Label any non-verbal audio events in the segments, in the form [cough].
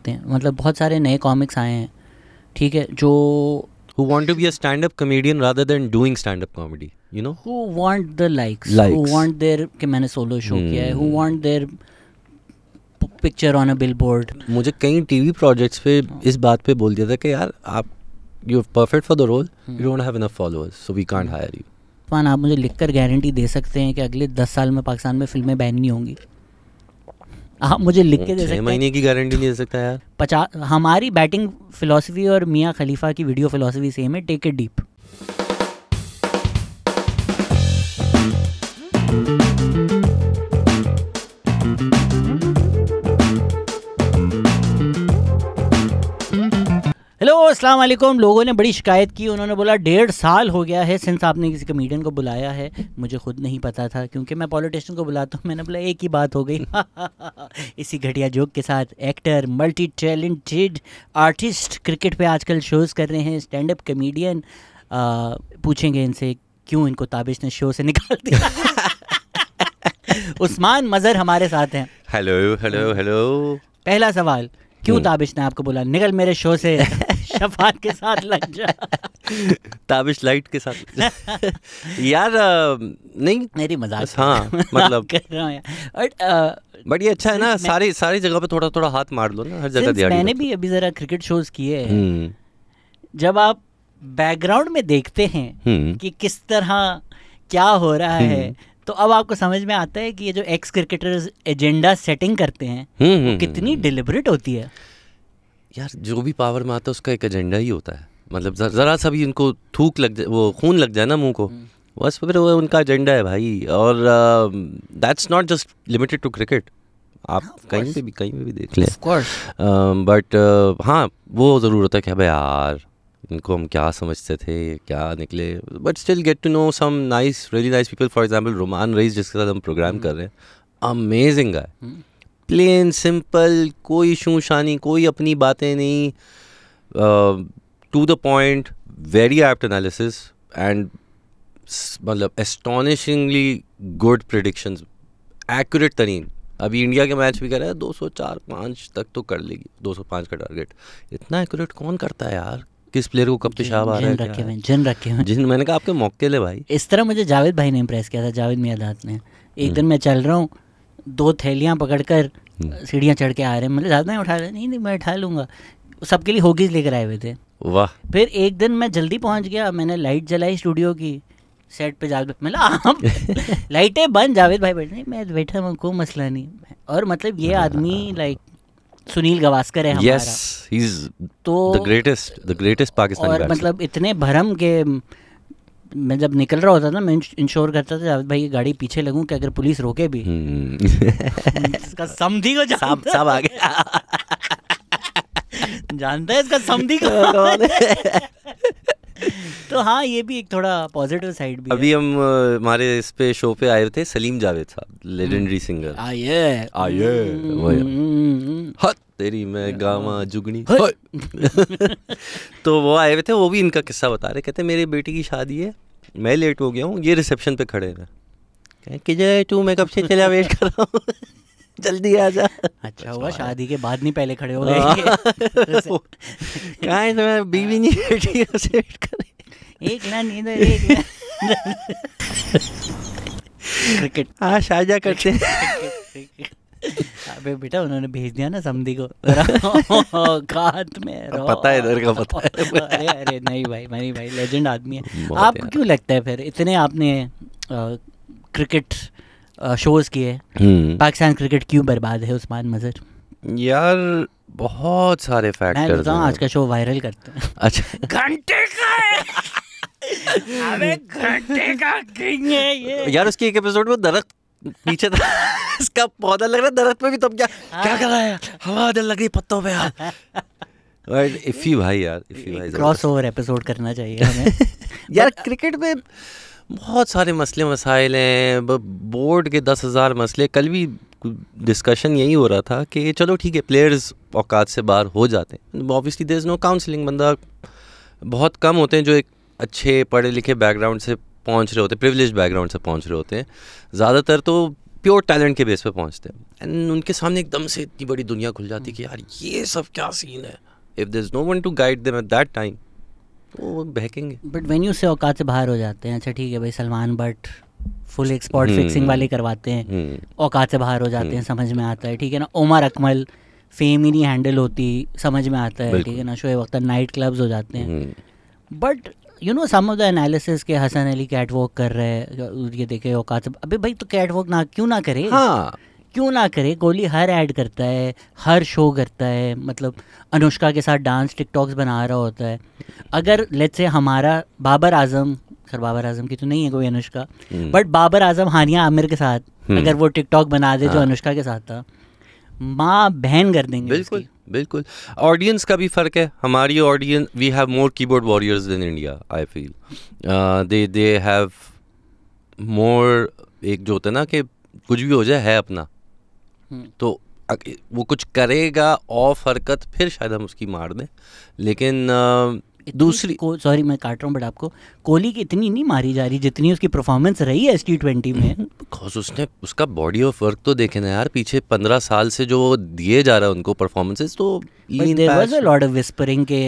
सकते हैं मतलब बहुत सारे नए कॉमिक्स आए हैं ठीक है जो who want to be a stand-up comedian rather than doing stand-up comedy you know who want the likes, likes. who want their कि मैंने सोलो शो hmm. किया है who hmm. want their picture on a billboard मुझे कई TV projects पे इस बात पे बोल दिया था कि यार आप you perfect for the role you don't have enough followers so we can't hire you आप मुझे लिखकर गारंटी दे सकते हैं कि अगले दस साल में पाकिस्तान में फिल्में बैन नहीं होंगी आप मुझे लिख के दे सकते हैं महीने की गारंटी नहीं दे सकता यार पचास हमारी बैटिंग फिलोसफी और मियाँ खलीफा की वीडियो फिलोसफी सेम है टेक इट डीप अस्सलाम वालेकुम लोगों ने बड़ी शिकायत की उन्होंने बोला डेढ़ साल हो गया है सिंस आपने किसी कमेडियन को बुलाया है मुझे खुद नहीं पता था क्योंकि मैं पॉलिटिशियन को बुलाता हूँ मैंने बोला एक ही बात हो गई [laughs] इसी घटिया जोक के साथ actor multi talented artist cricket पे आजकल शोज़ कर रहे हैं स्टैंड अप कमेडियन पूछेंगे इनसे क्यों इनको ताबिश ने शो से निकाल दिया [laughs] उस्मान मज़र हमारे साथ हैं हेलो हेलो हेलो पहला सवाल क्यों हम्म। ताबिश ने आपको बोला निकल मेरे शो से जापान के साथ लग जा ताबिश लाइट के साथ यार नहीं मेरी मजाक हाँ [laughs] मतलब कर रहा हूँ यार बट ये अच्छा है ना सारी सारी जगह पे थोड़ा थोड़ा हाथ मार लो ना हर जगह दिया मैंने भी अभी जरा क्रिकेट शोज किए हैं हम्म। जब आप बैकग्राउंड में देखते हैं हम्म। कि किस तरह क्या हो रहा है हम्म। तो अब आपको समझ में आता है कि ये जो एक्स क्रिकेटर्स एजेंडा सेटिंग करते हैं वो कितनी डिलिबरेट होती है यार जो भी पावर में आता है उसका एक एजेंडा ही होता है मतलब ज़रा सा भी इनको थूक लग जाए वो खून लग जाए ना मुंह को हम्म। बस फिर वो उनका एजेंडा है भाई और that's not just limited to cricket आप कहीं पे भी कहीं पे भी देख लें बट हाँ वो ज़रूर होता है कि भाई यार इनको हम क्या समझते थे क्या निकले but still get to know some nice really nice people for example Rumman Raees जिसके साथ हम प्रोग्राम हम्म। कर रहे हैं अमेजिंग है हम्म। प्लेन सिंपल कोई शूशानी कोई अपनी बातें नहीं to the point very apt analysis and मतलब एस्टोनिशिंगली गुड प्रडिक्शन एक्यूरेट तरीन अभी इंडिया के मैच भी कर रहा है दो सौ चार पाँच तक तो कर लेगी दो सौ पाँच का टारगेट इतना एक्यूरेट कौन करता है यार किस प्लेयर को कब पेशाब आ रहा है जिन जिन रखे रखे जिन मैंने कहा आपके मौके ले भाई इस तरह मुझे जावेद भाई ने इम्प्रेस किया था जावेद मियादात ने एक हम्म। दिन मैं चल रहा हूँ दो थैलियाँ पकड़ कर हम्म। सीढ़ियाँ चढ़ के आ रहे हैं मतलब ज़्यादा नहीं उठा रहे नहीं, नहीं मैं उठा लूँगा सबके लिए होगीज लेकर आए हुए थे वाह फिर एक दिन मैं जल्दी पहुँच गया मैंने लाइट जलाई स्टूडियो की सेट पे जा मतलब आप [laughs] लाइटें बंद जावेद भाई बैठे मैं बैठा हूँ कोई मसला नहीं और मतलब ये हाँ, आदमी लाइक हाँ, हाँ। सुनील गवास्कर है हमारा yes, तो the greatest, the greatest Pakistani और मतलब इतने भरम के मैं जब निकल रहा होता था मैं इंश्योर करता था जावेद भाई गाड़ी पीछे लगूं कि अगर पुलिस रोके भी हम्म। [laughs] इसका समधी को सब सब आ गया [laughs] जानता है इसका समधी को [laughs] तो हाँ ये भी एक थोड़ा पॉजिटिव साइड भी अभी है। हम हमारे इस पे शो पे आए थे सलीम जावेद साहब लेजेंडरी हम्म। सिंगर आइए आइए हट हम्म, तेरी मैं गावा हाँ। जुगनी [laughs] तो वो आए हुए थे वो भी इनका किस्सा बता रहे कहते मेरी बेटी की शादी है मैं लेट हो गया हूँ ये रिसेप्शन पे खड़े हैं कहें कि जय तू मैं कब से चला वेट कर रहा हूँ [laughs] जल्दी आ जा अच्छा हुआ शादी के बाद नहीं पहले खड़े हो हाँ। गए [laughs] कहा है मैं बीवी हाँ। नहीं बेटी उसे वेट कर एक ना नींद एक क्रिकेट हाँ शाजा करते हैं अबे बेटा उन्होंने भेज दिया ना समी को कात [laughs] में पता है इधर का पता है [laughs] अरे अरे नहीं भाई मनी भाई लेजेंड आदमी है आप क्यों लगता है फिर इतने आपने क्रिकेट शोज किए हम्म। पाकिस्तान क्रिकेट क्यों बर्बाद है उस्मान मजर यार बहुत सारे फैक्टर्स हैं आज का शो वायरल करते हैं अच्छा घंटे का है [laughs] अबे घंटे का किंग है ये यार उसकी एक एपिसोड में दरख्त पीछे [laughs] इसका पौधा लग रहा है दरख्त पे भी तब क्या हाँ। क्या कर रहा है हवा दिल रही पत्तों पे यार [laughs] इफी भाई यार इफी भाई क्रॉस ओवर एपिसोड करना चाहिए हमें [laughs] यार क्रिकेट में बहुत सारे मसले मसाइल हैं बोर्ड के दस हज़ार मसले कल भी डिस्कशन यही हो रहा था कि चलो ठीक है प्लेयर्स औकात से बाहर हो जाते हैं obviously there is no counselling बंदा बहुत कम होते हैं जो एक अच्छे पढ़े लिखे बैकग्राउंड से पहुंच रहे होते हैं प्रिविलेज बैकग्राउंड से पहुंच रहे होते हैं ज़्यादातर तो प्योर टैलेंट के बेस पे पहुंचते हैं एंड उनके सामने एकदम से इतनी बड़ी दुनिया खुल जाती है कि यार ये सब क्या सीन है if there is no one to guide them at that time वो बहकेंगे बट वेन यू से औकात से बाहर हो जाते हैं अच्छा ठीक है भाई Salman but full export fixing वाले करवाते हैं हम्म। औकात से बाहर हो जाते हैं हम्म। समझ में आता है ठीक है ना उमर अकमल फेम ही नहीं हैंडल होती समझ में आता है ठीक है ना शोएब अख्तर नाइट क्लब्स हो जाते हैं but hmm. You know some of the analysis के हसन अली कैट वॉक कर रहे हैं ये देखे औकात अबे भाई तो कैट वॉक ना क्यों ना करे हाँ क्यों ना करे कोहली हर ऐड करता है हर शो करता है मतलब अनुष्का के साथ डांस टिकटॉक्स बना रहा होता है अगर लेट्स से हमारा बाबर आजम सर बाबर आजम की तो नहीं है कोई अनुष्का बट हम्म। बाबर आजम हानिया आमिर के साथ हम्म। अगर वो टिकटॉक बना दे हाँ। जो अनुष्का के साथ था माँ बहन कर देंगे बिल्कुल बिल्कुल ऑडियंस का भी फ़र्क है हमारी audience we have more keyboard warriors in India I feel they they have more एक जो होता है ना कि कुछ भी हो जाए है अपना हम्म। तो वो कुछ करेगा ऑफ हरकत फिर शायद हम उसकी मार दें लेकिन uh, दूसरी को सॉरी मैं काट रहा हूँ बट आपको कोहली की इतनी नहीं मारी जा रही जितनी उसकी परफॉर्मेंस रही है एस टी ट्वेंटी में बिकॉज [laughs] उसने उसका बॉडी ऑफ वर्क तो देखे ना यार पीछे पंद्रह साल से जो दिए जा रहा है उनको परफॉर्मेंसेस तो लॉर्ड ऑफ विस्परिंग के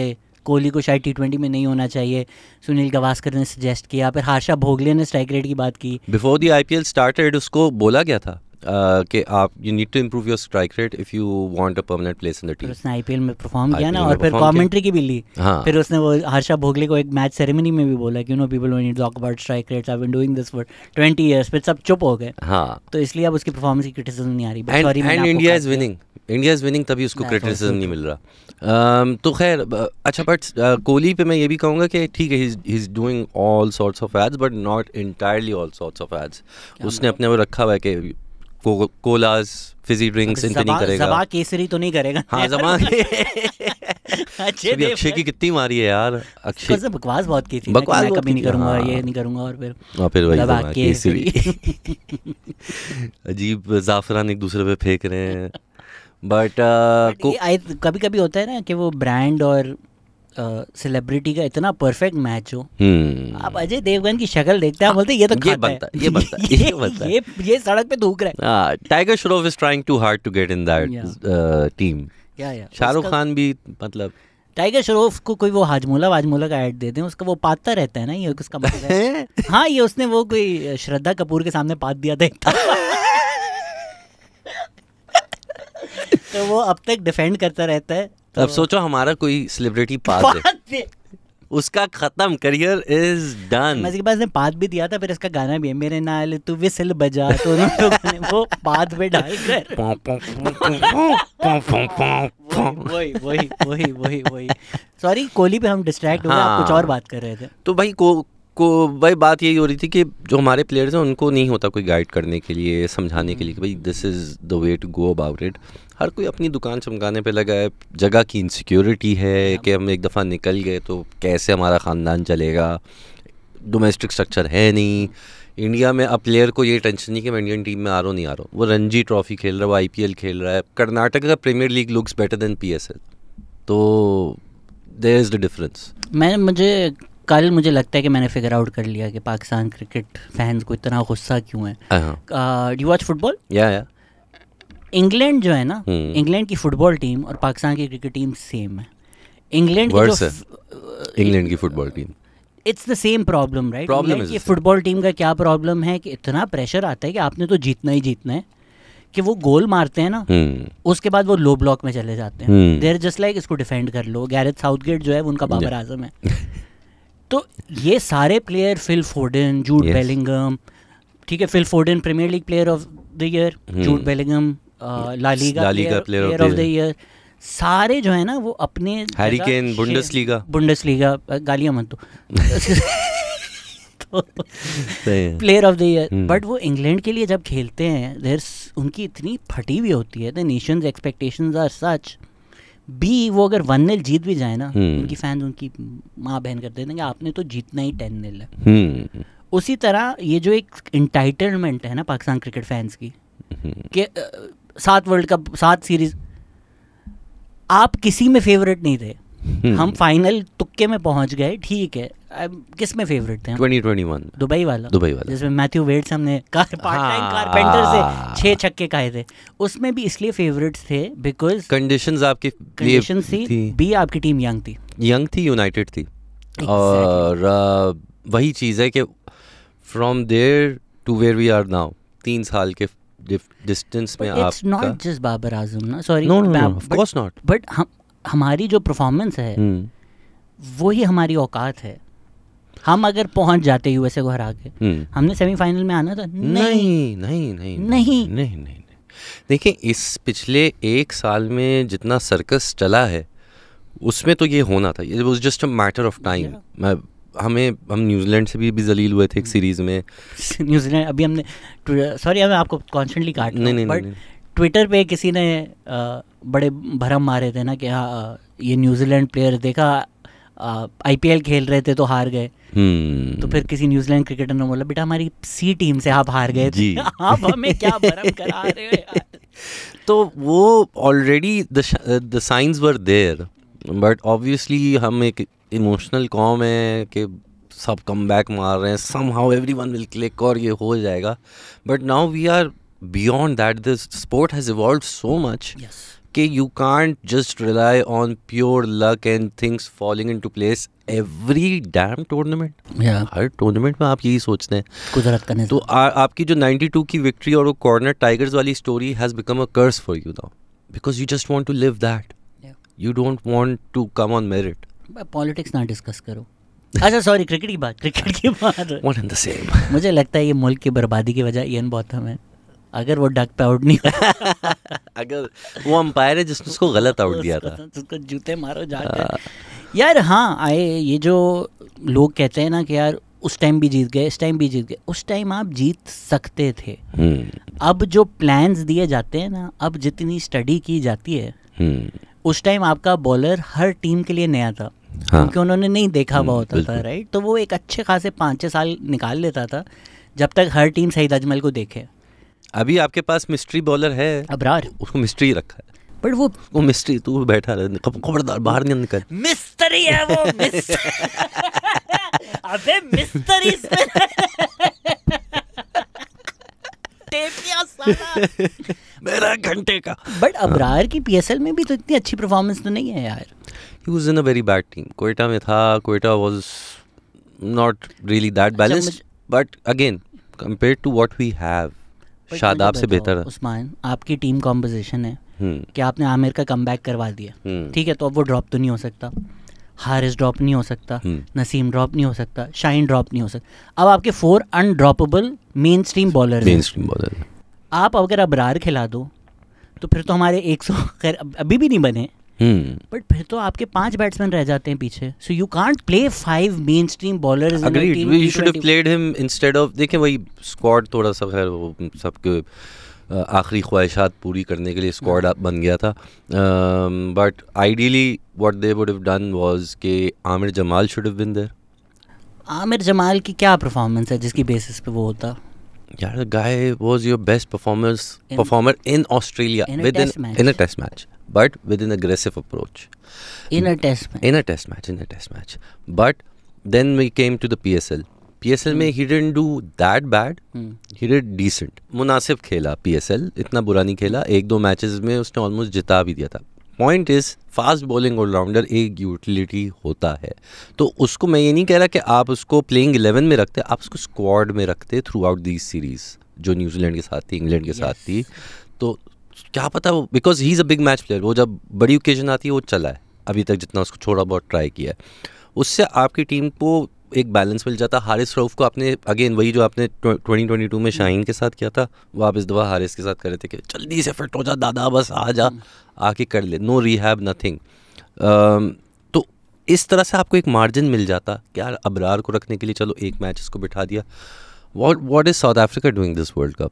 कोहली को शायद टी ट्वेंटी में नहीं होना चाहिए सुनील गवास्कर ने सजेस्ट किया फिर हर्षा भोगले ने स्ट्राइक रेट की बात की before the I P L started उसको बोला गया था Uh, कि आप you need to improve your strike rate if you want a permanent place in the team उसने आईपीएल में परफॉर्म किया ना और फिर कमेंट्री की भी ली हाँ फिर उसने वो हर्षा भोगले को एक मैच सेरेमनी में भी बोला कि you know people don't need talk about strike rates I have been doing this for 20 years फिर सब चुप हो गए हां तो इसलिए अब उसकी परफॉर्मेंस की क्रिटिसिज्म नहीं आ रही but sorry and India is winning India is winning तभी उसको क्रिटिसिज्म नहीं मिल रहा um, तो खैर अच्छा बट uh, कोहली पे मैं ये भी कहूँगा कि ठीक है he is doing all sorts of ads but not entirely all sorts of ads उसने अपने वो रखा हुआ है कि को, कोलाज फिजी ड्रिंक्स इनके नहीं करेगा जबा केसरी तो नहीं करेगा हाँ जबा [laughs] अक्षय अक्षय की कितनी मारी है यार अक्षय से बकवास बहुत की थी बकवास कभी नहीं करूंगा हाँ। ये नहीं करूंगा और फिर और हाँ, फिर वही केसरी [laughs] अजीब जाफरान एक दूसरे पे फेंक रहे हैं बट कभी कभी होता है ना कि वो ब्रांड और सेलिब्रिटी का इतना परफेक्ट मैच हो आप हम्म। अजय देवगन की शक्ल देखते हैं बोलते ये तो ये बनता है ये बनता है [laughs] ये बनता ये ये सड़क पे धूक रहा है Tiger Shroff is trying too hard to get in that team Shahrukh Khan भी मतलब टाइगर श्रॉफ को कोई वो हाजमोला वाजमोला का ऐड देते हैं उसका वो पाता रहता है ना ये उसका मतलब [laughs] हाँ ये उसने वो कोई श्रद्धा कपूर के सामने पात दिया था [laughs] तो वो अब तक डिफेंड करता रहता है तो अब हाँ। सोचो हमारा कोई सेलिब्रिटी पास है उसका खत्म करियर इज डन मैं पास ने पाद भी दिया था फिर इसका गाना भी है मेरे नाल तू विसल बजा तो, तो वो पाद पे डाल कर [laughs] वही वही वही वही वही सॉरी कोहली पे हम डिस्ट्रैक्ट हो गए आप कुछ हाँ। और बात कर रहे थे तो भाई को को भाई बात यही हो रही थी कि जो हमारे प्लेयर्स हैं उनको नहीं होता कोई गाइड करने के लिए समझाने के लिए कि भाई this is the way to go about it हर कोई अपनी दुकान चमकाने पे लगा है जगह की इनसिक्योरिटी है कि हम एक दफ़ा निकल गए तो कैसे हमारा ख़ानदान चलेगा डोमेस्टिक स्ट्रक्चर है नहीं इंडिया में अब प्लेयर को ये टेंशन नहीं कि मैं इंडियन टीम में आ रहा हूँ नहीं आ रहा हूँ वो रणजी ट्रॉफी खेल रहा है वो आई खेल रहा है कर्नाटक का premier league looks better than P तो देर इज़ द डिफरेंस मैं मुझे कल मुझे लगता है कि मैंने फिगर आउट कर लिया कि पाकिस्तान क्रिकेट फैंस को इतना गुस्सा क्यों है यू वॉच फुटबॉल या या इंग्लैंड जो है ना इंग्लैंड hmm. की फुटबॉल टीम और पाकिस्तान की क्रिकेट टीम सेम है इंग्लैंड की इंग्लैंड की football team it's the same problem right problem कि फुटबॉल टीम का क्या प्रॉब्लम है कि इतना प्रेशर आता है कि आपने तो जीतना ही जीतना है कि वो गोल मारते हैं ना hmm. उसके बाद वो लो ब्लॉक में चले जाते हैं देर जस्ट लाइक इसको डिफेंड कर लो साउथ गेट जो है उनका बाबर आजम है [laughs] तो ये सारे player Phil Foden Jude yes. Bellingham ठीक है Phil Foden Premier League player of the year Jude Bellingham LaLiga player of the year सारे जो है ना वो अपने हैरिकेन बुंडसलीगा बुंडसलीगा गालियां मत दो player of the year but वो इंग्लैंड के लिए जब खेलते हैं देर उनकी इतनी फटी हुई होती है the nations expectations are such be वो अगर वन नील जीत भी जाए ना हम्म। उनकी फैंस उनकी माँ बहन कर देते आपने तो जीतना ही टेन नील है हम्म। उसी तरह ये जो एक इंटाइटलमेंट है ना पाकिस्तान क्रिकेट फैंस की हम्म। कि सात वर्ल्ड कप सात सीरीज आप किसी में फेवरेट नहीं थे हम फाइनल तुक्के में पहुंच गए ठीक है किस में फेवरेट थे 2021 दुबई वाला दुबई वाला जिसमें मैथ्यू वेड हमने कार पार्ट टाइम कारपेंटर से छह छक्के खाए थे उसमें भी इसलिए फेवरेट्स थे बिकॉज कंडीशंस आपकी कंडीशंस थी बी आपकी टीम यंग थी यंग थी यूनाइटेड थी exactly. और वही चीज़ है कि from there to where we are now तीन साल के डिस्टेंस में आप it's not just Babar Azam ना sorry no no of course not but हम हमारी जो परफॉर्मेंस है hmm. वही हमारी औकात है हम अगर पहुंच जाते यूएसए को हरा के हम्म। हमने सेमीफाइनल में आना था नहीं नहीं नहीं नहीं नहीं नहीं देखिए इस पिछले एक साल में जितना सर्कस चला है उसमें तो ये होना था it was just a matter of time हमें हम न्यूजीलैंड से भी भी जलील हुए थे एक सीरीज hmm. में [laughs] न्यूजीलैंड अभी हमने सॉरी हमें आपको कॉन्स्टेंटली काट नहीं नहीं बट ट्विटर पे किसी ने आ, बड़े भरम मारे थे ना कि हाँ ये न्यूजीलैंड प्लेयर देखा आईपीएल खेल रहे थे तो हार गए Hmm. तो फिर किसी न्यूजीलैंड क्रिकेटर ने बोला बेटा हमारी सी टीम से आप हार गए जी [laughs] आप हमें क्या करा रहे [laughs] तो वो already the science were there but obviously हम एक इमोशनल कॉम है कि सब कम बैक मार रहे हैं somehow everyone will click और ये हो जाएगा but now we are beyond that the sport has evolve so much कि you can't just rely on pure luck and things falling into place every damn tournament हर tournament में आप यही सोचते हैं कुदरत का तो आ, आपकी जो 92 की विक्ट्री और वो कॉर्नर टाइगर्स वाली story has become a curse for you now because you just want to live that you don't want to come on merit politics ना डिस्कस करो अच्छा सॉरी क्रिकेट की बात क्रिकेट की बात सेम मुझे लगता है ये मुल्क की बर्बादी की वजह इयन बॉथम है अगर वो डक पे आउट नहीं [laughs] अगर वो अंपायर है जिसने उसको गलत आउट दिया था उसको जूते मारो जाकर हाँ। यार हाँ आए ये जो लोग कहते हैं ना कि यार उस टाइम भी जीत गए इस टाइम भी जीत गए उस टाइम आप जीत सकते थे हम्म। अब जो प्लान्स दिए जाते हैं ना अब जितनी स्टडी की जाती है हम्म। उस टाइम आपका बॉलर हर टीम के लिए नया था हाँ। क्योंकि उन्होंने नहीं देखा हम्म, हुआ होता था राइट तो वो एक अच्छे खासे पाँच छः साल निकाल लेता था जब तक हर टीम सईद अजमल को देखे अभी आपके पास मिस्ट्री बॉलर है अबरार उसको मिस्ट्री रखा है बट वो वो मिस्ट्री तू बैठा रहे खबरदार बाहर नहीं निकल मिस्ट्री है वो [laughs] अबे मिस्ट्री [laughs] मेरा घंटे का बट हाँ। अबरार की पीएसएल में भी तो इतनी अच्छी परफॉर्मेंस तो नहीं है यार he was in a very bad team Quetta में था Quetta was not really that balanced but again compare to what we have Shadab से बेहतर उस्मान आपकी टीम कॉम्पोजिशन है हम्म। कि आपने आमिर का कम करवा दिया हम्म। ठीक है तो अब वो ड्रॉप तो नहीं हो सकता हारिस ड्रॉप नहीं हो सकता नसीम हम्म। ड्रॉप नहीं हो सकता शाइन ड्रॉप नहीं हो सकता अब आपके four undroppable mainstream bowler mainstream bowler आप अगर अबरार खिला दो तो फिर तो हमारे 100 खैर अभी भी नहीं बने बट hmm. फिर तो आपके पांच बैट्समैन रह जाते हैं पीछे so you can't play five mainstream bowler should have played him instead of देखें वही स्क्वाड थोड़ा सा खैर वो सबके आखिरी ख्वाहिशात पूरी करने के लिए स्क्वाड hmm. बन गया था but ideally what they would have done was के Aamir Jamal should have been there Aamir Jamal की क्या परफॉर्मेंस है जिसकी बेसिस पे वो होता यार guy was your best performers performer in Australia with in a test match but with an aggressive approach. In a test match in a test match, in a test match. But then we came to the PSL. में ही didn't do that bad he did decent मुनासिब खेला L इतना बुरा नहीं खेला एक दो मैच में उसने ऑलमोस्ट जिता भी दिया था point is fast bowling allrounder एक यूटिलिटी होता है तो उसको मैं ये नहीं कह रहा कि आप उसको प्लेइंग इलेवन में रखते आप उसको स्क्वाड में रखते थ्रू आउट दिस सीरीज जो न्यूजीलैंड के साथ थी इंग्लैंड के yes. साथ थी तो क्या पता वो because he is a big match player वो जब बड़ी ओकेजन आती है वो चला है अभी तक जितना उसको थोड़ा बहुत ट्राई किया है उससे आपकी टीम को एक बैलेंस मिल जाता हारिस रऊफ को आपने अगेन वही जो आपने ट्वेंटी ट्वेंटी टू में शाहीन के साथ किया था वो आप इस दफ़ा हारिस के साथ कर रहे थे कि जल्दी से फिट हो जा दादा बस आ जा आके कर ले नो रिहैब नथिंग तो इस तरह से आपको एक मार्जिन मिल जाता क्या अबरार को रखने के लिए चलो एक मैच इसको बिठा दिया what what is South Africa doing this World Cup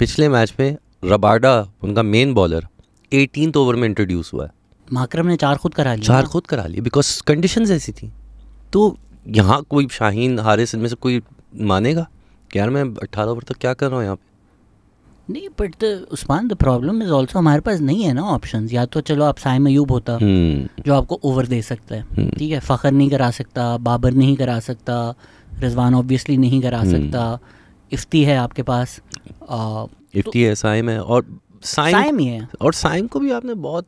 पिछले मैच में रबाडा उनका मेन बॉलर एटीन ओवर में इंट्रोड्यूस हुआ है माकरम ने चार खुद करा लिया चार खुद करा लिए बिकॉज कंडीशन ऐसी थी तो यहाँ कोई शाहीन हारिस इनमें से कोई मानेगा कि यार मैं अट्ठारह ओवर तक क्या कर रहा हूँ यहाँ पे नहीं but the Usman the problem is also हमारे पास नहीं है ना ऑप्शन या तो चलो आप साय मयूब होता hmm. जो आपको ओवर दे सकता है हम्म। ठीक hmm. है फ़खर नहीं करा सकता बाबर नहीं करा सकता रिजवान ऑब्वियसली नहीं करा hmm. सकता इफ्ती है आपके पास आ, इफ्ती है साइम है और साइम साइम ही है और साइम को भी आपने बहुत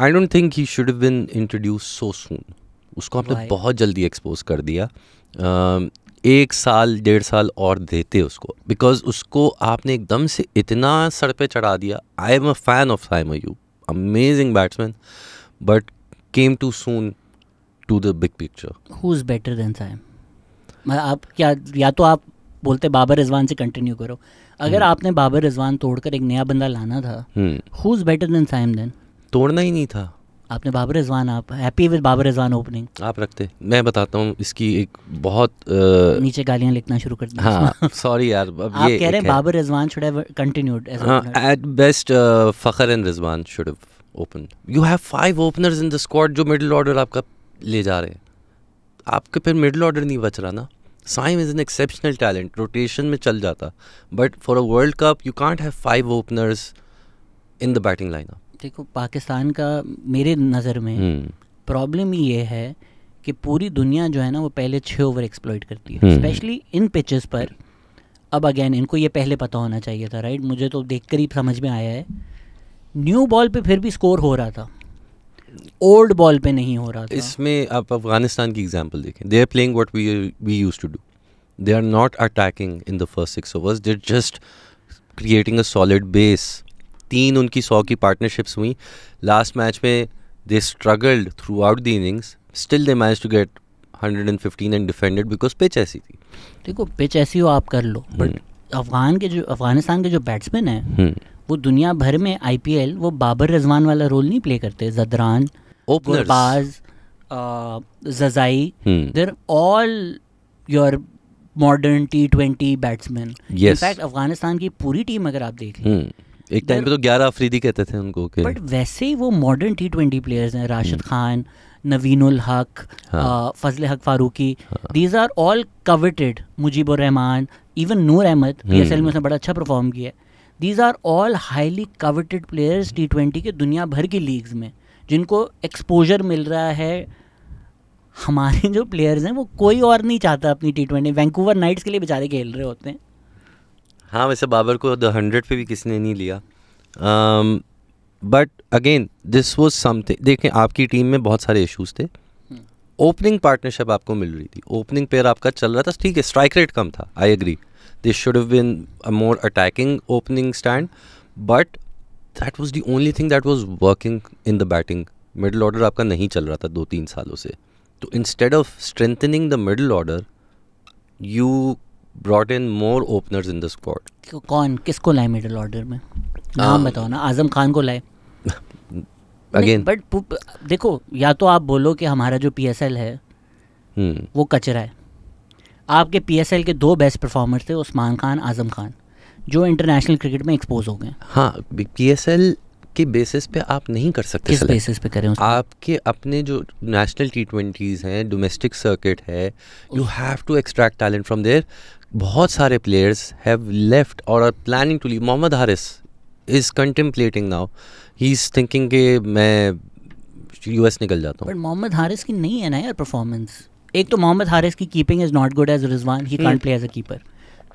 I don't think he should been introduced so soon उसको आपने बहुत जल्दी एक्सपोज कर दिया uh, एक साल डेढ़ साल और देते उसको बिकॉज उसको आपने एकदम से इतना सर पे चढ़ा दिया I am a fan of Saim you amazing batsman but came too soon to the big picture who is better than Saim मतलब आप क्या या तो आप बोलते बाबर रिजवान से कंटिन्यू करो अगर हम्म। आपने बाबर रिजवान तोड़कर एक नया बंदा लाना था who's better than Saim then तोड़ना ही नहीं था आपने बाबर रिजवान आप happy with Babar Rizwan opening आप रखते मैं बताता हूँ इसकी एक बहुत आ... नीचे गालियाँ लिखना शुरू कर दिया हाँ, सॉरी यार अब आप ये कह रहे हैं Babar Rizwan should have continued at best Fakhar and Rizwan should have open you have five openers in the squad जो मिडिल ऑर्डर आपका ले जा रहे हैं आपके फिर मिडिल ऑर्डर नहीं बच रहा ना Saim is an exceptional talent rotation में चल जाता but for a world cup you can't have five openers in the batting line देखो पाकिस्तान का मेरे नज़र में प्रॉब्लम हम्म। ये है कि पूरी दुनिया जो है ना वो पहले छः ओवर एक्सप्लोइट करती है स्पेशली हम्म। इन पिचेस पर अब अगेन इनको ये पहले पता होना चाहिए था राइट मुझे तो देख कर ही समझ में आया है न्यू बॉल पे फिर भी स्कोर हो रहा था ओल्ड बॉल पे नहीं हो रहा था इसमें आप अफगानिस्तान की एग्जांपल देखें they are playing what we we used to do they are not attacking in the first six overs they just creating a solid base तीन उनकी सौ की पार्टनरशिप्स हुई लास्ट मैच में they struggled throughout the innings still they match to get hundred and defended because pitch ऐसी थी देखो pitch ऐसी हो आप कर लो बट अफगान के जो अफगानिस्तान के जो बैट्समैन हैं हम्म। वो दुनिया भर में आईपीएल वो बाबर रजवान वाला रोल नहीं प्ले करते Zadran Gurbaz Zazai there all your modern T twenty batsman in fact Afghanistan की पूरी टीम अगर आप देख लें हम्म। एक टाइम पे तो ग्यारह अफरीदी कहते थे उनको के बट वैसे ही वो मॉडर्न टी ट्वेंटी प्लेयर्स हैं राशिद हम्म। खान उल हक हाँ, Fazal Haq Farooqi these are all coveted Mujeeb Rahman even Noor Ahmad P S L में उसने बड़ा अच्छा परफॉर्म किया है these are all highly coveted players T twenty के दुनिया भर की लीग्स में जिनको एक्सपोजर मिल रहा है हमारे जो प्लेयर्स हैं वो कोई और नहीं चाहता अपनी टी ट्वेंटी वैंकूवर नाइट्स के लिए बेचारे खेल रहे होते हैं हाँ वैसे बाबर को द हंड्रेड पे भी किसी ने नहीं लिया but again this was something देखें आपकी टीम में बहुत सारे इशूज़ थे ओपनिंग पार्टनरशिप आपको मिल रही थी ओपनिंग पेयर आपका चल रहा था ठीक है स्ट्राइक रेट कम था I agree this should have been a more attacking opening stand but that was the only thing that was working in the batting middle order आपका नहीं चल रहा था दो तीन सालों से तो instead of strengthening the middle order you brought in more openers in the squad कौन किसको लाए मिडल ऑर्डर में नाम um, बताओ ना आजम खान को लाए अगेन बट देखो या तो आप बोलो कि हमारा जो पी है hmm. वो कचरा है आपके पी के दो बेस्ट परफॉर्मर थे उस्मान खान आज़म खान जो इंटरनेशनल क्रिकेट में एक्सपोज हो गए हाँ पी के बेसिस पे आप नहीं कर सकते किस बेसिस पे करें आपके अपने जो नेशनल टी ट्वेंटीज़ हैं डोमेस्टिक सर्किट है you have to extract talent from there बहुत सारे प्लेयर्स हैव लेफ्ट और are planning to leave Mohammad Haris is contemplating now he is thinking कि मैं यूएस निकल जाता हूँ बट मोहम्मद हारिस की नहीं है ना यार परफॉर्मेंस एक तो मोहम्मद हारिस की keeping is not good as Rizwan he can't play as a keeper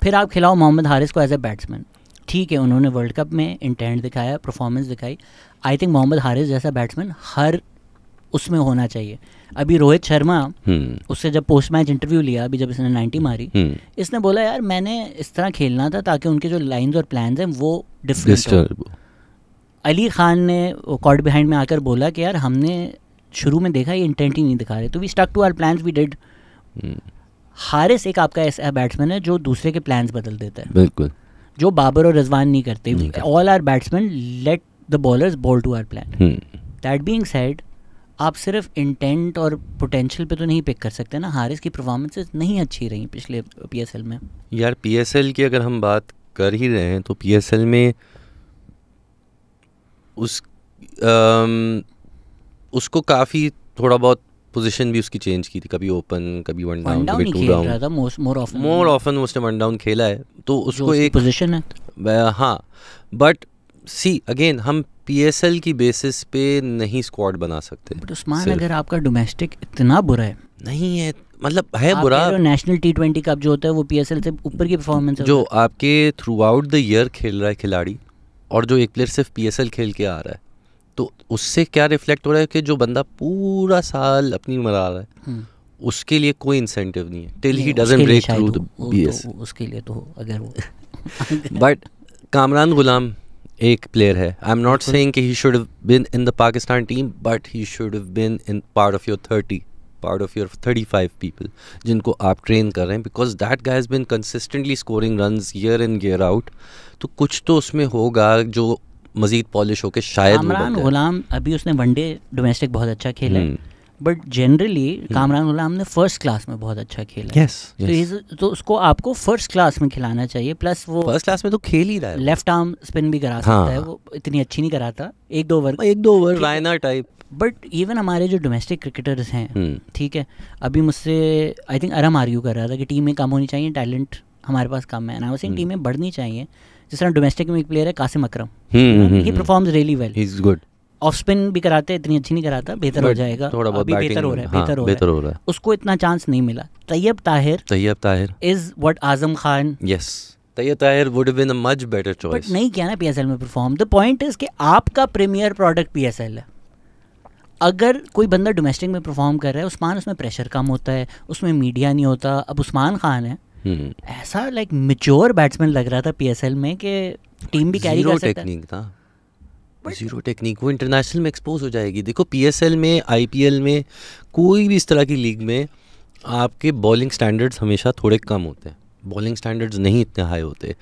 फिर आप खिलाओ मोहम्मद हारिस को एज अ बैट्समैन ठीक है उन्होंने वर्ल्ड कप में इंटेंट दिखाया परफॉर्मेंस दिखाई आई थिंक मोहम्मद हारिस जैसा बैट्समैन हर उसमें होना चाहिए अभी रोहित शर्मा hmm. उससे जब पोस्ट मैच इंटरव्यू लिया अभी जब इसने 90 मारी hmm. इसने बोला यार मैंने इस तरह खेलना था ताकि उनके जो लाइंस और प्लान्स हैं वो डिफरेंट हो अली खान ने कॉर्ड बिहाइंड में आकर बोला कि यार हमने शुरू में देखा ये इंटेंट ही नहीं दिखा रहे तो we stuck to our plan we did Haris एक आपका ऐसा बैट्समैन है जो दूसरे के प्लान्स बदल देता है बिल्कुल जो बाबर और रजवान नहीं करते all our batsman let the bowlers bowl to our plan that being said आप सिर्फ इंटेंट और पोटेंशियल पे तो नहीं पिक कर सकते ना हारिस की परफॉर्मेंसेस नहीं अच्छी रही पिछले पीएसएल में यार पीएसएल की अगर हम बात कर ही रहे हैं तो पीएसएल में उस आम, उसको काफ़ी थोड़ा बहुत पोजीशन भी उसकी चेंज की थी कभी ओपन कभी वन डाउन कभी टू डाउन मोर ऑफन उसने वन डाउन खेला है तो उसको एक पोजीशन है हाँ बट सी अगेन हम पीएसएल की बेसिस पे नहीं स्क्वाड बना सकते बट उस्मान अगर आपका डोमेस्टिक इतना बुरा है नहीं है मतलब है बुरा नेशनल टी ट्वेंटी कप जो होता है वो पीएसएल से ऊपर की परफॉर्मेंस जो आपके थ्रू आउट द ईयर खेल रहा है खिलाड़ी और जो एक प्लेयर सिर्फ पी खेल के आ रहा है तो उससे क्या रिफ्लेक्ट हो रहा है कि जो बंदा पूरा साल अपनी मरा रहा है हम्म। उसके लिए कोई इंसेंटिव नहीं है till he doesn't break through the BS उसके लिए तो अगर बट [laughs] कामरान गुलाम एक प्लेयर है आई एम नॉट सेइंग कि he should have been in the Pakistan team but he should have been in part of your thirty part of your thirty five people जिनको आप train कर रहे हैं because that guy has been consistently scoring run year in year out तो कुछ तो उसमें होगा जो मजीद पॉलिश होकर शायद इमरान गुलाम अभी उसने वनडे डोमेस्टिक बहुत अच्छा खेला hmm. But generally Kamran Ghulam ने फर्स्ट क्लास में बहुत अच्छा खेला yes, yes. तो इस तो उसको आपको फर्स्ट क्लास में खिलाना चाहिए प्लस वो फर्स्ट क्लास में तो खेल ही रहा है लेफ्ट आर्म स्पिन भी करा हाँ. सकता है वो इतनी अच्छी नहीं कराता एक दो ओवर एक दो over Raina type but even हमारे जो डोमेस्टिक क्रिकेटर्स हैं हम्म। ठीक है अभी मुझसे आई थिंक अरम आर्ग्यू कर रहा था कि टीम में कम होनी चाहिए टैलेंट हमारे पास कम है ना उसे टीम में बढ़नी चाहिए जिस तरह डोमेस्टिक में एक प्लेयर है Qasim Akram he performs really well is good off spin भी कराते इतनी अच्छी नहीं कराता बेहतर हो जाएगा थोड़ा बहुत बेहतर हो रहा है हाँ, बेहतर हाँ, हो, बेतर हो रहा है उसको इतना चांस नहीं मिला Tayyab Tahir Tayyab Tahir is what Azam Khan yes Tayyab Tahir would been a much better choice but नहीं किया ना पीएसएल में परफॉर्म द पॉइंट इज कि आपका प्रीमियर प्रोडक्ट पीएसएल है अगर कोई बंदा डोमेस्टिक में परफॉर्म कर रहा है उस्मान उसमें प्रेशर कम होता है उसमें मीडिया नहीं होता अब उस्मान खान है हम्म। ऐसा लाइक मेच्योर बैट्समैन लग रहा था पीएसएल में कि टीम भी कैरी कर सकता टेक्निक था जीरो टेक्निक वो इंटरनेशनल में एक्सपोज हो जाएगी देखो पीएसएल में आईपीएल में कोई भी इस तरह की लीग में आपके बॉलिंग स्टैंडर्ड्स हमेशा थोड़े कम होते हैं बॉलिंग स्टैंडर्ड्स नहीं इतने हाई होते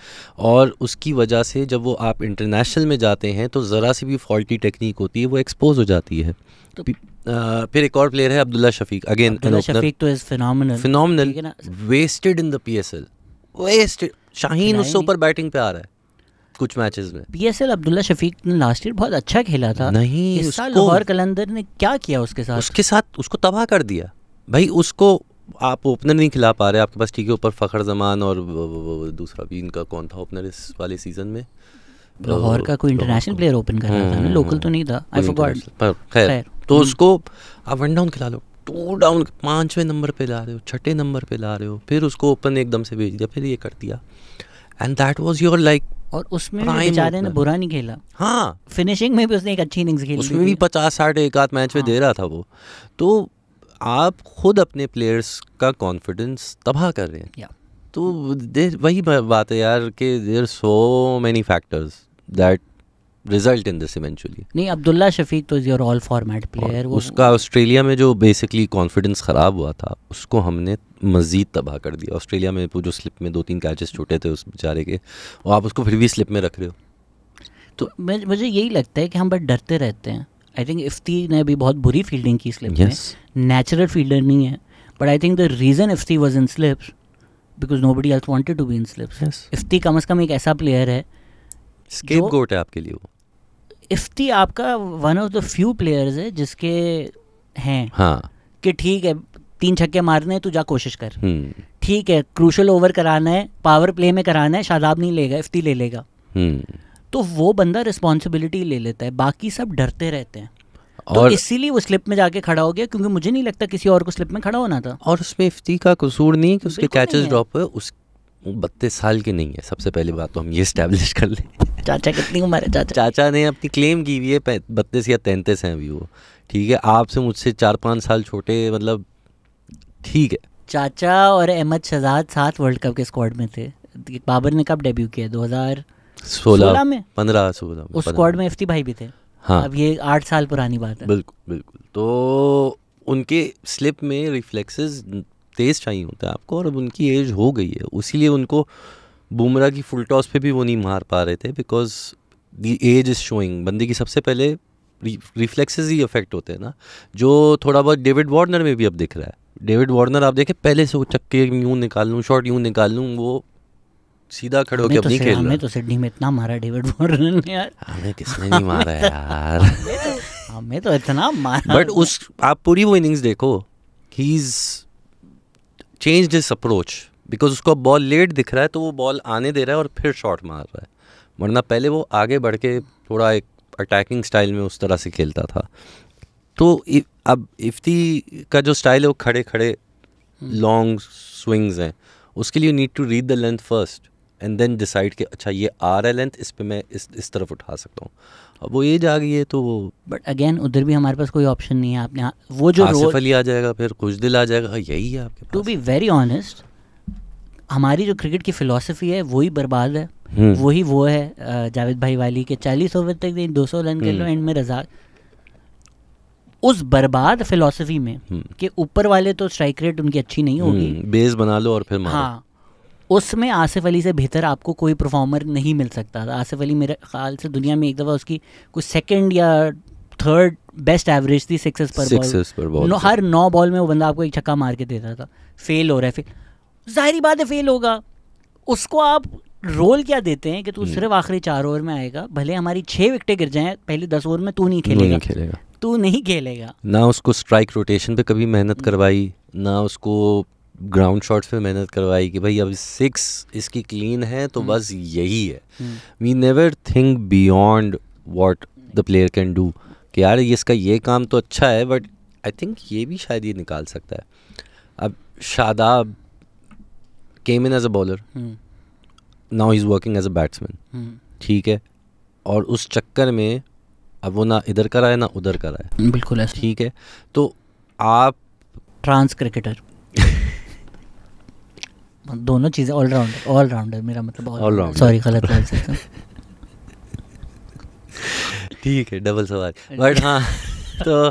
और उसकी वजह से जब वो आप इंटरनेशनल में जाते हैं तो ज़रा सी भी फॉल्टी टेक्निक होती है वो एक्सपोज हो जाती है तो फिर एक और प्लेयर है अब्दुल्ला शफीक अगेन अब्दुल्ला शफीक तो is phenomenal phenomenal wasted in the PSL wasted Shaheen उससे ऊपर बैटिंग पे आ रहा है कुछ मैचेस में पीएसएल अब्दुल्ला शफीक ने लास्ट ईयर बहुत अच्छा खेला था नहीं इस साल लाहौर कलंदर ने क्या किया उसके साथ उसके साथ उसको तबाह कर दिया भाई उसको आप ओपनर नहीं खिला पा रहे आपके पास ठीक है ऊपर फ़खर जमान और दूसरा भी इनका कौन था ओपनर इस वाले सीज़न में तो लाहौर का कोई इंटरनेशनल प्लेयर ओपन कर रहा था ना लोकल हम्म, तो नहीं था आई फॉरगॉट तो पर खैर तो हम्म। उसको आप वन डाउन खिला लो टू डाउन पांचवें नंबर पे ला रहे हो छठे नंबर पे ला रहे हो फिर उसको ओपन एकदम से भेज दिया फिर ये कर दिया and that was your like और उसमें बेचारे ने बुरा नहीं खेला हाँ फिनिशिंग में भी उसने एक अच्छी इनिंग्स खेली उसमें भी पचास साठ एक आध मैच में हाँ। दे रहा था वो तो आप खुद अपने प्लेयर्स का कॉन्फिडेंस तबाह कर रहे हैं तो देर वही बात है यार कि there so many factors that result in this eventually नहीं अब्दुल्ला शफीक तो योर ऑल फॉर्मेट प्लेयर उसका ऑस्ट्रेलिया में जो बेसिकली कॉन्फिडेंस ख़राब हुआ था उसको हमने मज़ीद तबाह कर दिया ऑस्ट्रेलिया में जो स्लिप में दो तीन कैचेस छूटे थे उस बेचारे के और आप उसको फिर भी स्लिप में रख रहे हो तो मुझे यही लगता है कि हम बस डरते रहते हैं आई थिंक इफ्ती ने भी बहुत बुरी फील्डिंग की स्लिप yes. में नेचुरल फील्डर नहीं है but I think the reason Ifti was in slips because nobody else wanted to be in slips Ifti कम अज़ कम एक ऐसा प्लेयर है स्केप गोट है आपके लिए इफ्ती आपका one of the few players है जिसके हैं हाँ कि ठीक है तीन छक्के मारने तो तू जा कोशिश कर ठीक है क्रूशल ओवर कराना है पावर प्ले में कराना है शादाब नहीं लेगा इफ्ती ले लेगा तो वो बंदा रिस्पॉन्सिबिलिटी ले लेता है बाकी सब डरते रहते हैं तो और इसीलिए वो स्लिप में जाके खड़ा हो गया क्योंकि मुझे नहीं लगता किसी और को स्लिप में खड़ा होना था और उसमें इफ्ती का कसूर नहीं कि उसके कैचेस ड्रॉप हुए उस बत्तीस साल के नहीं है सबसे पहली बात तो हम ये स्टैब्लिश कर लें चाचा कितनी उम्र है चाचा चाचा ने अपनी क्लेम की हुई है बत्तीस या तैंतीस हैं अभी वो ठीक है आपसे मुझसे चार पाँच साल छोटे मतलब ठीक है चाचा और अहमद शहजाद सात वर्ल्ड कप के स्क्वाड में थे बाबर ने कब डेब्यू किया दो हज़ार सोलह में पंद्रह सोलह उस स्क्वाड में इफ्ती भाई भी थे हाँ अब ये आठ साल पुरानी बात है बिल्कुल बिल्कुल तो उनके स्लिप में रिफ्लेक्सेस तेज़ चाहिए होता है आपको और अब उनकी एज हो गई है उसीलिए उनको बुमरा की फुल टॉस पे भी वो नहीं मार पा रहे थे because the edge is showing बंदे की सबसे पहले रिफ्लेक्सेस ही अफेक्ट होते हैं ना जो थोड़ा बहुत डेविड वार्नर में भी अब दिख रहा है डेविड वार्नर आप देखें पहले से वो चक्के यूँ निकाल लूँ शॉट यूँ निकाल लूँ वो सीधा खड़े होकर अपनी तो खेल हमें तो सिडनी में इतना मारा डेविड वॉर्नर ने यार हमें किसने नहीं मारा तो- यार तो- हमें तो इतना मारा बट उस आप पूरी वो इनिंग्स देखो he is changed his approach because उसको बॉल लेट दिख रहा है तो वो बॉल आने दे रहा है और फिर शॉट मार रहा है वरना पहले वो आगे बढ़ के थोड़ा एक अटैकिंग स्टाइल में उस तरह से खेलता था तो इ, अब इफ्ती का जो स्टाइल है वो खड़े खड़े लॉन्ग स्विंग्स हैं उसके लिए you need to read the length first and then decide कि अच्छा ये आ रहा है लेंथ इस पर मैं इस इस तरफ उठा सकता हूँ अब वो एज आ गई है तो वो बट अगेन उधर भी हमारे पास कोई ऑप्शन नहीं है आपने हाँ, वो जो आसिफ अली आ जाएगा फिर कुछ दिल आ जाएगा हाँ, यही है आपके टू बी वेरी ऑनेस्ट हमारी जो क्रिकेट की फ़िलासफ़ी है वही बर्बाद है हम्म। वही वो है जावेद भाई वाली के चालीस ओवर तक दो सौ रन कर लो एंड में रजा उस बर्बाद फिलोसफी में हम्म। कि ऊपर वाले तो स्ट्राइक रेट उनकी अच्छी नहीं होगी बेस हम्म, बना लो और फिर हाँ उसमें आसिफ अली से बेहतर आपको कोई परफॉर्मर नहीं मिल सकता था आसिफ अली मेरे ख्याल से दुनिया में एक दफ़ा उसकी कुछ सेकेंड या थर्ड बेस्ट एवरेज थी सिक्सेस पर सिक्सेस पर बॉल नौ, हर नौ बॉल में वो बंदा आपको एक छक्का मार के देता था फेल हो रहा है फेल जाहिर बात है फेल होगा उसको आप रोल क्या देते हैं कि तू हम्म। सिर्फ आखिरी चार ओवर में आएगा भले हमारी छः विकटें गिर जाएं पहले दस ओवर में तू नहीं खेलेगा नहीं खेलेगा तू नहीं खेलेगा ना उसको स्ट्राइक रोटेशन पे कभी मेहनत करवाई ना उसको ग्राउंड शॉट्स पे मेहनत करवाई कि भाई अब सिक्स इसकी क्लीन है तो हम्म। बस यही है we never think beyond what the player can do कि यार इसका ये काम तो अच्छा है बट आई थिंक ये भी शायद ये निकाल सकता है अब Shadab came in as a bowler now is working as a batsman ठीक है और उस चक्कर में अब वो ना इधर करा है ना उधर का है बिल्कुल ठीक है तो आप ट्रांस क्रिकेटर [laughs] दोनों चीज़ें ऑलराउंडर ऑलराउंडर मेरा मतलब सॉरी गलत बोल सकता [laughs] ठीक है डबल सवाल बट हाँ तो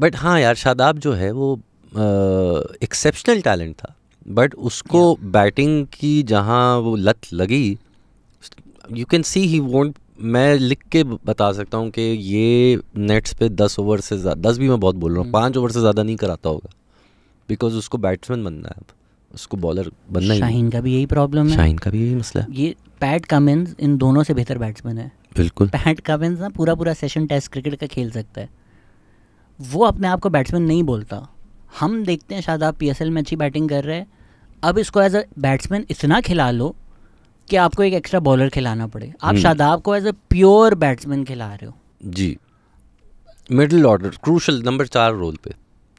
बट हाँ यार शादाब जो है वो एक्सेप्शनल टैलेंट था बट उसको बैटिंग की जहाँ वो लत लगी you can see he want मैं लिख के बता सकता हूँ कि ये नेट्स पे दस ओवर से ज़्यादा दस भी मैं बहुत बोल रहा हूँ hmm। पाँच ओवर से ज़्यादा नहीं कराता होगा बिकॉज उसको बैट्समैन बनना है अब उसको बॉलर बनना ही शाहीन का भी यही प्रॉब्लम है शाहीन का भी यही मसला है ये पैट कमिंस इन दोनों से बेहतर बैट्समैन है बिल्कुल पैट कमिंस ना पूरा पूरा सेशन टेस्ट क्रिकेट का खेल सकता है वो अपने आप को बैट्समैन नहीं बोलता हम देखते हैं शायद आप पी में अच्छी बैटिंग कर रहे हैं अब इसको एज अ बैट्समैन इतना खिला लो कि आपको एक एक्स्ट्रा बॉलर खिलाना पड़े आप हम्म। शादाब को एज अ प्योर बैट्समैन खिला रहे हो जी मिडिल ऑर्डर क्रूशल नंबर चार रोल पे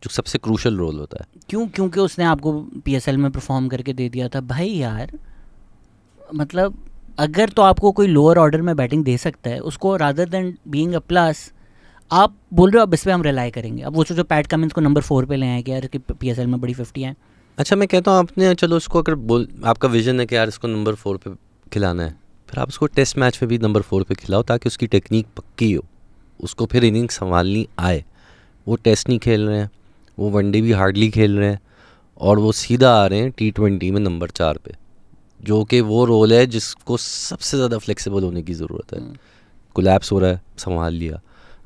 जो सबसे क्रूशल रोल होता है क्यों क्योंकि उसने आपको पीएसएल में परफॉर्म करके दे दिया था भाई यार मतलब अगर तो आपको कोई लोअर ऑर्डर में बैटिंग दे सकता है उसको rather than being a plus आप बोल रहे हो अब इस पर हम रिलाई करेंगे अब वो जो पैट कमिंस को नंबर फोर पे ले आए कि यार पी एस एल में बड़ी फिफ्टी है अच्छा मैं कहता हूँ आपने चलो उसको अगर बोल आपका विजन है कि यार इसको नंबर फोर पे खिलाना है फिर आप उसको टेस्ट मैच में भी नंबर फोर पे खिलाओ ताकि उसकी टेक्निक पक्की हो उसको फिर इनिंग संभालनी आए वो टेस्ट नहीं खेल रहे हैं वो वनडे भी हार्डली खेल रहे हैं और वो सीधा आ रहे हैं टी ट्वेंटी में नंबर चार पे जो कि वो रोल है जिसको सबसे ज़्यादा फ्लेक्सिबल होने की ज़रूरत है कोलैप्स हम्म। हो रहा है संभाल लिया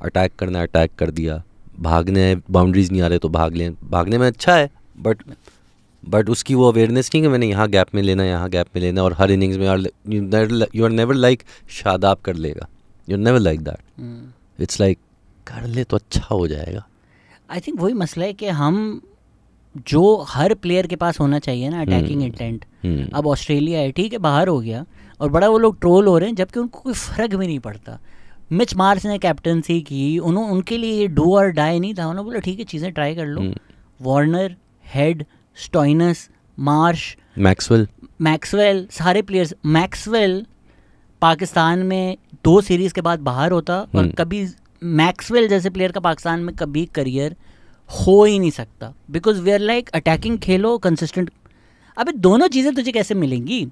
अटैक करना है अटैक कर दिया भागने है बाउंड्रीज नहीं आ रहे तो भाग लें भागने में अच्छा है बट बट उसकी वो अवेयरनेस नहीं कि मैंने यहाँ गैप में लेना यहाँ गैप में लेना और हर इनिंग्स में you are never like Shadab कर लेगा you are never like that it's like कर ले तो अच्छा हो जाएगा आई थिंक वही मसला है कि हम जो हर प्लेयर के पास होना चाहिए ना अटैकिंग इंटेंट हम्म, हम्म। अब ऑस्ट्रेलिया है ठीक है बाहर हो गया और बड़ा वो लोग ट्रोल हो रहे हैं जबकि उनको कोई फ़र्क भी नहीं पड़ता मिच मार्स ने कैप्टनसी की उन्होंने उनके लिए ये डू और डाई नहीं था उन्होंने बोला ठीक है चीज़ें ट्राई कर लो Warner Head Stoinis Marsh Maxwell Maxwell सारे प्लेयर्स मैक्सवेल पाकिस्तान में दो सीरीज़ के बाद बाहर होता और हम्म। कभी मैक्सवेल जैसे प्लेयर का पाकिस्तान में कभी करियर हो ही नहीं सकता because we are like attacking खेलो कंसिस्टेंट अबे दोनों चीज़ें तुझे कैसे मिलेंगी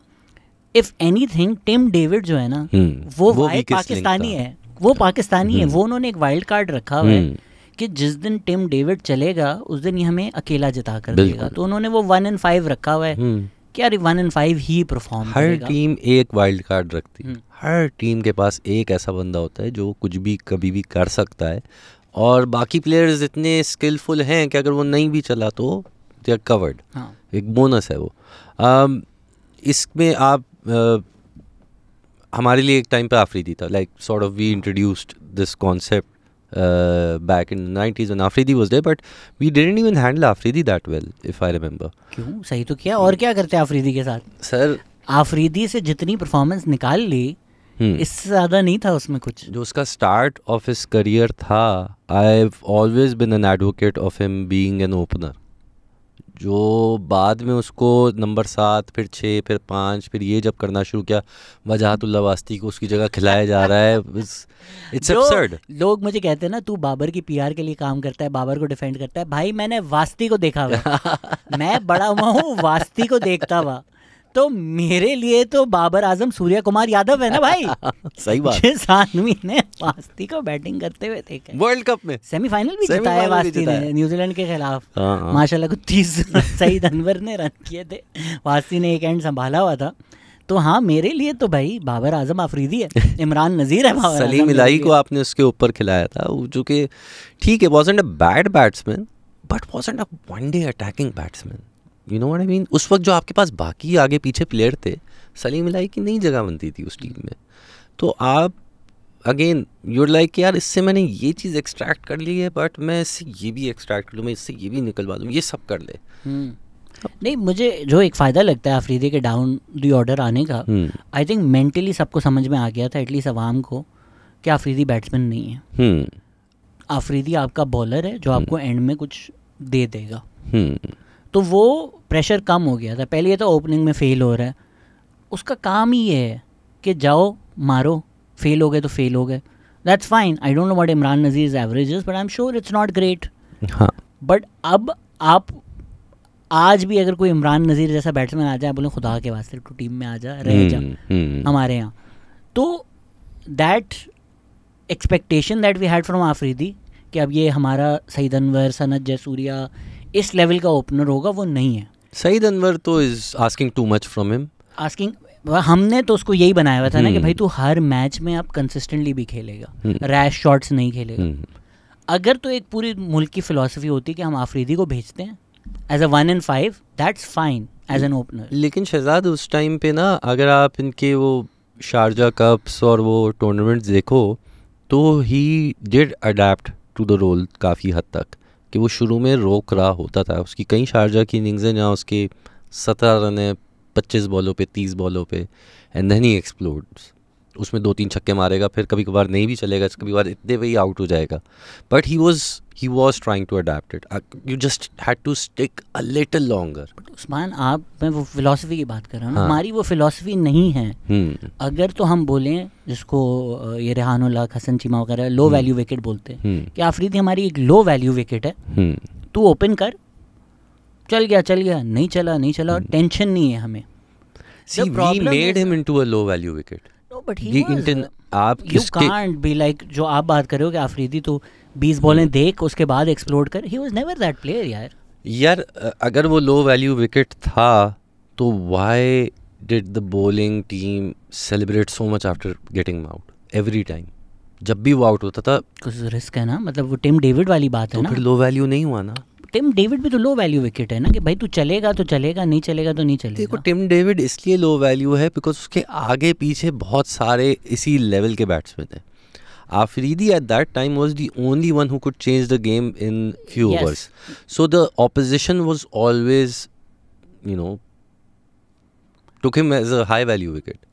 if anything Tim David जो है ना hmm. वो, वो पाकिस्तानी है वो पाकिस्तानी है हम्म। वो उन्होंने एक वाइल्ड कार्ड रखा हुआ है हम्म। कि जिस दिन टिम डेविड चलेगा उस दिन ही हमें अकेला जिता कर देगा तो उन्होंने वो वन एंड फाइव रखा हुआ है कि यार वन एंड फाइव ही परफॉर्म हर करेगा। टीम एक वाइल्ड कार्ड रखती है हम्म। हर टीम के पास एक ऐसा बंदा होता है जो कुछ भी कभी भी कर सकता है और बाकी प्लेयर्स इतने स्किलफुल हैं कि अगर वो नहीं भी चला तो दे आर कवर्ड एक बोनस है वो um, इसमें आप uh, हमारे लिए एक टाइम पर आफरी दी था like sort of we introduced this concept uh, back in the 90s when Afridi was there, but we didn't even handle Afridi that well, if I remember. क्यों सही तो किया और क्या करते आफरीदी के साथ सर आफरीदी से जितनी परफॉर्मेंस निकाल ली हम्म। इससे ज़्यादा नहीं था उसमें कुछ जो उसका स्टार्ट ऑफ हिस करियर था I have always been an advocate of him being an opener जो बाद में उसको नंबर सात फिर छः फिर पाँच फिर ये जब करना शुरू किया वजाहतुल्ला वास्ती को उसकी जगह खिलाया जा रहा है [laughs] इट्स absurd लोग मुझे कहते हैं ना तू बाबर की पीआर के लिए काम करता है बाबर को डिफेंड करता है भाई मैंने वास्ती को देखा हुआ [laughs] मैं बड़ा हुआ हूँ वास्ती को देखता हुआ तो मेरे लिए तो बाबर आजम सूर्य कुमार यादव है ना भाई [laughs] सही बात जिस आदमी ने वास्ती को बैटिंग करते हुए देखा वर्ल्ड कप में सेमीफाइनल भी जीता है वास्ती ने न्यूजीलैंड के खिलाफ हाँ, हाँ। माशाल्लाह को तीस [laughs] सही अनवर ने रन किए थे वास्ती ने एक एंड संभाला हुआ था तो हाँ मेरे लिए तो भाई बाबर आजम आफरीदी है [laughs] इमरान नज़ीर है बाबर सलीम इलाही को आपने उसके ऊपर खिलाया था जो कि ठीक है wasn't a bad batsman but wasn't a one day attacking batsman you know I mean उस वक्त जो आपके पास बाकी आगे पीछे प्लेयर थे सलीम इलाई की नई जगह बनती थी उस टीम में तो आप अगेन यूर लाइक यार इससे मैंने ये चीज़ एक्सट्रैक्ट कर ली है बट मैं इससे ये भी एक्सट्रैक्ट कर लूँ मैं इससे ये भी निकलवा दूँ ये सब कर ले हम्म। नहीं मुझे जो एक फ़ायदा लगता है अफरीदी के डाउन दी ऑर्डर आने का आई थिंक मेंटली सबको समझ में आ गया था एटलीस्ट अवाम को कि अफरीदी बैट्समैन नहीं है अफरीदी हम्म। आपका बॉलर है जो हम्म। आपको एंड में कुछ दे देगा तो वो प्रेशर कम हो गया था पहले ये तो ओपनिंग में फ़ेल हो रहा है उसका काम ही ये है कि जाओ मारो फेल हो गए तो फेल हो गए that's fine I don't know what Imran Nazir average but I am sure it's not great हाँ बट अब आप आज भी अगर कोई इमरान नज़ीर जैसा बैट्समैन आ जाए बोले खुदा के वास्ते तो टीम में आ जा रह जा हम्म, हम्म। हमारे यहाँ तो that expectation that we had from Afridi कि अब ये हमारा सईद अनवर सनत जयसूरिया इस लेवल का ओपनर होगा वो नहीं है सईद अनवर तो is asking too much from him asking हमने तो उसको यही बनाया हुआ था ना कि हम्म। भाई तू हर मैच में आप कंसिस्टेंटली भी खेलेगा रैश हम्म। शॉट्स नहीं खेलेगा हम्म। अगर तो एक पूरी मुल्क की फिलोसफी होती कि हम आफरीदी को भेजते हैं as a one and five that's fine as an opener लेकिन शहजाद उस टाइम पे ना अगर आप इनके वो शारजा कप्स और वो टूर्नामेंट्स देखो तो he did adapt to the role काफ़ी हद तक कि वो शुरू में रोक रहा होता था उसकी कई शारजा की इनिंग्स हैं जहाँ उसके सत्रह रन है पच्चीस बॉलों पे तीस बॉलों पे एंड देन ही एक्सप्लोड्स उसमें दो तीन छक्के मारेगा फिर कभी कभार नहीं भी चलेगा कभी कभार इतने पे ही आउट हो जाएगा but he was he was trying to adapt you just had to stick a little longer Usman आप मैं वो फिलोसफी की बात कर रहा हूँ हाँ. हमारी वो फिलोसफी नहीं है hmm. अगर तो हम बोलें जिसको ये रेहान उल्लाक हसन चीमा वगैरह लो वैल्यू विकेट बोलते हैं hmm. कि आफरीदी हमारी एक लो वैल्यू विकेट है hmm. तू ओपन कर चल गया चल गया नहीं चला नहीं चला और टेंशन नहीं है हमें See, we made him into a low value wicket. आप कांट बी लाइक जो आप बात कर रहे हो कि आफरीदी तो 20 बॉलें हम्म। देख उसके बाद एक्सप्लोर कर he was never that player यार यार अगर वो लो वैल्यू विकेट था तो why did the bowling team celebrate so much after getting out every time जब भी वो आउट होता था कुछ रिस्क है ना मतलब वो टिम डेविड वाली बात तो है ना फिर लो वैल्यू नहीं हुआ ना टिम डेविड भी तो लो वैल्यू विकेट है ना कि भाई तू चलेगा तो चलेगा नहीं चलेगा तो नहीं चलेगा देखो टिम डेविड इसलिए लो वैल्यू है बिकॉज उसके आगे पीछे बहुत सारे इसी लेवल के बैट्समैन हैं Afridi at that time was the only one who could change the game in few overs so the opposition was always you know know, took as a high value wicket wicket.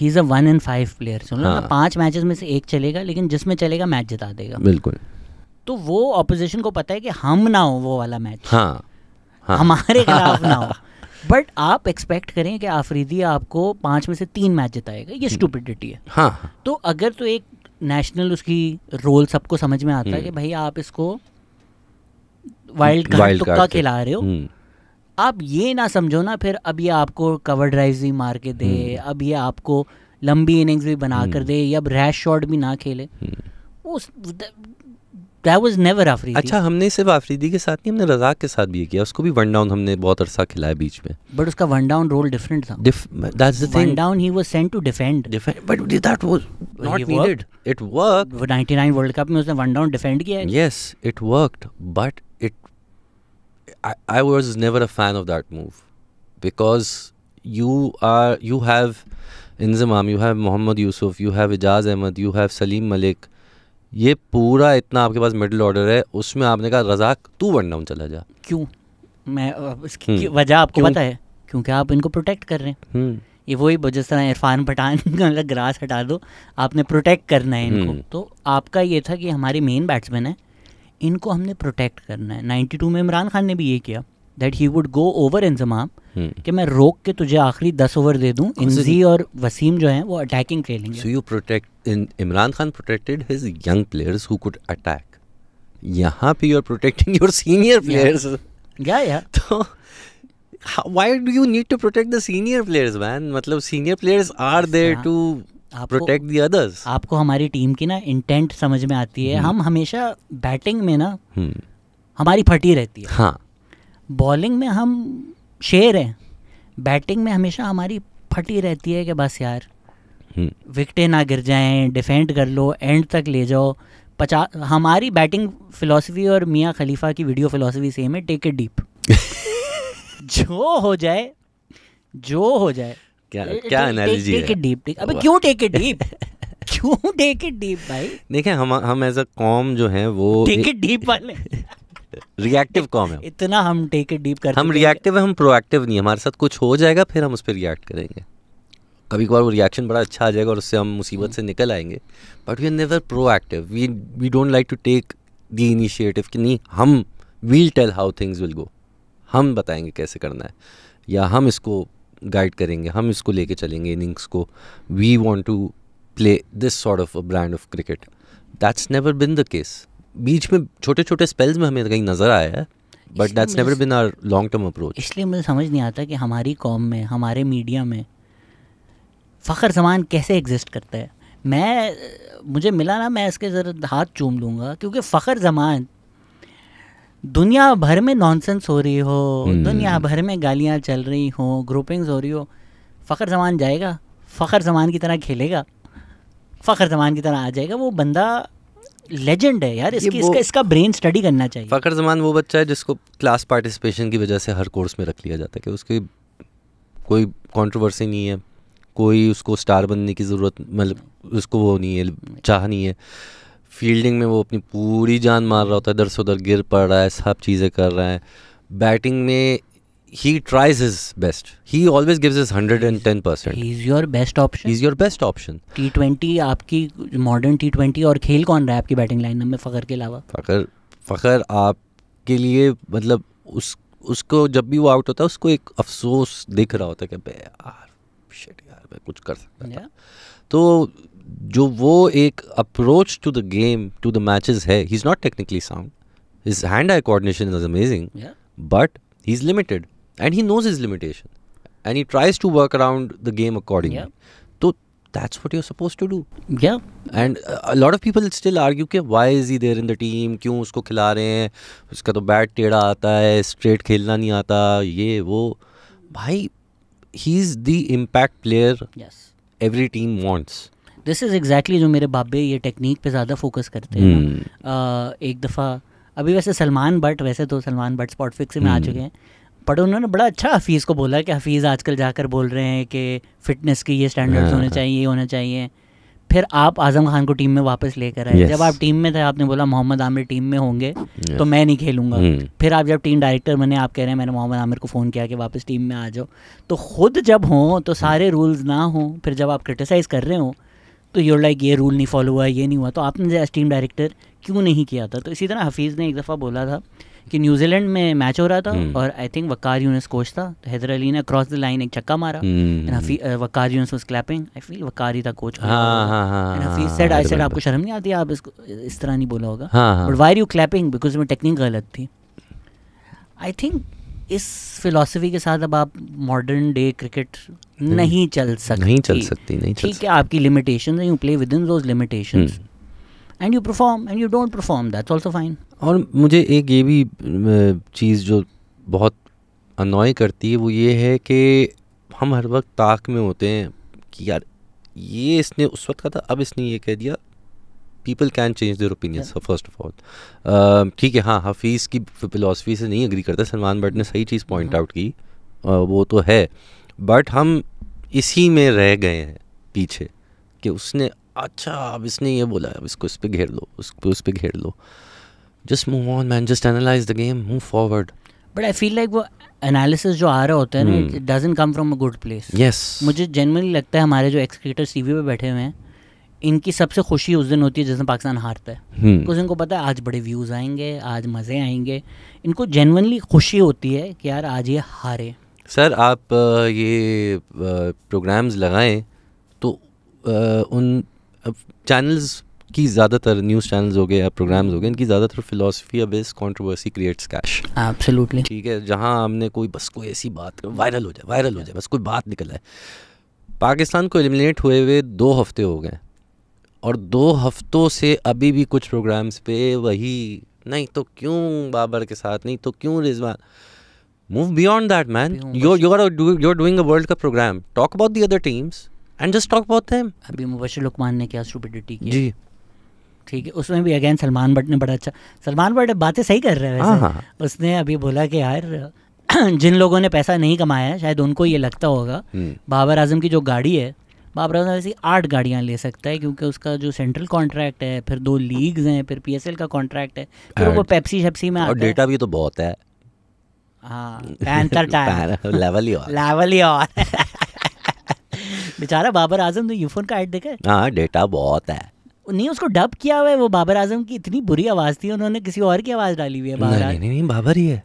He is a one and five player सुन हाँ। पांच matches में से एक चलेगा लेकिन जिसमें चलेगा मैच जिता देगा बिल्कुल तो वो ऑपोजिशन को पता है कि हम ना हो वो वाला मैच हाँ, हाँ, हमारे खिलाफ ना हो बट [laughs] आप एक्सपेक्ट करें कि आफरीदी आपको पांच में से तीन मैच जिताएगा ये स्टूपिडिटी हम्म। है हाँ, हाँ, तो अगर तो एक नेशनल उसकी रोल सबको समझ में आता है हम्म। कि भाई आप इसको वाइल्ड कार्ड तुक्का खिला रहे हो हम्म। आप ये ना समझो ना फिर अब ये आपको कवर ड्राइव भी मार के दे अब ये आपको लंबी इनिंग्स भी बना कर दे या रैश शॉट भी ना खेले उस that was never Afridi. अच्छा हमने सिर्फ आफरीदी के साथ नहीं हमने रजाक के साथ भी किया उसको भी वन डाउन हमने बहुत अरसा खिलाया बीच में बट उसका वन डाउन रोल डिफरेंट था that's the thing one down he was sent to defend but that was not needed it work 99 world cup में उसने वन डाउन डिफेंड किया yes it worked but it I was never a fan of that move because you are you have you have ये पूरा इतना आपके पास middle order है उसमें आपने कहा रजाक तू वन डाउन चला जा क्यों मैं इसकी हम्म। वजह आपको पता है क्योंकि आप इनको प्रोटेक्ट कर रहे हैं हम्म। ये वही जिस तरह इरफान पठान का ग्रास हटा दो आपने प्रोटेक्ट करना है इनको हम्म। तो आपका ये था कि हमारी मेन बैट्समैन है इनको हमने प्रोटेक्ट करना है नाइन्टी में इमरान खान ने भी ये किया that he would go over Inzamam कि मैं रोक के तुझे आखिरी दस ओवर दे दूं इंजी और वसीम जो हैं वो अटैकिंग खेलेंगे so you protect in Imran Khan protected his young players who could attack यहाँ पे you are protecting your senior players या या तो why do you need to protect the senior players man मतलब senior players are there to protect the others आपको हमारी team की ना इंटेंट समझ में आती है hmm. हम हमेशा बैटिंग में ना hmm. हमारी फटी रहती है हाँ बॉलिंग में हम शेर हैं बैटिंग में हमेशा हमारी फटी रहती है कि बस यार हम्म। विकटें ना गिर जाएं डिफेंड कर लो एंड तक ले जाओ पचास हमारी बैटिंग फिलॉसफी और मियाँ खलीफा की वीडियो फिलॉसफी सेम है टेक इट डीप जो हो जाए जो हो जाए क्या क्या एनालॉजी टेक इट डीप अबे क्यों टेक इट डीप क्यों टेक इट डीप भाई देखें हम हम एज अ कॉम जो है वो टेक इट डीप वाले [laughs] रिएक्टिव कॉम है इतना हम टेक इट डीप करते हम रिएक्टिव है हम प्रोएक्टिव नहीं हमारे साथ कुछ हो जाएगा फिर हम उस पर रिएक्ट करेंगे कभी कभार वो रिएक्शन बड़ा अच्छा आ जाएगा और उससे हम मुसीबत से हम्म। निकल आएंगे but we are never proactive we we don't like to take the initiative कि नहीं हम we'll tell how things will go हम बताएंगे कैसे करना है या हम इसको गाइड करेंगे हम इसको लेके चलेंगे इनिंग्स को we want to play this sort of a brand of cricket that's never been the case बीच में छोटे छोटे स्पेल्स में हमें कहीं नज़र आया है but that's never been our long term approach इसलिए मुझे समझ नहीं आता कि हमारी कॉम में हमारे मीडिया में फ़खर जमान कैसे एग्जिस्ट करता है मैं मुझे मिला ना मैं इसके ज़रा हाथ चूम लूँगा क्योंकि फ़खर जमान दुनिया भर में नॉनसेंस हो रही हो hmm. दुनिया भर में गालियाँ चल रही हों ग्रुपिंग्स हो रही हो फ़खर जमान जाएगा फ़खर जमान की तरह खेलेगा फ़खर जमान की तरह आ जाएगा वो बंदा लेजेंड है यार इसकी इसका इसका ब्रेन स्टडी करना चाहिए फ़खर जमान वो बच्चा है जिसको क्लास पार्टिसिपेशन की वजह से हर कोर्स में रख लिया जाता है कि उसकी कोई कंट्रोवर्सी नहीं है कोई उसको स्टार बनने की ज़रूरत मतलब उसको वो नहीं है चाह नहीं है फील्डिंग में वो अपनी पूरी जान मार रहा होता है इधर से उधर गिर पड़ रहा है सब चीज़ें कर रहा है बैटिंग में he tries his best. He always gives his 110%. He's your best option. He's your best option. T20 आपकी मॉडर्न T20 और खेल कौन रहा है आपकी batting लाइनअप में फखर के अलावा फखर फखर आप के लिए मतलब उस उसको जब भी वो आउट होता है उसको एक अफसोस दिख रहा होता है कि यार शिट यार मैं कुछ कर सकता yeah. तो जो वो एक approach to the game to the matches है he is not technically sound his hand eye coordination is amazing but he is limited and he knows his limitation and he tries to work around the game according तो that's what you're supposed to do क्या and lot of people still argue के why is he there in the team क्यों उसको खिला रहे हैं उसका तो बैट टेढ़ा आता है स्ट्रेट खेलना नहीं आता ये वो भाई he is the impact player every team wants this is exactly जो मेरे बाबे ये टेक्निक पे ज़्यादा फोकस करते हैं hmm. एक दफ़ा अभी वैसे सलमान भट्ट वैसे तो सलमान भट्ट स्पॉट फिक्स में आ hmm. चुके हैं पढ़ो उन्होंने बड़ा अच्छा हफीज़ को बोला कि हफीज़ आजकल जाकर बोल रहे हैं कि फ़िटनेस की ये स्टैंडर्ड्स हाँ, होने हाँ। चाहिए होना चाहिए फिर आप आजम खान को टीम में वापस लेकर आए yes. जब आप टीम में थे आपने बोला मोहम्मद आमिर टीम में होंगे yes. तो मैं नहीं खेलूंगा hmm. फिर आप जब टीम डायरेक्टर बने आप कह रहे हैं मैंने मोहम्मद आमिर को फ़ोन किया कि वापस टीम में आ जाओ तो खुद जब हों तो सारे रूल्स ना हों फिर जब आप क्रिटिसाइज़ कर रहे हो तो यूर लाइक ये रूल नहीं फॉलो हुआ ये नहीं हुआ तो आपने टीम डायरेक्टर क्यों नहीं किया था तो इसी तरह हफीज़ ने एक दफ़ा बोला था कि न्यूजीलैंड में मैच हो रहा था हम्म। और I think Waqar Younis coach था तो हैदर अली ने अक्रॉस द लाइन एक चक्का मारा एंड हम्म। हफी Waqar Younis was clapping I feel Waqar ही था कोच एंड हाँ, हाँ, हाँ, हफी सेड आई सेड आपको शर्म नहीं आती आप इसको इस तरह नहीं बोला होगा but why are you clapping because मेरी टेक्निक गलत थी आई थिंक इस फिलॉसफी के साथ अब आप मॉडर्न डे क्रिकेट नहीं चल सकती नहीं चल सकती नहीं ठीक है आपकी limitation you play within those limitation and you perform and you don't perform that's also fine और मुझे एक ये भी चीज़ जो बहुत अनॉय करती है वो ये है कि हम हर वक्त ताक में होते हैं कि यार ये इसने उस वक्त कहा था अब इसने ये कह दिया people can change their opinion first of all ठीक है हाँ हफीज़ की फ़िलासफ़ी से नहीं अग्री करता सलमान भट्ट ने सही चीज़ पॉइंट आउट mm-hmm. की uh, वो तो है बट हम इसी में रह गए हैं पीछे कि उसने अच्छा अब इसने ये बोला अब इसको इस पर घेर लो उस पर घेर लो just move on man just analyse the game move forward but I feel like वो एनालिसिस जो आ रहे होते हैं ना it doesn't come from a good place yes मुझे जनरली लगता है हमारे जो एक्सक्रीटर सी वी पे बैठे हुए हैं इनकी सबसे खुशी उस दिन होती है जिस दिन पाकिस्तान हारता है बिकॉज hmm. इनको पता है आज बड़े व्यूज़ आएंगे आज मज़े आएंगे इनको जेनवनली खुशी होती है कि यार आज ये हारे सर आप ये प्रोग्राम्स लगाएं तो उन चैनल्स की ज़्यादातर न्यूज़ चैनल्स हो गए या प्रोग्राम्स हो गए इनकी ज़्यादातर फिलोसफी अब इस कॉन्ट्रोवर्सी क्रिएट्स कैश एब्सोल्युटली ठीक है जहाँ हमने कोई बस कोई ऐसी बात वायरल हो जाए वायरल हो जाए बस कोई बात निकल आए पाकिस्तान को एलिमिनेट हुए हुए दो हफ्ते हो गए और दो हफ्तों से अभी भी कुछ प्रोग्राम्स पे वही नहीं तो क्यों बाबर के साथ नहीं तो क्यों Rizwan move beyond that man you you are you are doing a world cup program talk about the other teams and just talk about them अभी मुबशिर लुकमान ने क्या स्टूपिडिटी की जी ठीक है उसमें भी अगेन सलमान भट्ट ने बड़ा अच्छा सलमान भट्ट बातें सही कर रहे हैं हाँ, हाँ। उसने अभी बोला कि यार [clears throat] जिन लोगों ने पैसा नहीं कमाया है शायद उनको ये लगता होगा हम्म। बाबर आजम की जो गाड़ी है बाबर आजम ऐसी आठ गाड़ियाँ ले सकता है क्योंकि उसका जो सेंट्रल कॉन्ट्रैक्ट है फिर दो लीग्स हैं फिर पीएसएल का कॉन्ट्रैक्ट है फिर वो पेप्सी शेप्सी में और डेटा भी तो बहुत है हाँ लेवल [laughs] ही और लेवल ही और [laughs] बेचारा बाबर आजम ने यूफोन का एड देखा है हाँ डेटा बहुत है नहीं उसको डब किया हुआ है वो बाबर आजम की इतनी बुरी आवाज़ थी उन्होंने किसी और की आवाज़ डाली हुई है बाबर नहीं, नहीं, नहीं बाबर ही है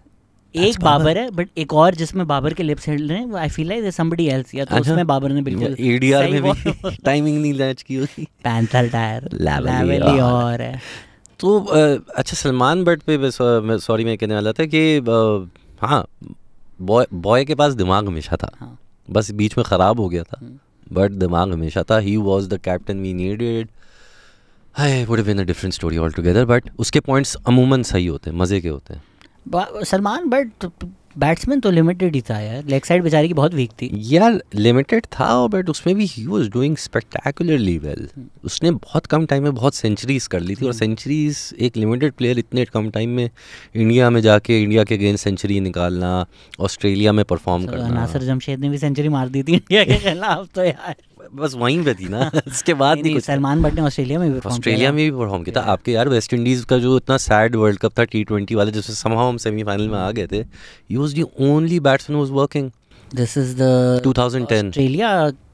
एक अच्छा, बाबर, बाबर है बट एक और जिसमें बाबर के लिप्स हिल रहे हैं I feel like somebody else या तो अच्छा। उसमें बाबर ने बिल्कुल एडीआर में भी टाइमिंग [laughs] नहीं लैच की होगी पैंथल टायर लेवली और है तो अच्छा सलमान बट पे सॉरी मैं कहने वाला था कि हाँ बॉय के पास दिमाग हमेशा था हाँ। बस बीच में ख़राब हो गया था बट हम्म। दिमाग हमेशा था he was the captain we needed he would have been a different story all together but उसके पॉइंट्स अमूमन सही होते हैं मज़े के होते हैं सलमान बट बैट्समैन तो लिमिटेड ही था यार लेग साइड बेचारे की बहुत वीक थी यार लिमिटेड था बट उसमें भी he was doing spectacularly well उसने बहुत कम टाइम में बहुत सेंचुरीज कर ली थी और सेंचुरीज हम्म। एक लिमिटेड प्लेयर इतने कम टाइम में इंडिया में जाके इंडिया के अगेंस्ट सेंचुरी निकालना ऑस्ट्रेलिया में परफॉर्म करना नासिर जमशेद ने भी सेंचुरी मार दी थी इंडिया के खिलाफ तो यार बस वहीं पे थी ना इसके हाँ। [laughs] बाद नहीं, नहीं सलमान भट्ट ने ऑस्ट्रेलिया में भी ऑस्ट्रेलिया में भी परफॉर्म किया था आपके यार वेस्ट इंडीज का जो इतना सैड वर्ल्ड कप था टी ट्वेंटी वाला जिसमें समहाउ हम सेमीफाइनल में आ गए थे he was the only batsman was working this is the 2010 Australia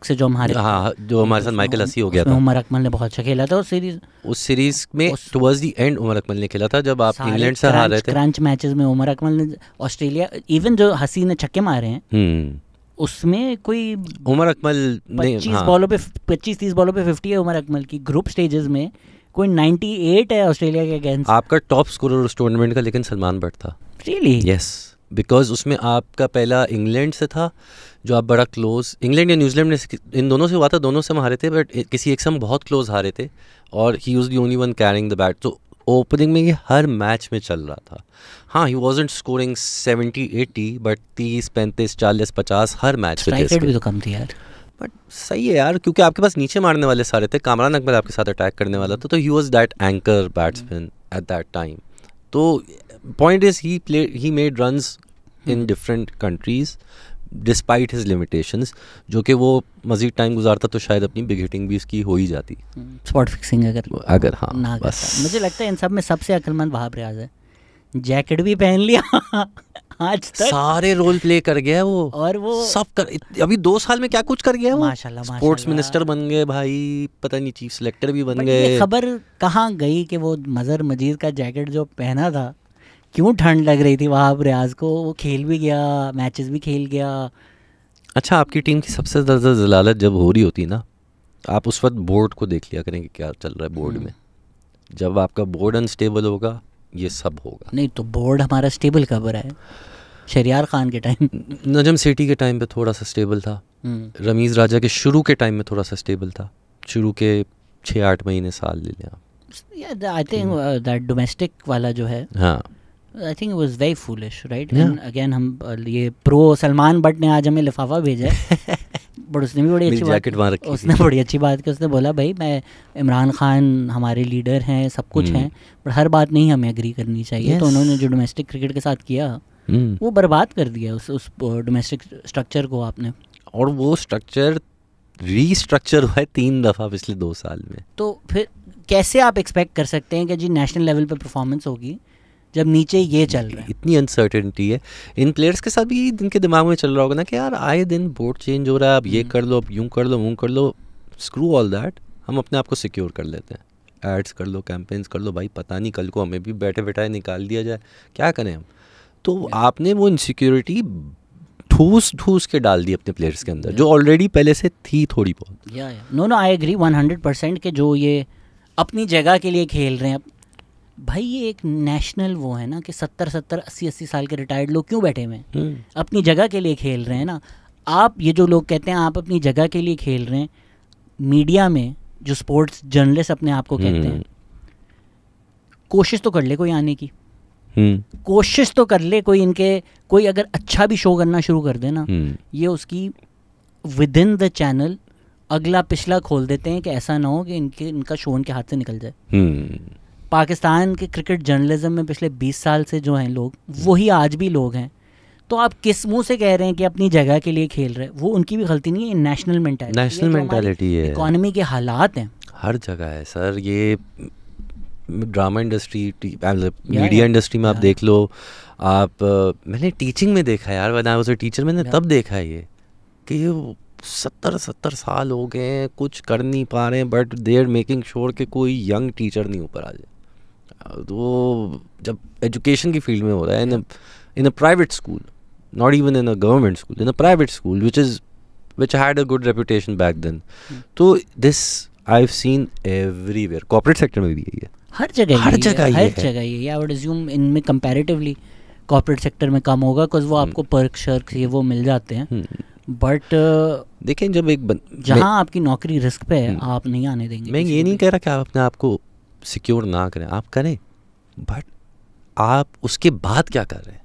से जो हमारे हाँ, हाँ जो हमारे साथ माइकल हसी हो गया था उमर अकमल ने बहुत अच्छा खेला था उस सीरीज उस सीरीज में towards the end Umar Akmal ने खेला था जब आप इंग्लैंड से हार रहे थे क्रंच मैचेस में उमर अकमल ने ऑस्ट्रेलिया इवन जो हसी ने छक्के मारे हैं हम्म। उसमें कोई उमर अकमल पच्चीस हाँ। बॉलों पे पच्चीस तीस बॉलों पे फिफ्टी है उमर अकमल की ग्रुप स्टेजेस में कोई एट है ऑस्ट्रेलिया के अगेंस्ट आपका टॉप स्कोर उस टूर्नामेंट का लेकिन सलमान बट था रियली यस बिकॉज उसमें आपका पहला इंग्लैंड से था जो आप बड़ा क्लोज इंग्लैंड या न्यूजीलैंड ने इन दोनों से हुआ था दोनों से हम हारे थे बट किसी एक से हम बहुत क्लोज हारे थे और he was the only one carrying the bat तो ओपनिंग में ये हर मैच में चल रहा था हाँ he wasn't scoring seventy eighty but तीस पैंतीस चालीस पचास हर मैच भी तो कम थी यार बट सही है यार क्योंकि आपके पास नीचे मारने वाले सारे थे कामरान अकबर आपके साथ अटैक करने वाला था तो he was that anchor batsman at that time तो point is he play he made run in different countries despite his limitations जो कि वो मज़ीद टाइम गुजारता तो शायद अपनी बिग हिटिंग भी इसकी हो ही जाती स्पॉट hmm, फिक्सिंग अगर अगर हाँ ना बस मुझे लगता है इन सब में सबसे अक्लमंद वहाब रियाज है जैकेट भी पहन लिया आज तक सारे रोल प्ले कर गया वो और वो सब कर अभी दो साल में क्या कुछ कर गया वो माशाल्लाह स्पोर्ट्स मिनिस्टर बन गए भाई पता नहीं चीफ सिलेक्टर भी बन गए खबर कहाँ गई कि वो मज़र मजीद का जैकेट जो पहना था क्यों ठंड लग रही थी वहाँ रियाज को वो खेल भी गया मैचेस भी खेल गया अच्छा आपकी टीम की सबसे ज़्यादा जलालत जब हो रही होती ना आप उस वक्त बोर्ड को देख लिया करेंगे क्या चल रहा है बोर्ड हम्म। में जब आपका बोर्ड अनस्टेबल होगा ये सब होगा नहीं तो बोर्ड हमारा स्टेबल कब रहा है शरियार खान के टाइम नजम सेठी के टाइम पे थोड़ा सा स्टेबल था हम्म। रमीज़ राजा के शुरू के टाइम में थोड़ा सा स्टेबल था शुरू के छः आठ महीने साल ले लिया आई थिंक दैट डोमेस्टिक वाला जो है हाँ I think was very foolish right again हम ये प्रो सलमान बट ने आज हमें लिफाफा भेजा है बट [laughs] उसने भी बड़ी अच्छी बात उसने बड़ी अच्छी बात की उसने बोला भाई मैं इमरान खान हमारे लीडर हैं सब कुछ हम्म। हैं बट हर बात नहीं हमें एग्री करनी चाहिए तो उन्होंने जो डोमेस्टिक क्रिकेट के साथ किया हम्म। वो बर्बाद कर दिया उस उस डोमेस्टिक स्ट्रक्चर को आपने और वो स्ट्रक्चर रीस्ट्रक्चर हुआ है तीन दफ़ा पिछले दो साल में तो फिर कैसे आप एक्सपेक्ट कर सकते हैं कि जी नेशनल लेवल पर परफॉर्मेंस होगी जब नीचे ये चल रहा है इतनी अनसर्टेनिटी है इन प्लेयर्स के साथ भी यही दिन के दिमाग में चल रहा होगा ना कि यार आए दिन बोर्ड चेंज हो रहा है अब ये हम्म। कर लो अब यूँ कर लो वूँ कर लो स्क्रू ऑल दैट हम अपने आप को सिक्योर कर लेते हैं एड्स कर लो कैंपेन्स कर लो भाई पता नहीं कल को हमें भी बैठे बैठाए निकाल दिया जाए क्या करें हम तो आपने वो इनसिक्योरिटी ठूस ठूस के डाल दी अपने प्लेयर्स के अंदर जो ऑलरेडी पहले से थी थोड़ी बहुत या no no I agree one hundred percent के जो ये अपनी जगह के लिए खेल रहे हैं भाई ये एक नेशनल वो है ना कि सत्तर सत्तर अस्सी अस्सी साल के रिटायर्ड लोग क्यों बैठे हुए हैं हम्म। अपनी जगह के लिए खेल रहे हैं ना आप ये जो लोग कहते हैं आप अपनी जगह के लिए खेल रहे हैं मीडिया में जो स्पोर्ट्स जर्नलिस्ट अपने आप को कहते हम्म। हैं कोशिश तो कर ले कोई आने की हम्म। कोशिश तो कर ले कोई इनके कोई अगर अच्छा भी शो करना शुरू कर देना ये उसकी विद इन द चैनल अगला पिछला खोल देते हैं कि ऐसा ना हो कि इनके इनका शो उनके हाथ से निकल जाए पाकिस्तान के क्रिकेट जर्नलिज्म में पिछले 20 साल से जो हैं लोग वही आज भी लोग हैं तो आप किस मुंह से कह रहे हैं कि अपनी जगह के लिए खेल रहे हैं वो उनकी भी गलती नहीं है नेशनल मेंटालिटी नेशनल मेंटालिटी है इकोनॉमी के हालात हैं हर जगह है सर ये ड्रामा इंडस्ट्री मीडिया इंडस्ट्री में आप देख लो आप मैंने टीचिंग में देखा है यार बताया उसे टीचर मैंने तब देखा है ये कि ये सत्तर सत्तर साल हो गए हैं कुछ कर नहीं पा रहे हैं but they are making sure कि कोई यंग टीचर नहीं ऊपर आ जाए वो तो जब एजुकेशन की फील्ड में हो रहा है in in a private school not even in a government school in a private school which is which had a good reputation back then तो this I have seen everywhere corporate sector में भी यही है हर जगह हर जगह हर जगह ये आई वुड अज्यूम इनमें कंपैरेटिवली कॉर्पोरेट सेक्टर में कम होगा बिकॉज वो hmm. आपको पर्क शर्क ये वो मिल जाते हैं बट hmm. uh, देखें जब एक जहाँ आपकी नौकरी रिस्क पे है hmm. आप नहीं आने देंगे मैं ये नहीं कह रहा कि आप अपने आप को सिक्योर ना करें आप करें बट आप उसके बाद क्या कर रहे हैं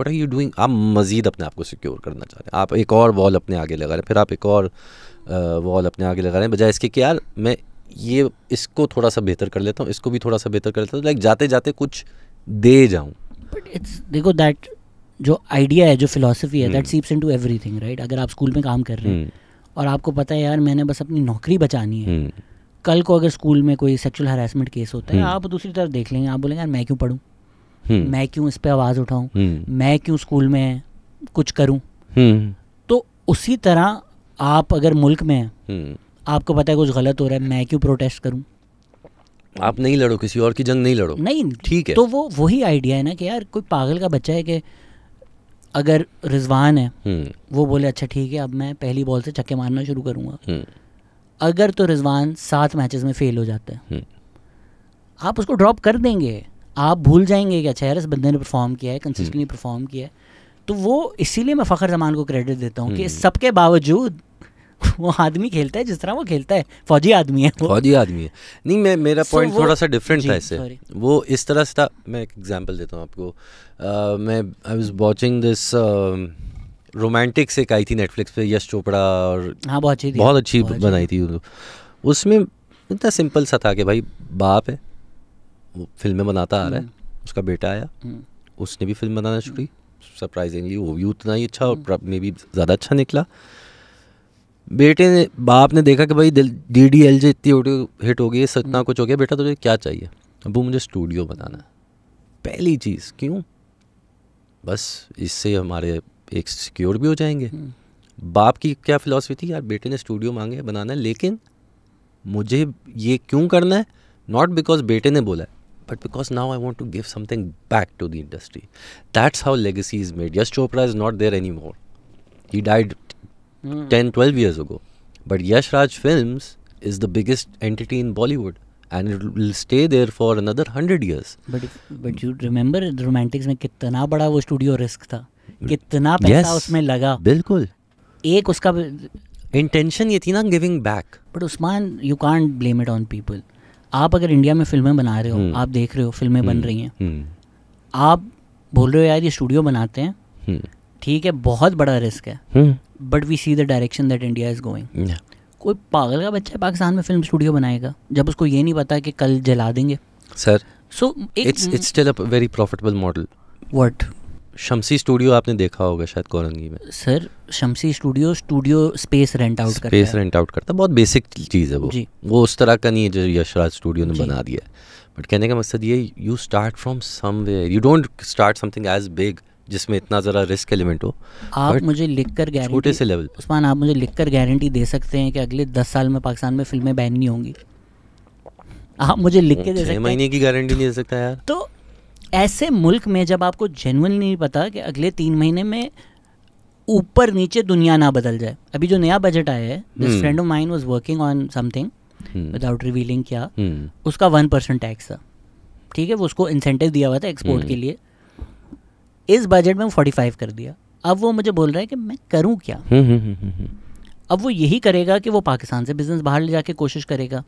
वट आर यू डूइंग आप मज़ीद अपने आप को सिक्योर करना चाह रहे हैं आप एक और वॉल अपने आगे लगा रहे हैं फिर आप एक और वॉल अपने आगे लगा रहे हैं बजाय इसके कि यार मैं ये इसको थोड़ा सा बेहतर कर लेता हूँ इसको भी थोड़ा सा बेहतर कर लेता हूँ लाइक जाते जाते कुछ दे जाऊँ बट इट्स देखो दैट जो आइडिया है जो फिलोसफी है that seeps to every right अगर आप स्कूल में काम कर रहे हैं हम्म। और आपको पता है यार मैंने बस अपनी नौकरी बचानी है हम्म। कल को अगर स्कूल में कोई सेक्सुअल हरासमेंट केस होता है हम्म। आप दूसरी तरफ देख लेंगे आप बोलेंगे यार मैं क्यों पढ़ूँ हम्म। मैं क्यों इस पर आवाज़ उठाऊँ हम्म। मैं क्यों स्कूल में कुछ करूँ तो उसी तरह आप अगर मुल्क में हैं आपको पता है कुछ गलत हो रहा है मैं क्यों प्रोटेस्ट करूँ आप नहीं लड़ो किसी और की जंग नहीं लड़ो नहीं ठीक है तो वो वही आइडिया है ना कि यार कोई पागल का बच्चा है कि अगर रिजवान है वो बोले अच्छा ठीक है अब मैं पहली बॉल से छक्के मारना शुरू करूँगा अगर तो रिजवान सात मैचेस में फेल हो जाता है हम्म। आप उसको ड्रॉप कर देंगे आप भूल जाएंगे कि अच्छा यार इस बंदे ने परफॉर्म किया है कंसिस्टेंटली परफॉर्म हम्म। किया है तो वो इसीलिए मैं फ़खर जमान को क्रेडिट देता हूँ कि हम्म। सबके बावजूद वो आदमी खेलता है जिस तरह वो खेलता है फौजी आदमी है फौजी आदमी है नहीं मैं मेरा पॉइंट so थोड़ा सा डिफरेंट था इससे वो इस तरह से था मैं एक एग्जांपल देता हूँ आपको uh, मैं I was watching this romantic से आई थी नेटफ्लिक्स पे यश चोपड़ा और हाँ बहुत अच्छी बहुत अच्छी बनाई थी उसमें इतना सिंपल सा था कि भाई बाप है वो फिल्में बनाता आ रहा है हम्म। उसका बेटा आया हम्म। उसने भी फिल्म बनाना शुरू की सरप्राइजिंगली हम्म। वो भी उतना ही अच्छा और मे भी ज़्यादा अच्छा निकला बेटे ने बाप ने देखा कि भाई डी डी एल जे इतनी हिट हो गई सतना कुछ हो गया बेटा तुझे क्या चाहिए अब वो मुझे स्टूडियो बनाना है पहली चीज़ क्यों बस इससे हमारे एक सिक्योर भी हो जाएंगे हम्म। बाप की क्या फिलासफी थी यार बेटे ने स्टूडियो मांगे बनाना है लेकिन मुझे ये क्यों करना है नॉट बिकॉज बेटे ने बोला but because now I want to give something back to the industry that's how legacy is made Yash Chopra is not there any more he died ten twelve years ago but Yash Raj film is the biggest entity in Bollywood and it will stay there for another hundred years but but you remember romantics में कितना बड़ा वो studio risk था कितना पैसा yes, उसमें लगा बिल्कुल एक उसका इंटेंशन ये थी ना giving back but Usman you can't blame it on people आप अगर इंडिया में फिल्में बना रहे हो hmm. आप देख रहे हो फिल्में hmm. बन हम्म, रही हैं hmm. आप बोल रहे हो यार ये स्टूडियो बनाते हैं ठीक hmm. है बहुत बड़ा रिस्क है but we see the direction that India is going कोई पागल का बच्चा पाकिस्तान में फिल्म स्टूडियो बनाएगा जब उसको ये नहीं पता कि कल जला देंगे sir so it's it's still a very profitable model what Shamsi studio आपने देखा होगा शायद कोरंगी में sir Shamsi studio studio space rent out करता है स्पेस रेंट आउट करता है बहुत बेसिक चीज़ है वो जी। वो उस तरह का नहीं है जो यशराज स्टूडियो ने बना दिया बट कहने का मकसद ये you start from somewhere you don't start something as big जिसमें इतना ज़रा रिस्क एलिमेंट हो आप मुझे लिख कर गारंटी से लेवल उस्मान आप मुझे लिख कर गारंटी दे सकते हैं कि अगले दस साल में पाकिस्तान में फिल्में बैन नहीं होंगी आप मुझे लिख के दे सकते हैं महीने की गारंटी नहीं दे सकता यार तो ऐसे मुल्क में जब आपको जेनुअन नहीं पता कि अगले तीन महीने में ऊपर नीचे दुनिया ना बदल जाए अभी जो नया बजट आया है this friend of mind was working on something without revealing क्या हम्म। उसका वन परसेंट टैक्स था ठीक है वो उसको इंसेंटिव दिया हुआ था एक्सपोर्ट के हम्म। लिए इस बजट में फोर्टी फाइव कर दिया अब वो मुझे बोल रहा है कि मैं करूँ क्या हम्म, अब वो यही करेगा कि वो पाकिस्तान से बिजनेस बाहर ले जाके कोशिश करेगा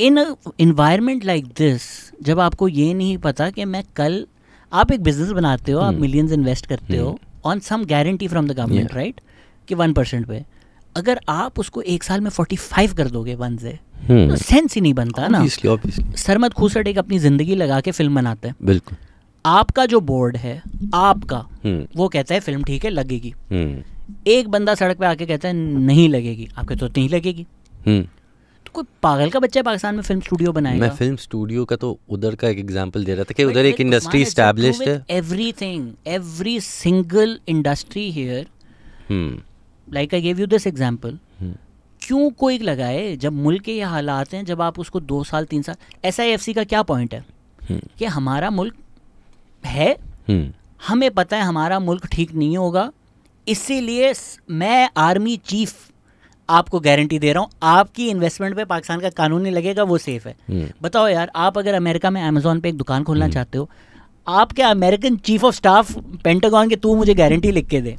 इन इन्वायरमेंट लाइक दिस जब आपको ये नहीं पता कि मैं कल आप एक बिजनेस बनाते हो hmm. आप मिलियंस हम्म। इन्वेस्ट करते hmm. हो on some guarantee from the government right कि वन परसेंट पे अगर आप उसको एक साल में फोर्टी फाइव कर दोगे वन से hmm. तो सेंस हम्म। ही नहीं बनता obviously, ना सरमद खूसट एक अपनी जिंदगी लगा के फिल्म बनाते हैं बिल्कुल आपका जो बोर्ड है आपका हम्म। वो कहता है फिल्म ठीक है लगेगी एक बंदा सड़क पे आके कहता है नहीं लगेगी आपके तो नहीं लगेगी कोई पागल का बच्चा है पाकिस्तान में फिल्म स्टूडियो बनाएगा मैं फिल्म स्टूडियो का तो उधर का एक एग्जांपल दे रहा था कि उधर एक इंडस्ट्री स्टैब्लिश्ड है everything every single industry here like I give you this example क्यों कोई लगाए जब मुल्क के ये हालात हैं जब आप उसको दो साल तीन साल एस आई एफ सी का क्या पॉइंट है hmm. कि हमारा मुल्क है hmm. हमें पता है हमारा मुल्क ठीक नहीं होगा इसीलिए मैं आर्मी चीफ आपको गारंटी दे रहा हूँ आपकी इन्वेस्टमेंट पे पाकिस्तान का कानून नहीं लगेगा वो सेफ है हम्म। बताओ यार आप अगर अमेरिका में अमेजोन पे एक दुकान खोलना हम्म। चाहते हो आप क्या American chief of staff Pentagon के तू मुझे गारंटी लिख के दे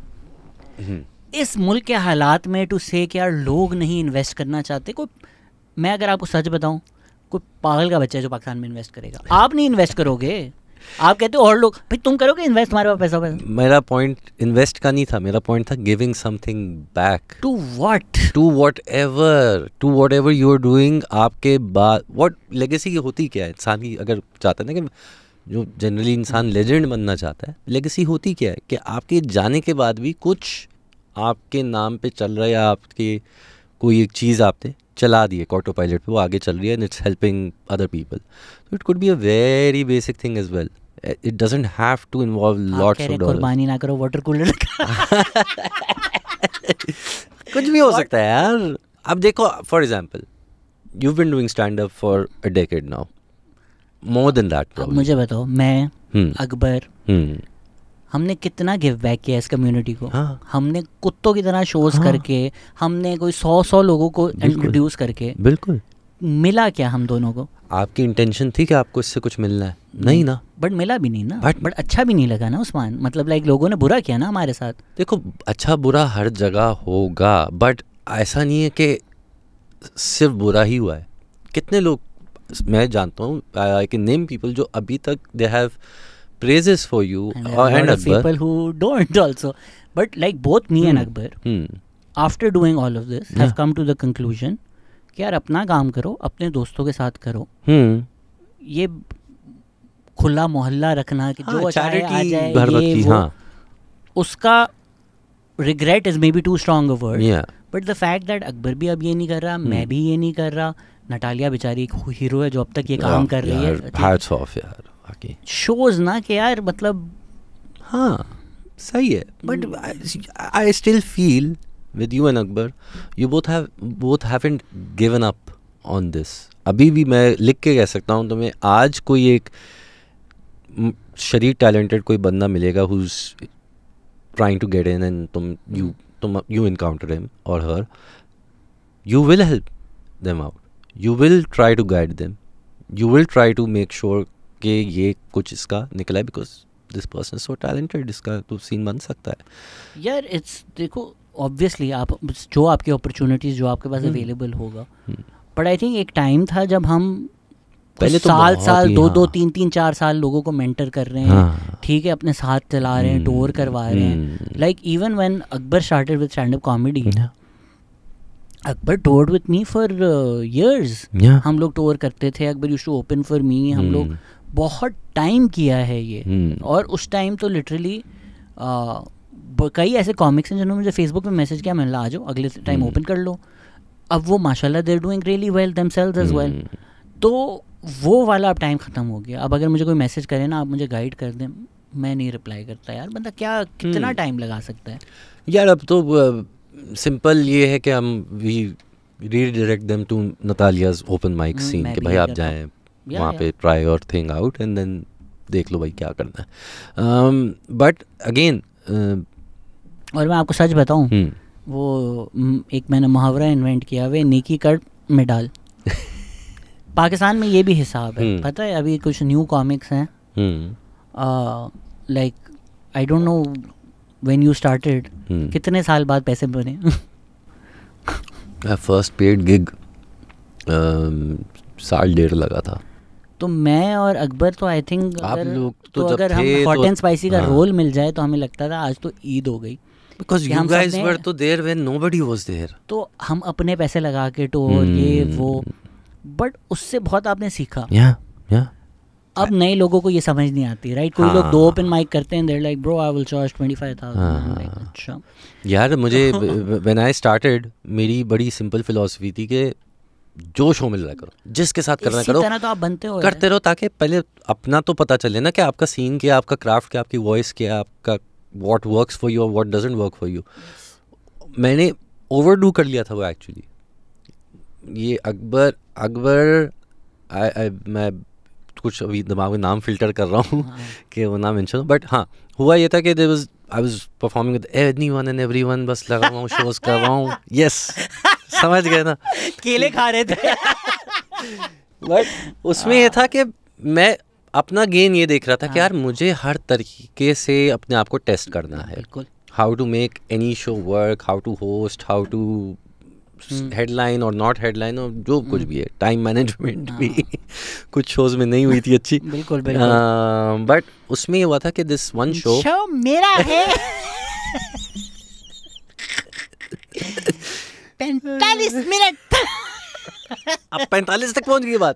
हम्म। इस मुल्क के हालात में टू से यार लोग नहीं इन्वेस्ट करना चाहते कोई मैं अगर आपको सच बताऊं कोई पागल का बच्चा है जो पाकिस्तान में इन्वेस्ट करेगा [laughs] आप नहीं इन्वेस्ट करोगे आप कहते हो और लोग भाई तुम करोगे इन्वेस्ट हमारे पास पैसा पैसा मेरा पॉइंट इन्वेस्ट का नहीं था मेरा पॉइंट था giving something back to what to whatever to whatever you are doing आपके बाद व्हाट लेगेसी की होती क्या है इंसान की अगर चाहते है ना कि जो जनरली इंसान लेजेंड बनना चाहता है लेगेसी होती क्या है कि आपके जाने के बाद भी कुछ आपके नाम पे चल रहा है आपके कोई एक चीज़ आपने चला दिए ऑटो पायलट पे वो आगे चल रही है and it's helping other people तो it could be a very basic thing as well it doesn't have to involve lots of dollar कुर्बानी ना करो वाटर कूलर [laughs] कुछ भी हो सकता है यार अब देखो for example you been doing stand up for a decade now more than that मुझे बताओ मैं हम्म। अकबर हम्म। हमने कितना गिव बैक किया इस कम्युनिटी को हाँ। हमने कुत्तों की तरह शोज हाँ। करके हमने कोई सौ सौ लोगों को इंट्रोड्यूस करके बिल्कुल मिला क्या हम दोनों को आपकी इंटेंशन थी कि आपको इससे कुछ मिलना है नहीं नहीं ना बट मिला भी नहीं ना बट बट अच्छा भी नहीं लगा ना उस्मान मतलब लाइक लोगों ने बुरा किया ना हमारे साथ देखो अच्छा बुरा हर जगह होगा बट ऐसा नहीं है कि सिर्फ बुरा ही हुआ है कितने लोग मैं जानता हूँ आई कैन नेम पीपल जो अभी तक they have praises for you and, uh, and Akbar. people who don't also. But like both me hmm. and Akbar, hmm. after doing all of this, yeah. have come to the conclusion कि यार अपना काम करो अपने दोस्तों के साथ करो hmm. ये खुला मोहल्ला रखना कि हाँ, जो चाहे आ जाए ये वो, हाँ. उसका regret is maybe too strong word but the fact that Akbar भी अब ये नहीं कर रहा hmm. मैं भी ये नहीं कर रहा नटालिया बेचारी एक हीरो है जो अब तक ये काम कर रही है जाके शोज ना कि यार मतलब हाँ सही है but I still feel with you and Akbar you both have both and given up on this अभी भी मैं लिख के कह सकता हूँ तुम्हें तो आज कोई एक शरीर टैलेंटेड कोई बंदा मिलेगा who is trying to get in and तुम यू तुम यू इनकाउंटर हिम और हर you will help them out you will try to guide them you will try to make sure कि ये कुछ इसका निकला है because this person so talented इसका तो सीन बन सकता है यार इट्स देखो ऑब्वियसली आप जो आपकी अपॉर्चुनिटीज़ जो आपके पास अवेलेबल हम्म। होगा बट आई थिंक एक टाइम था जब हम पहले तो साल साल दो हाँ। दो तीन तीन चार साल लोगों को मेंटर कर रहे हैं हाँ। ठीक हाँ। है अपने साथ चला रहे हैं टूर हम्म। करवा रहे हैं like even when Akbar started with stand up comedy Akbar toured with me for years हम लोग टूर करते थे Akbar used to open for me हम हम्म। लोग बहुत टाइम किया है ये hmm. और उस टाइम तो लिटरली कई ऐसे कॉमिक्स हैं जिन्होंने मुझे फेसबुक पे मैसेज किया मैंने आ जाओ अगले टाइम हम्म। ओपन कर लो अब वो माशाल्लाह they're doing really well them sales as well तो वो वाला अब टाइम ख़त्म हो गया अब अगर मुझे कोई मैसेज करे ना आप मुझे गाइड कर दें मैं नहीं रिप्लाई करता यार बंदा क्या कितना टाइम हम्म। लगा सकता है यार अब तो सिंपल ये है कि हम we redirect them to Natalia's open mic scene कि भाई आप जाएं yeah, वहाँ yeah. पे ट्राई और थिंग आउट एंड देन देख लो भाई क्या करना है बट um, अगेन uh, और मैं आपको सच बताऊँ हम्म। वो एक मैंने मुहावरा इन्वेंट किया वे नीकी कर में डाल पाकिस्तान में ये भी हिसाब है हम्म। पता है अभी कुछ न्यू कॉमिक्स हैं like I don't know when you started कितने साल बाद पैसे बने फर्स्ट पेड गिग साल डेढ़ लगा था तो मैं और अकबर तो आई थिंक आप लोग तो, तो अगर हम हॉट एंड स्पाइसी का रोल हाँ। मिल जाए तो हमें लगता था आज तो ईद हो गई बिकॉज यू गाइस वर तो there when nobody was there तो हम अपने पैसे लगा के टो तो hmm. ये वो बट उससे बहुत आपने सीखा या yeah, या yeah. अब नए लोगों को ये समझ नहीं आती राइट कोई लोग दो ओपन हाँ। माइक करते हैं there like bro I will charge 25000 अच्छा यार मुझे व्हेन आई स्टार्टेड मेरी बड़ी सिंपल फिलॉसफी थी कि जोश हो रहा करो जिसके साथ करना करो तो आप बनते हो करते रहो ताकि पहले अपना तो पता चले ना कि आपका सीन क्या आपका क्राफ्ट क्या आपकी वॉइस क्या आपका वॉट वर्क फॉर यू और what doesn't work for you मैंने ओवर डू कर लिया था वो एक्चुअली ये अकबर अकबर मैं कुछ अभी दिमाग में नाम फिल्टर कर रहा हूँ हाँ। [laughs] कि वो नाम मैंशन बट हाँ हुआ ये था कि there was I was performing with anyone and everyone बस लगा हुआ शोज कर रहा हूँ यस समझ गए ना [laughs] केले खा रहे थे [laughs] बट उसमें ये था कि मैं अपना गेन ये देख रहा था कि हाँ। यार मुझे हर तरीके से अपने आप को टेस्ट करना है how to make any show work how to host how to headline और नॉट हेडलाइन और जो कुछ हम्म। भी है टाइम हाँ। मैनेजमेंट भी [laughs] कुछ शोज में नहीं हुई थी अच्छी बिल्कुल बिल्कुल बट उसमें ये हुआ था कि दिस वन शो शो मेरा है पैंतालीस मिनट अब पैंतालीस तक पहुंच गई बात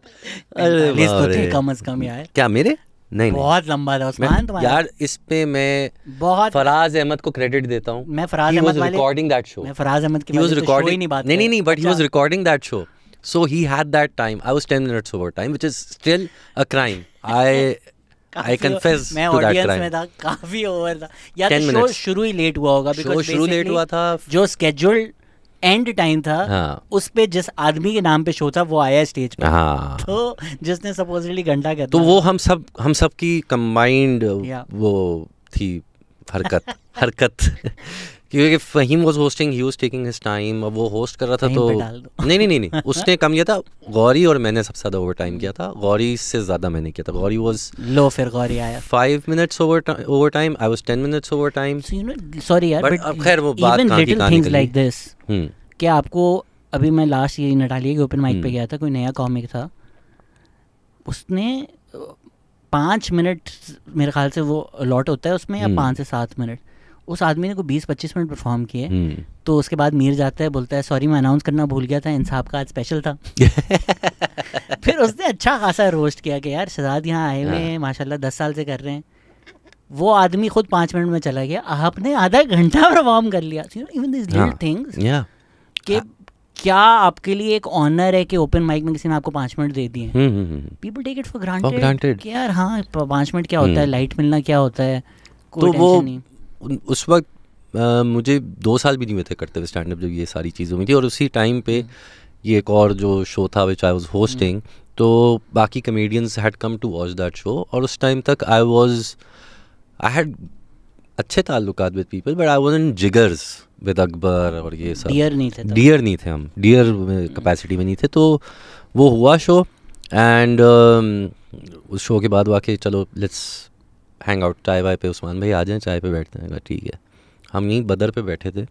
पैंतालीस तो थे कम अज कम यार क्या मेरे नहीं बहुत लंबा था उस्मान यार इस पे मैं बहुत फराज अहमद को क्रेडिट देता हूँ मैं Faraz Ahmed recording that show मैं फराज अहमद की वाज रिकॉर्डिंग नहीं बात नहीं नहीं but he was recording that show so he had that time I was 10 minutes over time which is still a crime I I confess मैं ऑडियंस में था काफी ओवर था या तो शो शुरू ही लेट हुआ होगा बिकॉज़ शुरू लेट हुआ था जो स्केड्यूल्ड एंड टाइम था हाँ. उस पे जिस आदमी के नाम पे शो था वो आया स्टेज पे हाँ. तो जिसने सपोजिटली घंटा कहता तो वो हम सब हम सब की कंबाइंड वो थी हरकत [laughs] हरकत क्योंकि Fahim was hosting he was taking his time अब वो होस्ट कर रहा था तो नहीं नहीं नहीं नहीं उसने कम किया था गौरी और मैंने सबसे ज्यादा ओवर टाइम किया था गौरी से ज्यादा मैंने किया था गौरी वॉज लो फिर गौरी आया five minutes over over time I was ten minutes over time sorry यार बट खैर वो बात कहां की थिंग्स लाइक दिस क्या आपको अभी मैं लास्ट ये नटालिया के ओपन माइक पे हम्म। गया था कोई नया कॉमिक था उसने पाँच मिनट मेरे ख्याल से वो अलॉट होता है उसमें या हम्म। पाँच से सात मिनट उस आदमी ने को 20-25 मिनट परफॉर्म किए हम्म। तो उसके बाद मीर जाता है बोलता है सॉरी मैं अनाउंस करना भूल गया था इन साहब का आज स्पेशल था [laughs] फिर उसने अच्छा खासा रोस्ट किया कि यार शहजाद यहाँ आए हुए हाँ। हैं माशाल्लाह दस साल से कर रहे हैं वो आदमी खुद पाँच मिनट में चला गया आपने आधा घंटा परफॉर्म [laughs] कर लिया इवन दिस लिटिल थिंग्स कि हाँ। क्या आपके लिए एक ऑनर है कि ओपन माइक में किसी ने आपको पाँच मिनट दे दिए people take it for granted यार हाँ पाँच मिनट क्या होता है लाइट हम्म। मिलना क्या होता है तो वो उस वक्त मुझे दो साल भी नहीं हुए थे करते हुए स्टैंड अप जब ये सारी चीज़ें हुई थी और उसी टाइम पे हम्म। ये एक और जो शो था विच आई वॉज होस्टिंग तो बाकी comedians had come to watch that show और उस टाइम तक आई वॉज आई हैड अच्छे ताल्लुक with people but I was in jiggers with Akbar और ये सब डियर नहीं थे डियर नहीं थे हम डियर कैपेसिटी हम्म। में नहीं थे तो वो हुआ शो एंड उस शो के बाद वाकई चलो लेट्स हैंग आउट चाय वाय पे उस्मान भाई आ जाएँ चाय पे बैठते हैं ठीक है हम यहीं बदर पे बैठे थे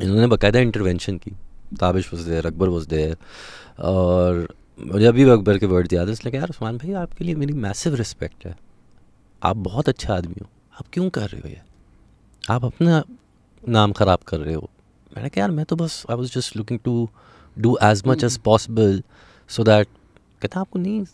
इन्होंने बाकायदा इंटरवेंशन की ताबिश वज देर अकबर वज देर और मुझे अभी भी अकबर के वर्ड याद है इसलिए यार उस्मान भाई आपके लिए मेरी मैसिव रिस्पेक्ट है आप बहुत अच्छा आदमी हो आप क्यों कर रहे हो ये आप अपना नाम ख़राब कर रहे हो मैंने कहा यार मैं तो बस I was just looking to do as much as possible so that कहता आपको नहीं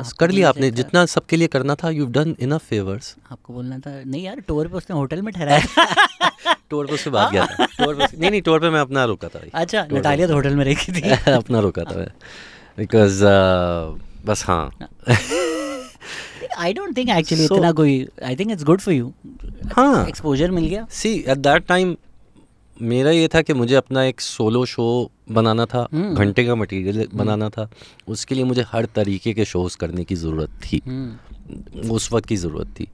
बस कर लिया आपने जितना सबके लिए करना था यू डन इन फेवर्स आपको बोलना था नहीं यार टूर पे उसने होटल में ठहराया टूर [laughs] पे उससे भाग गया था टूर [laughs] पे नहीं नहीं टूर पे मैं अपना रुका था अच्छा नटालिया तो होटल में रखी थी [laughs] अपना रुका था मैं बिकॉज uh, बस हाँ आई डोंट थिंक एक्चुअली इतना कोई I think it's good for you हाँ एक्सपोजर मिल गया सी एट दैट टाइम मेरा ये था कि मुझे अपना एक सोलो शो बनाना था हम्म। घंटे का मटेरियल हम्म। बनाना था उसके लिए मुझे हर तरीके के शोज़ करने की ज़रूरत थी हम्म। उस वक्त की ज़रूरत थी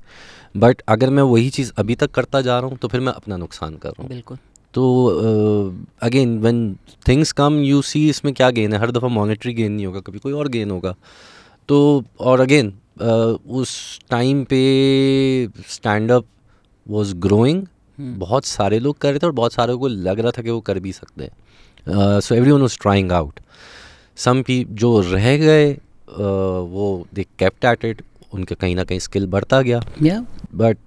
बट अगर मैं वही चीज़ अभी तक करता जा रहा हूँ तो फिर मैं अपना नुकसान कर रहा हूँ बिल्कुल तो again one things come you see इसमें क्या गेन है हर दफ़ा मॉनेटरी गेन नहीं होगा कभी कोई और गेन होगा तो और अगेन uh, उस टाइम पे स्टैंड अप वॉज ग्रोइंग हम्म। बहुत सारे लोग कर रहे थे और बहुत सारे को लग रहा था कि वो कर भी सकते so everyone was trying out some पी जो रह गए uh, वो दे केप्ट एट इट उनका कहीं ना कहीं स्किल बढ़ता गया but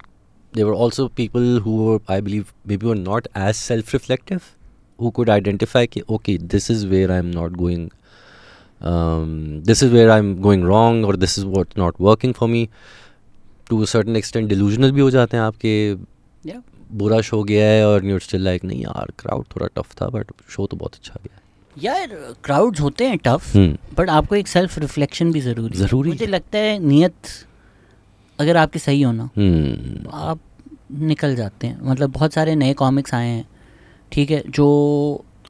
they were also people who I believe maybe are not as self reflective who could identify कि okay this is where I am not going this is where I am going wrong और this is what not working for me to certain extent delusional भी हो जाते हैं आपके बुरा show गया है और न्यूट स्टिल लाइक नहीं यार क्राउड थोड़ा टफ था बट शो तो बहुत अच्छा गया यार क्राउड्स होते हैं टफ बट हम्म। आपको एक सेल्फ रिफ्लेक्शन भी ज़रूरी ज़रूरी मुझे लगता है नियत अगर आपके सही हो ना तो आप निकल जाते हैं मतलब बहुत सारे नए कॉमिक्स आए हैं ठीक है जो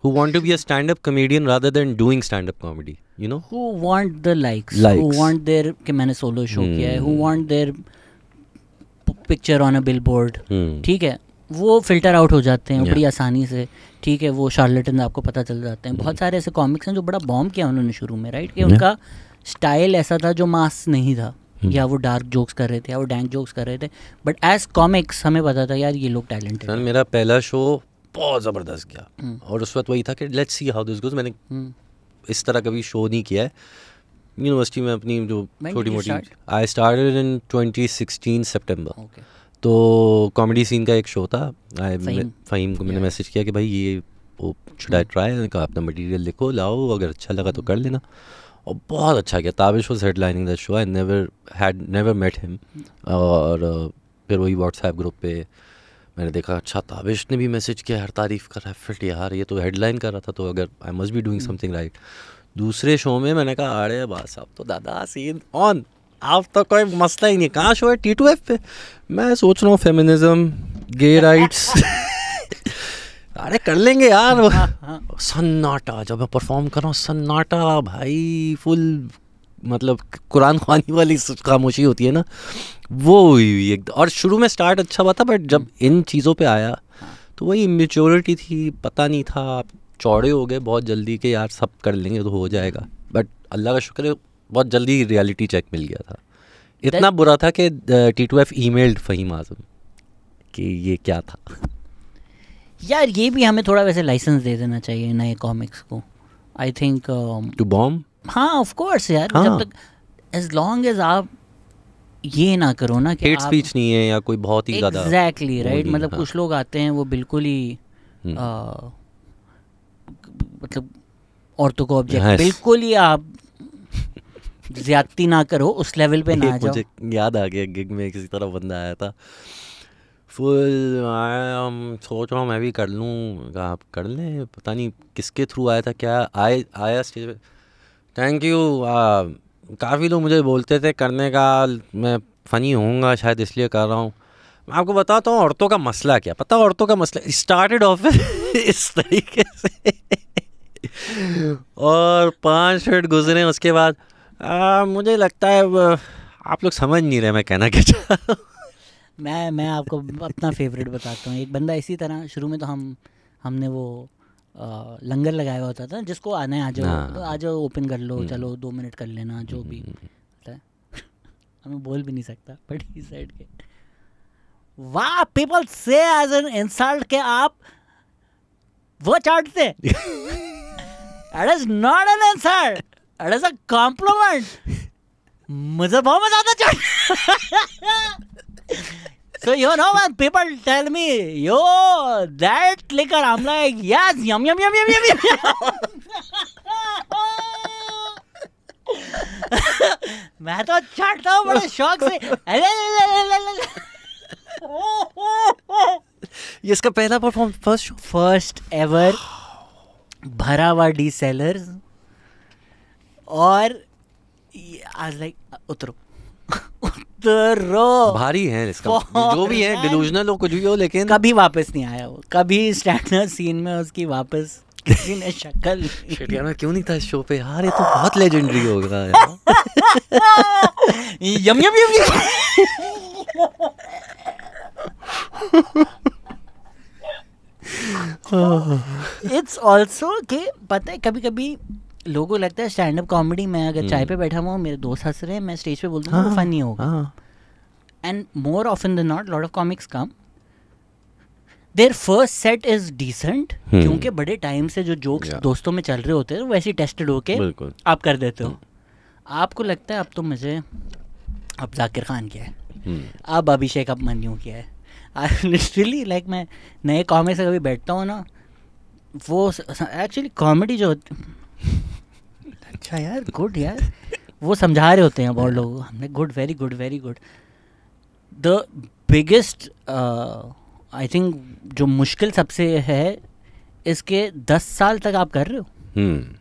who want to be a stand-up comedian rather than doing stand-up comedy you know who want the likes, likes. who want their कि मैंने सोलो शो hmm. किया है who hmm. want their picture on a billboard ठीक hmm. है वो filter out हो जाते हैं बड़ी आसानी से ठीक है वो शार्लेटन आपको पता चल जाते हैं बहुत mm-hmm. सारे ऐसे कॉमिक्स हैं जो बड़ा बॉम्ब किया उन्होंने शुरू में राइट कि उनका स्टाइल ऐसा था जो मास नहीं था mm-hmm. या वो डार्क जोक्स कर रहे थे या वो डैंक जोक्स कर रहे थे बट एज कॉमिक्स हमें पता था यार ये लोग टैलेंटेड मेरा पहला शो बहुत ज़बरदस्त गया mm. और उस वक्त वही था कि let's see how this goes मैंने mm. इस तरह कभी शो नहीं किया है यूनिवर्सिटी में अपनी जो छोटी मोटी आई स्टार्टेड इन 2016 सितंबर ओके तो कॉमेडी सीन का एक शो था आई फ़हीम को मैंने मैसेज किया कि भाई ये वो शुड आई ट्राई कहा अपना मटेरियल लिखो लाओ अगर अच्छा लगा तो कर लेना और बहुत अच्छा गया Tabish was headlining the show I never had never met him और फिर वही व्हाट्सएप ग्रुप पे मैंने देखा अच्छा ताबिश ने भी मैसेज किया हर तारीफ़ कर रहा है फिट यार ये तो हेडलाइन कर रहा था तो अगर I must be doing something right दूसरे शो में मैंने कहा अरे बात साहब तो दादा सीन ऑन आप तो कोई मसला ही नहीं कहाँ शो है टी टू एफ पे मैं सोच रहा हूँ फेमिनिज्म गे राइट्स अरे कर लेंगे यार हाँ, हाँ, हाँ। सन्नाटा जब मैं परफॉर्म कर रहा हूँ सन्नाटा भाई फुल मतलब कुरान खानी वाली खामोशी होती है ना वो हुई हुई एकदम और शुरू में स्टार्ट अच्छा हुआ था बट जब हम्म। इन चीज़ों पे आया तो वही मेच्योरिटी थी पता नहीं था आप चौड़े हो गए बहुत जल्दी के यार सब कर लेंगे तो हो जाएगा बट अल्लाह का शुक्र है बहुत जल्दी रियलिटी चेक मिल गया था इतना That... बुरा था कि T two F emailed Fahim Azam कि ये क्या था यार ये भी हमें थोड़ा वैसे लाइसेंस दे देना चाहिए नए कॉमिक्स को आई थिंक टू बॉम्ब हाँ ऑफ कोर्स यार हाँ. जब तक एज लॉन्ग एज आप ये ना करो ना कि हेट स्पीच नहीं है या कोई बहुत ही ज़्यादा एग्जैक्टली राइट मतलब हाँ. कुछ लोग आते हैं वो बिल्कुल ही आ, हम्म। मतलब औरतों को ऑब्जेक्ट बिल्कुल ही आप ज्यादती ना करो उस लेवल पे ना [laughs] जाओ मुझे याद आ गया गिग में किसी तरह बंदा आया था फुल हम सोच रहा हूँ मैं भी कर लूँ आप कर लें पता नहीं किसके थ्रू आया था क्या आए आया स्टेज पे थैंक यू काफ़ी लोग मुझे बोलते थे करने का मैं फ़नी होऊंगा शायद इसलिए कर रहा हूँ मैं आपको बताता हूँ औरतों का मसला क्या पता औरतों का मसला स्टार्टेड ऑफ [laughs] इस तरीके से और पाँच मिनट गुजरे उसके बाद आ, मुझे लगता है आप लोग समझ नहीं रहे मैं कहना क्या चाह मैं मैं आपको अपना फेवरेट बताता हूँ एक बंदा इसी तरह शुरू में तो हम हमने वो आ, लंगर लगाया होता था जिसको आना है आ जाओ हाँ। तो आ जाओ ओपन कर लो हम्म। चलो दो मिनट कर लेना जो भी हम्म, हम्म, [laughs] हमें बोल भी नहीं सकता बट ही साइड के वाह पीपल से एज एन इंसल्ट के आप वो चाटते इज नॉट एन इंसल्ट अरे सर कॉम्प्लीमेंट मुझे बहुत मजा आता चढ़ so you know when people tell me yo that लेकर I'm like, "Yes, yum Yama Yama Yama Yama yum." मैं तो चढ़ता हूँ बड़े शौक से अरे ये इसका पहला परफॉर्म फर्स्ट फर्स्ट एवर भरावा डी सेलर्स और आज लाइक उतरो [laughs] उतरो भारी है इसका मतलब। जो भी है डिलूजनल हो कुछ भी हो लेकिन कभी वापस नहीं आया वो कभी स्टैंडर्ड सीन में उसकी वापस किसी ने शक्ल शिटियाना क्यों नहीं था इस शो पे यार ये तो बहुत लेजेंडरी होगा यार यम यम यम यम इट्स ऑल्सो के पता है कभी कभी लोगों को लगता है स्टैंड अप कॉमेडी में अगर चाय पे हम्म। बैठा हुआ मेरे दोस्त हंस रहे हैं मैं स्टेज पे बोलता हूँ फनी होगा and more of in the not lot of comics come there first set is decent क्योंकि बड़े टाइम से जो जोक्स दोस्तों में चल रहे होते हैं वैसे टेस्टेड होके आप कर देते हो हाँ। आपको लगता है अब तो मुझे अब जाकिर खान किया है हम्म। अब अभिषेक अब मनु किया है लिटरली [laughs] लाइक मैं नए कॉमिक से कभी बैठता हूँ ना वो एक्चुअली कॉमेडी जो होती अच्छा यार गुड यार वो समझा रहे होते हैं बहुत हाँ। लोगों को हमने good very good very good the biggest I think जो मुश्किल सबसे है इसके दस साल तक आप कर रहे हो hmm.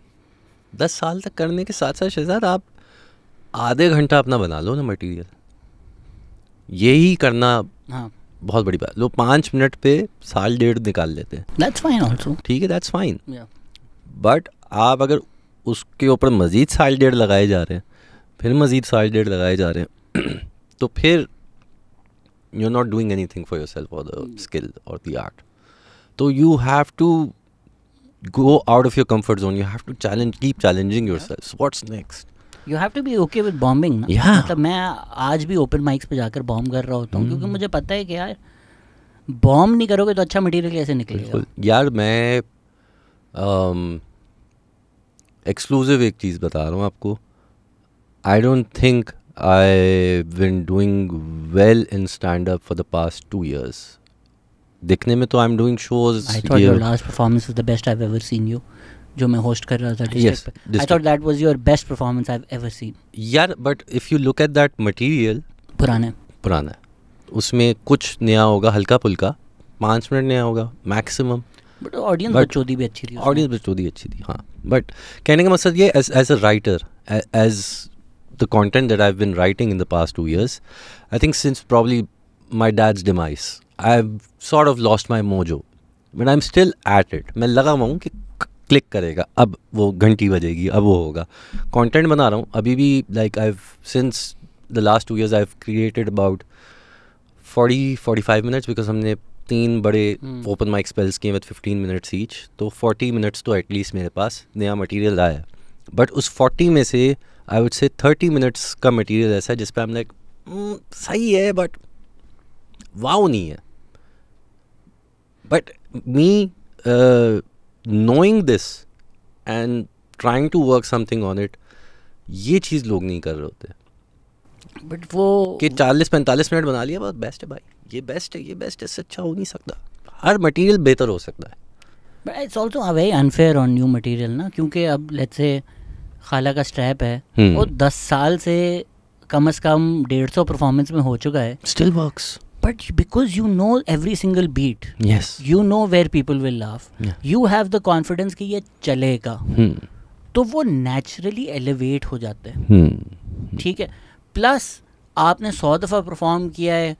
दस साल तक करने के साथ साथ शहजाद आप आधे घंटा अपना बना लो ना मटेरियल यही करना हाँ बहुत बड़ी बात लोग पाँच मिनट पे साल डेढ़ निकाल लेते हैं दैट्स फाइन ठीक है दैट्स फाइन बट आप अगर उसके ऊपर मज़ीद साल डेढ़ लगाए जा रहे हैं फिर मज़ीद साल डेढ़ लगाए जा रहे हैं [clears throat] तो फिर you are not doing anything for yourself और द स्किल और द आर्ट तो you have to go out of your comfort zone you have to challenge keep challenging yourself what's next you have to be okay with bombing मतलब मैं आज भी open mics पे जाकर bomb कर रहा होता हूँ hmm. क्योंकि मुझे पता है कि यार बॉम्ब नहीं करोगे तो अच्छा मटेरियल कैसे निकलेगा यार मैं um, एक्सक्लूसिव एक चीज़ बता रहा हूँ आपको I don't think I been doing well in stand up for the past two years दिखने में तो I am doing shows last performance is the best I ever seen you जो मैं होस्ट कर रहा था district I thought that was your best performance I have ever seen यार but if you look at that material पुराना पुराना उसमें कुछ नया होगा हल्का फुल्का पाँच मिनट नया होगा मैक्सिमम बट ऑडियंस बचौदी भी अच्छी थी ऑडियंस बचौदी अच्छी थी हाँ बट कहने का मकसद ये as a writer as the content that I been writing in the past two years I think since probably my dad's demise I have sort of lost my mojo but I am still at it मैं लगा हुआ हूँ कि click करेगा अब वो घंटी बजेगी अब वो होगा कॉन्टेंट बना रहा हूँ अभी भी like I since the last two years I have created about forty forty five minutes because हमने तीन बड़े ओपन माइक स्पेल्स किए विद फिफ्टीन मिनट्स ईच तो फोर्टी मिनट्स तो एटलीस्ट मेरे पास नया मटेरियल आया बट उस फोर्टी में से I would say thirty minutes का मटेरियल ऐसा है जिस पर हम लाइक सही है बट वाओ नहीं है but me knowing this and trying to work something on it ये चीज़ लोग नहीं कर रहे होते बट वो कि चालीस पैंतालीस मिनट बना लिया बहुत बेस्ट है भाई ये बेस्ट है ये बेस्ट है सच्चा हो नहीं सकता हर मटेरियल बेहतर हो सकता है but it's also a very unfair on new material ना क्योंकि अब लेट्स से खाला का स्ट्रैप है हम्म। वो दस साल से कम अज़ कम डेढ़ सौ परफॉर्मेंस में हो चुका है still works but because you know every single beat yes you know where people will laugh yeah. you have the कि ये चलेगा हम्म। तो वो नेचुरली एलिवेट हो जाते हैं हम्म। ठीक है प्लस आपने सौ दफ़ा परफॉर्म किया है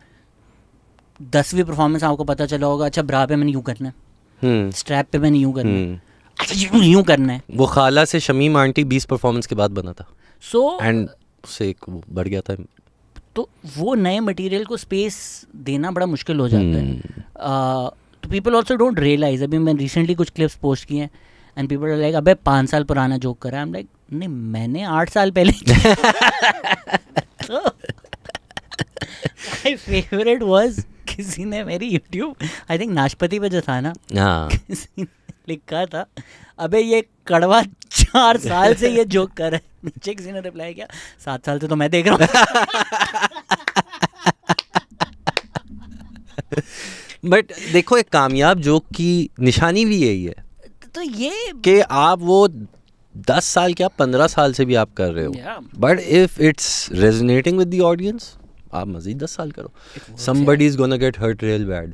दसवीं परफॉर्मेंस आपको पता चला होगा अच्छा ब्रा पे मैंने यूँ करना है स्ट्रैप हम्म। पे मैंने यूँ करना है हम्म। अच्छा यूँ यूँ करना है वो खाला से शमीम आंटी बीस परफॉर्मेंस के बाद बना था सो एंड से बढ़ गया था तो वो नए मटेरियल को स्पेस देना बड़ा मुश्किल हो जाता है हम्म। तो पीपल ऑल्सो डोंट रियलाइज अभी मैंने रिसेंटली कुछ क्लिप्स पोस्ट किए हैं एंड पीपल लाइक अबे पाँच साल पुराना जोक करा है लाइक नहीं मैंने आठ साल पहले माई फेवरेट वॉज किसी ने मेरी यूट्यूब आई थिंक नाशपति पे जो था ना हाँ किसी ने लिखा था अबे ये कड़वा चार साल से ये जोक कर रहा है नीचे किसी ने रिप्लाई किया सात साल से तो मैं देख रहा हूँ बट देखो एक कामयाब जोक की निशानी भी यही है तो ये कि आप वो दस साल क्या पंद्रह साल से भी आप कर रहे हो but if it's resonating with the audience आप मजीद दस साल करो somebody is gonna get hurt real bad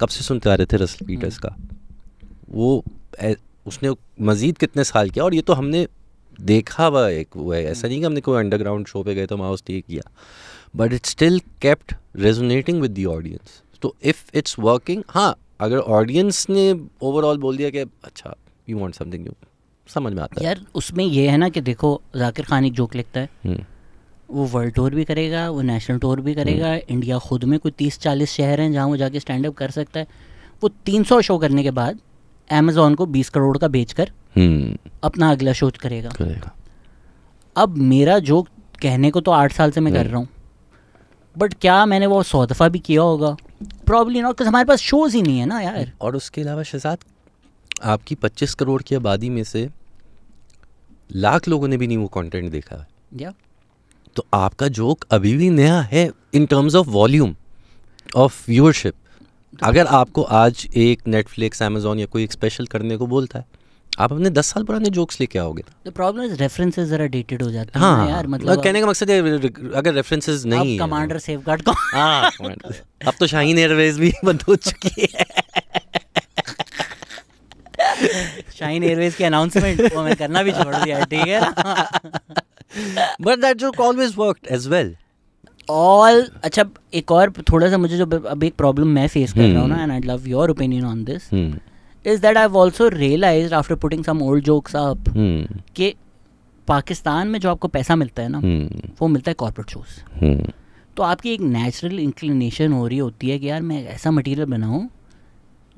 कब से सुनते आ रहे थे रसल पीटर्स हम्म। का वो ए, उसने मज़ीद कितने साल किया और ये तो हमने देखा हुआ एक वो है ऐसा हम्म। नहीं कि हमने कोई अंडरग्राउंड शो पे गए तो वहाँ उसने किया but it's still kept resonating with the audience तो इफ़ इट्स वर्किंग हाँ अगर ऑडियंस ने ओवरऑल बोल दिया कि अच्छा यू वांट समथिंग न्यू समझ में आता है यार उसमें यह है ना कि देखो जाकिर खान एक जोक लिखता है हम्म। वो वर्ल्ड टूर भी करेगा वो नेशनल टूर भी करेगा इंडिया हम्म। खुद में कोई तीस चालीस शहर हैं जहाँ वो जाके स्टैंड अप कर सकता है वो तीन सौ शो करने के बाद अमेजोन को बीस करोड़ का बेच कर हम्म। अपना अगला शो करेगा अब मेरा जो कहने को तो आठ साल से मैं कर रहा हूँ बट क्या मैंने वो सौ दफ़ा भी किया होगा प्रॉब्ली नॉट हमारे पास शोज ही नहीं है ना यार और उसके अलावा शहजाद आपकी पच्चीस करोड़ की आबादी में से लाख लोगों ने भी नहीं वो कंटेंट देखा है या yeah. तो आपका जोक अभी भी नया है in terms of volume of viewership अगर आपको आज एक नेटफ्लिक्स अमेजोन या कोई एक स्पेशल करने को बोलता है आप अपने दस साल पुराने जोक्स लेके आओगे द प्रॉब्लम इज रेफरेंसेस जरा डेटेड हो जाते हैं हाँ, यार मतलब कहने का मकसद है अगर रेफरेंसेस नहीं कमांडर सेफगार्ड को हाँ अब तो शाहीन एयरवेज भी बंद हो चुकी है शाहीन एयरवेज के अनाउंसमेंट को मैं करना भी छोड़ दिया ठीक है बट दैट जो always worked as well all अच्छा एक और थोड़ा सा मुझे जो अब एक प्रॉब्लम मैं फेस कर रहा हूँ ना and I love your opinion on this is that I also realize after putting some old jokes up कि पाकिस्तान में जो आपको पैसा मिलता है ना hmm. वो मिलता है कॉर्पोरेट शोज hmm. तो आपकी एक नेचुरल इंक्लिनेशन हो रही होती है कि यार मैं ऐसा मटेरियल बनाऊँ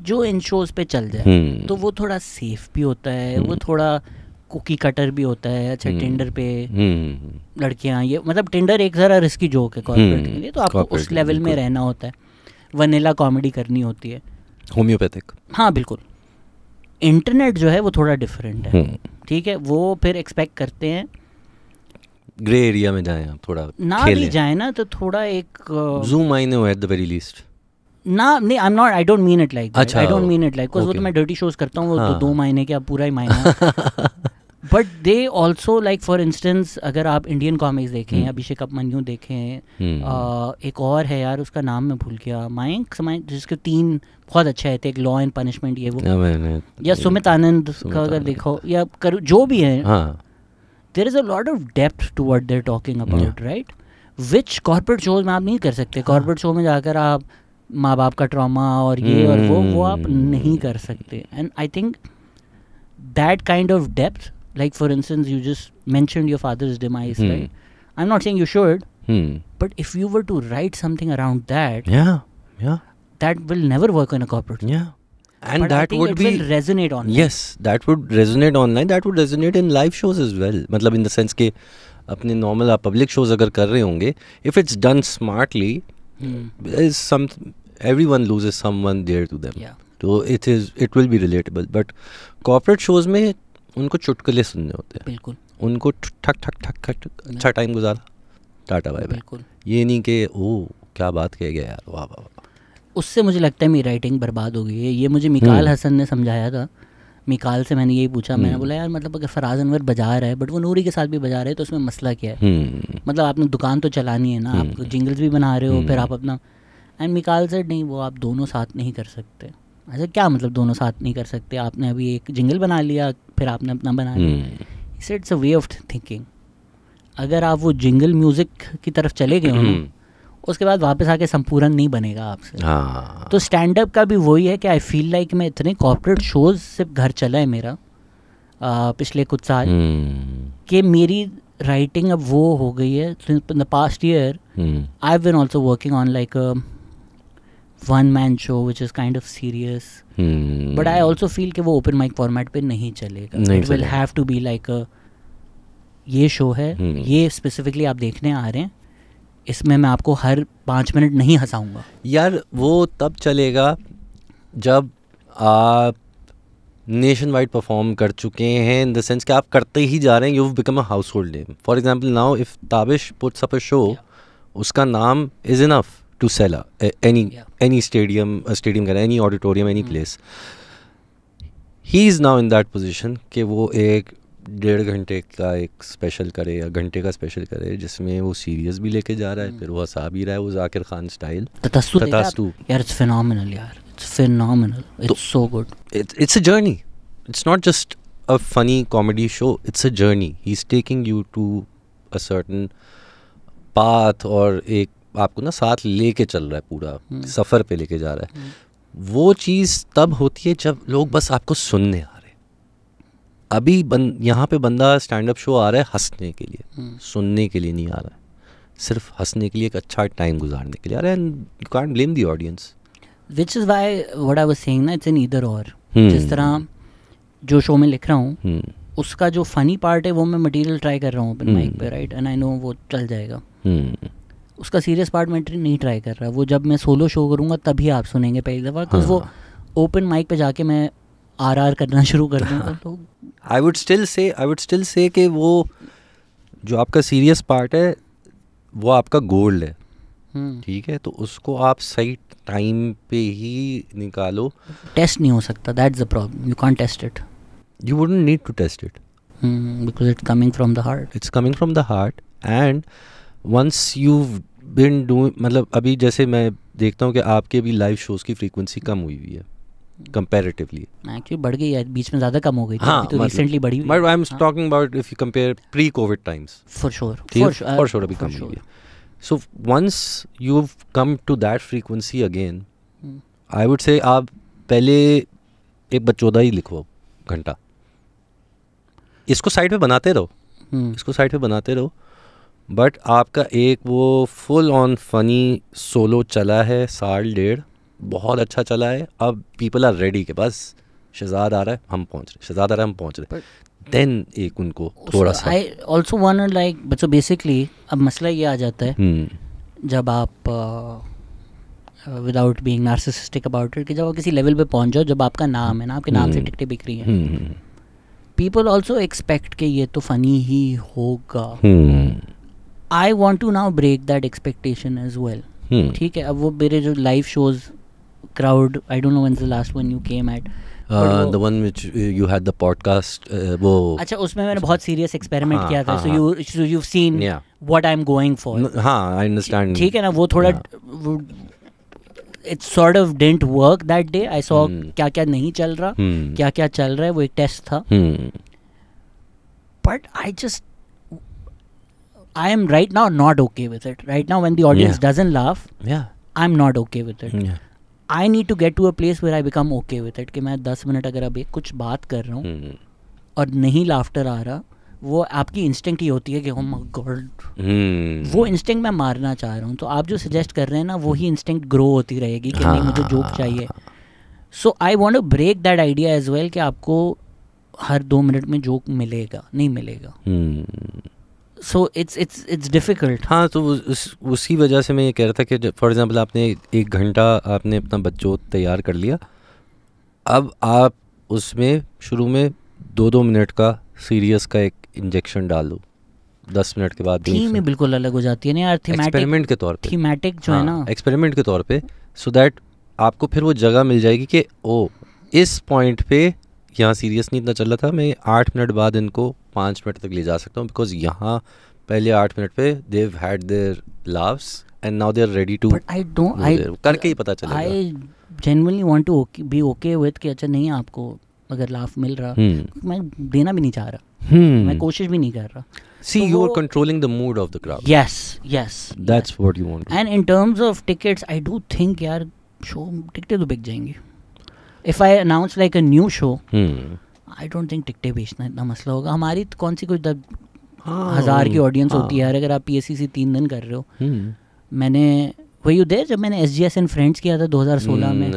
जो इन शोज पे चल जाए hmm. तो वो थोड़ा सेफ भी होता है वो थोड़ा कुकी कटर भी होता है अच्छा टेंडर हम्म। पे हम्म। लड़कियां ये मतलब टेंडर एक ज़रा रिस्की जोक है कॉर्पोरेट हम्म। के लिए तो आपको उस लेवल में रहना होता है वनीला कॉमेडी करनी होती है होम्योपैथिक हाँ बिल्कुल इंटरनेट जो है वो थोड़ा डिफरेंट है ठीक है वो फिर एक्सपेक्ट करते हैं ग्रे एरिया में जाए आप थोड़ा ना भी जाए ना तो थोड़ा एक zoom I know at the very least ना नहीं I am not I don't mean it like I don't mean it like वो तो मैं डर्टी शोज करता हूँ वो तो हाँ. तो दो महीने के अब पूरा ही महीना [laughs] but they also like for instance अगर आप इंडियन कॉमिक्स देखें hmm. अभिषेक अपमन्यू देखें hmm. एक और है यार उसका नाम मैं भूल गया माइंक जिसके तीन बहुत अच्छा है एक लॉ एंड पनिशमेंट ये वो हाँ, या सुमित आनंद का अगर देखो या करो जो भी है there is a lot of depth to word they're talking about right which corporate shows में आप नहीं कर सकते कॉर्पोरेट हाँ। शो में जाकर आप माँ बाप का ट्रामा और ये और वो वो आप hmm. नहीं कर सकते and I think that kind of depth like for instance you just mentioned your father's demise hmm. right i'm not saying you should hmm. but if you were to write something around that yeah yeah that will never work in a corporate yeah and but that would be resonate online yes that would resonate online that would resonate in live shows as well मतलब in the sense के अपने normal uh, public shows अगर कर रहे होंगे if it's done smartly hmm. is some everyone loses someone dear to them yeah. so it is it will be relatable but corporate shows में उनको चुटकुले सुनने होते हैं बिल्कुल उनको ठक ठक ठक ठक अच्छा टाइम गुजारा टाटा बाय बिल्कुल ये नहीं कि ओ क्या बात कह गया यार वाह वाह उससे मुझे लगता है मेरी राइटिंग बर्बाद हो गई है ये मुझे मिकाल हम्म। हसन ने समझाया था मिकाल से मैंने यही पूछा मैंने हम्म। बोला यार मतलब अगर फराज अनवर बजा रहा है बट वो नूरी के साथ भी बजा रहे हैं तो उसमें मसला क्या है हम्म। मतलब आपने दुकान तो चलानी है ना आप जिंगल्स भी बना रहे हो फिर आप अपना एंड मिकाल सर नहीं वो आप दोनों साथ नहीं कर सकते अच्छा क्या मतलब दोनों साथ नहीं कर सकते आपने अभी एक जिंगल बना लिया फिर आपने अपना बना लिया it's a way of thinking अगर आप वो जिंगल म्यूजिक की तरफ चले गए हम्म। उसके बाद वापस आके संपूर्ण नहीं बनेगा आपसे हाँ। तो स्टैंड अप का भी वही है कि आई फील लाइक मैं इतने कॉर्पोरेट शोज सिर्फ घर चला है मेरा आ, पिछले कुछ साल हम्म। कि मेरी राइटिंग अब वो हो गई है in the past year I have also also working on like one man show which is kind of serious but I also feel कि वो ओपन माइक फॉर्मेट पे नहीं चलेगा it will have to be like ये show है hmm. ये specifically आप देखने आ रहे हैं इसमें मैं आपको हर पाँच मिनट नहीं हंसाऊंगा यार वो तब चलेगा जब आप नेशन वाइड परफॉर्म कर चुके हैं इन द सेंस कि आप करते ही जा रहे हैं you become a household name for example now if Tabish puts up a show उसका नाम is enough to Sela, any any yeah. any stadium, a stadium, any auditorium, any mm. place. He is now in that position कि वो एक डेढ़ घंटे का एक special करे या घंटे का स्पेशल करे जिसमें वो सीरियस भी लेके जा रहा है hmm. फिर वो हंसा भी रहा है वो जाकिर खान स्टाइल यार इट्स फिनोमिनल यार it's phenomenal it's so good it's a journey it's not just a funny comedy show it's a journey he is taking you to a certain path और एक आपको ना साथ लेके चल रहा है पूरा हम्म। सफ़र पे लेके जा रहा है हम्म। वो चीज़ तब होती है जब लोग बस आपको सुनने आ रहे अभी बन यहाँ पे बंदा स्टैंड अप शो आ रहा है हंसने के लिए हम्म। सुनने के लिए नहीं आ रहा है सिर्फ हंसने के लिए एक अच्छा टाइम गुजारने के लिए आ रहा है and you can't blame the audience which is why what I was ना इट्स एन इधर और जिस तरह जो शो में लिख रहा हूँ उसका जो फनी पार्ट है वो मैं मटेरियल ट्राई कर रहा हूँ ओपन माइक पे राइट एंड आई नो वो चल जाएगा उसका सीरियस पार्ट मैं नहीं ट्राई कर रहा वो जब मैं सोलो शो करूँगा तभी आप सुनेंगे पहली दफ़ा बिकॉज हाँ। वो ओपन माइक पे जाके मैं आर आर करना शुरू कर दूँगा तो I would still say I would still say कि वो जो आपका सीरियस पार्ट है वो आपका गोल्ड है हम्म। ठीक है तो उसको आप सही टाइम पे ही निकालो टेस्ट नहीं हो सकता that's the problem you can't test it you wouldn't need to test it because it's coming from the heart it's coming from the heart and once you been do मतलब अभी जैसे मैं देखता हूँ कि आपके भी लाइव शोज़ की फ्रीक्वेंसी कम हुई हुई है कंपैरेटिवली एक्चुअली बढ़ गई है बीच में ज्यादा कम हो गई हाँ, तो रिसेंटली बढ़ी हुई but I am talking about if you compare pre covid times for sure for sure अभी uh, कम हुई है so once you come to that frequency again I would say आप पहले एक बचौदा ही लिखो घंटा इसको साइड पे बनाते रहो hmm। इसको साइड पे बनाते रहो बट आपका एक वो फुल ऑन फनी सोलो चला है साल डेढ़ बहुत अच्छा चला है अब पीपल आर रेडी के बस शहजाद आ रहा है हम पहुंच रहे शहजाद आ रहा है हम पहुंच रहे देन एक उनको थोड़ा सा आई ऑल्सो वन लाइक बच्चों बेसिकली अब मसला ये आ जाता है हम्म। जब आप without being narcissistic about it कि जब आप किसी लेवल पे पहुंच जाओ जब आपका नाम है ना आपके नाम से हम्म। टिकटें बिक रही हैं पीपल ऑल्सो एक्सपेक्ट कि ये तो फनी ही होगा हम्म। I want to now break that expectation as well ठीक है अब वो मेरे जो live shows crowd I don't know when the last one you came at the one which you had the podcast वो अच्छा उसमें मैंने बहुत सीरियस एक्सपेरिमेंट हाँ, किया था so you so you seen what I am going for हां I understand ठीक है ना वो थोड़ा it's sort of didn't work that day I saw क्या क्या नहीं चल रहा hmm. क्या क्या चल रहा है वो एक टेस्ट था but I just I am right now not okay with it. Right now, when the audience yeah. doesn't laugh, yeah, I'm not okay with it. Yeah. I need to get to a place where I become okay with it कि मैं दस minute अगर अभी कुछ बात कर रहा हूँ hmm. और नहीं लाफ्टर आ रहा वो आपकी इंस्टिंक्ट ही होती है कि हम oh गॉड hmm. वो इंस्टिंक्ट मैं मारना चाह रहा हूँ तो आप जो सजेस्ट कर रहे हैं ना वही इंस्टिंक्ट ग्रो होती रहेगी कि हाँ. नहीं मुझे जोक हाँ. चाहिए so I want to break that idea as well कि आपको हर दो मिनट में जोक मिलेगा नहीं मिलेगा hmm. So it's it's it's difficult हाँ तो उस उसी वजह से मैं ये कह रहा था कि फॉर एग्ज़ाम्पल आपने एक घंटा आपने अपना बच्चों तैयार कर लिया अब आप उसमें शुरू में दो दो मिनट का सीरियस का एक इंजेक्शन डालो दस मिनट के बाद थीम में बिल्कुल अलग हो जाती है ना यार एक्सपेरिमेंट के तौर पे थीमेटिक जो हाँ, है ना एक्सपेरिमेंट के तौर पे सो so दैट आपको फिर वो जगह मिल जाएगी कि ओ इस पॉइंट पे यहाँ सीरियस नहीं इतना चल रहा था मैं आठ मिनट बाद इनको पाँच मिनट तक ले जा सकता हूँ बिकॉज यहाँ पहले आठ मिनट पे they had their laughs and now they are ready to I don't I करके ही पता चलेगा I genuinely want to be okay with कि अच्छा नहीं आपको अगर लाफ मिल रहा hmm. मैं देना भी नहीं चाह रहा hmm. मैं कोशिश भी नहीं कर रहा see you are controlling the mood of the crowd yes yes that's what you want and in terms of tickets I do think यार शो टिकटें तो बिक जाएंगी if I announce like a new show I don't think टिकटें बेचना इतना मसला होगा हमारी तो कौन सी कुछ दब, हाँ, हज़ार की ऑडियंस हाँ, होती है हाँ। अगर आप पी तीन दिन कर रहे हो हम्म। मैंने वही उधर जब मैंने S G S and friends किया था सोलह में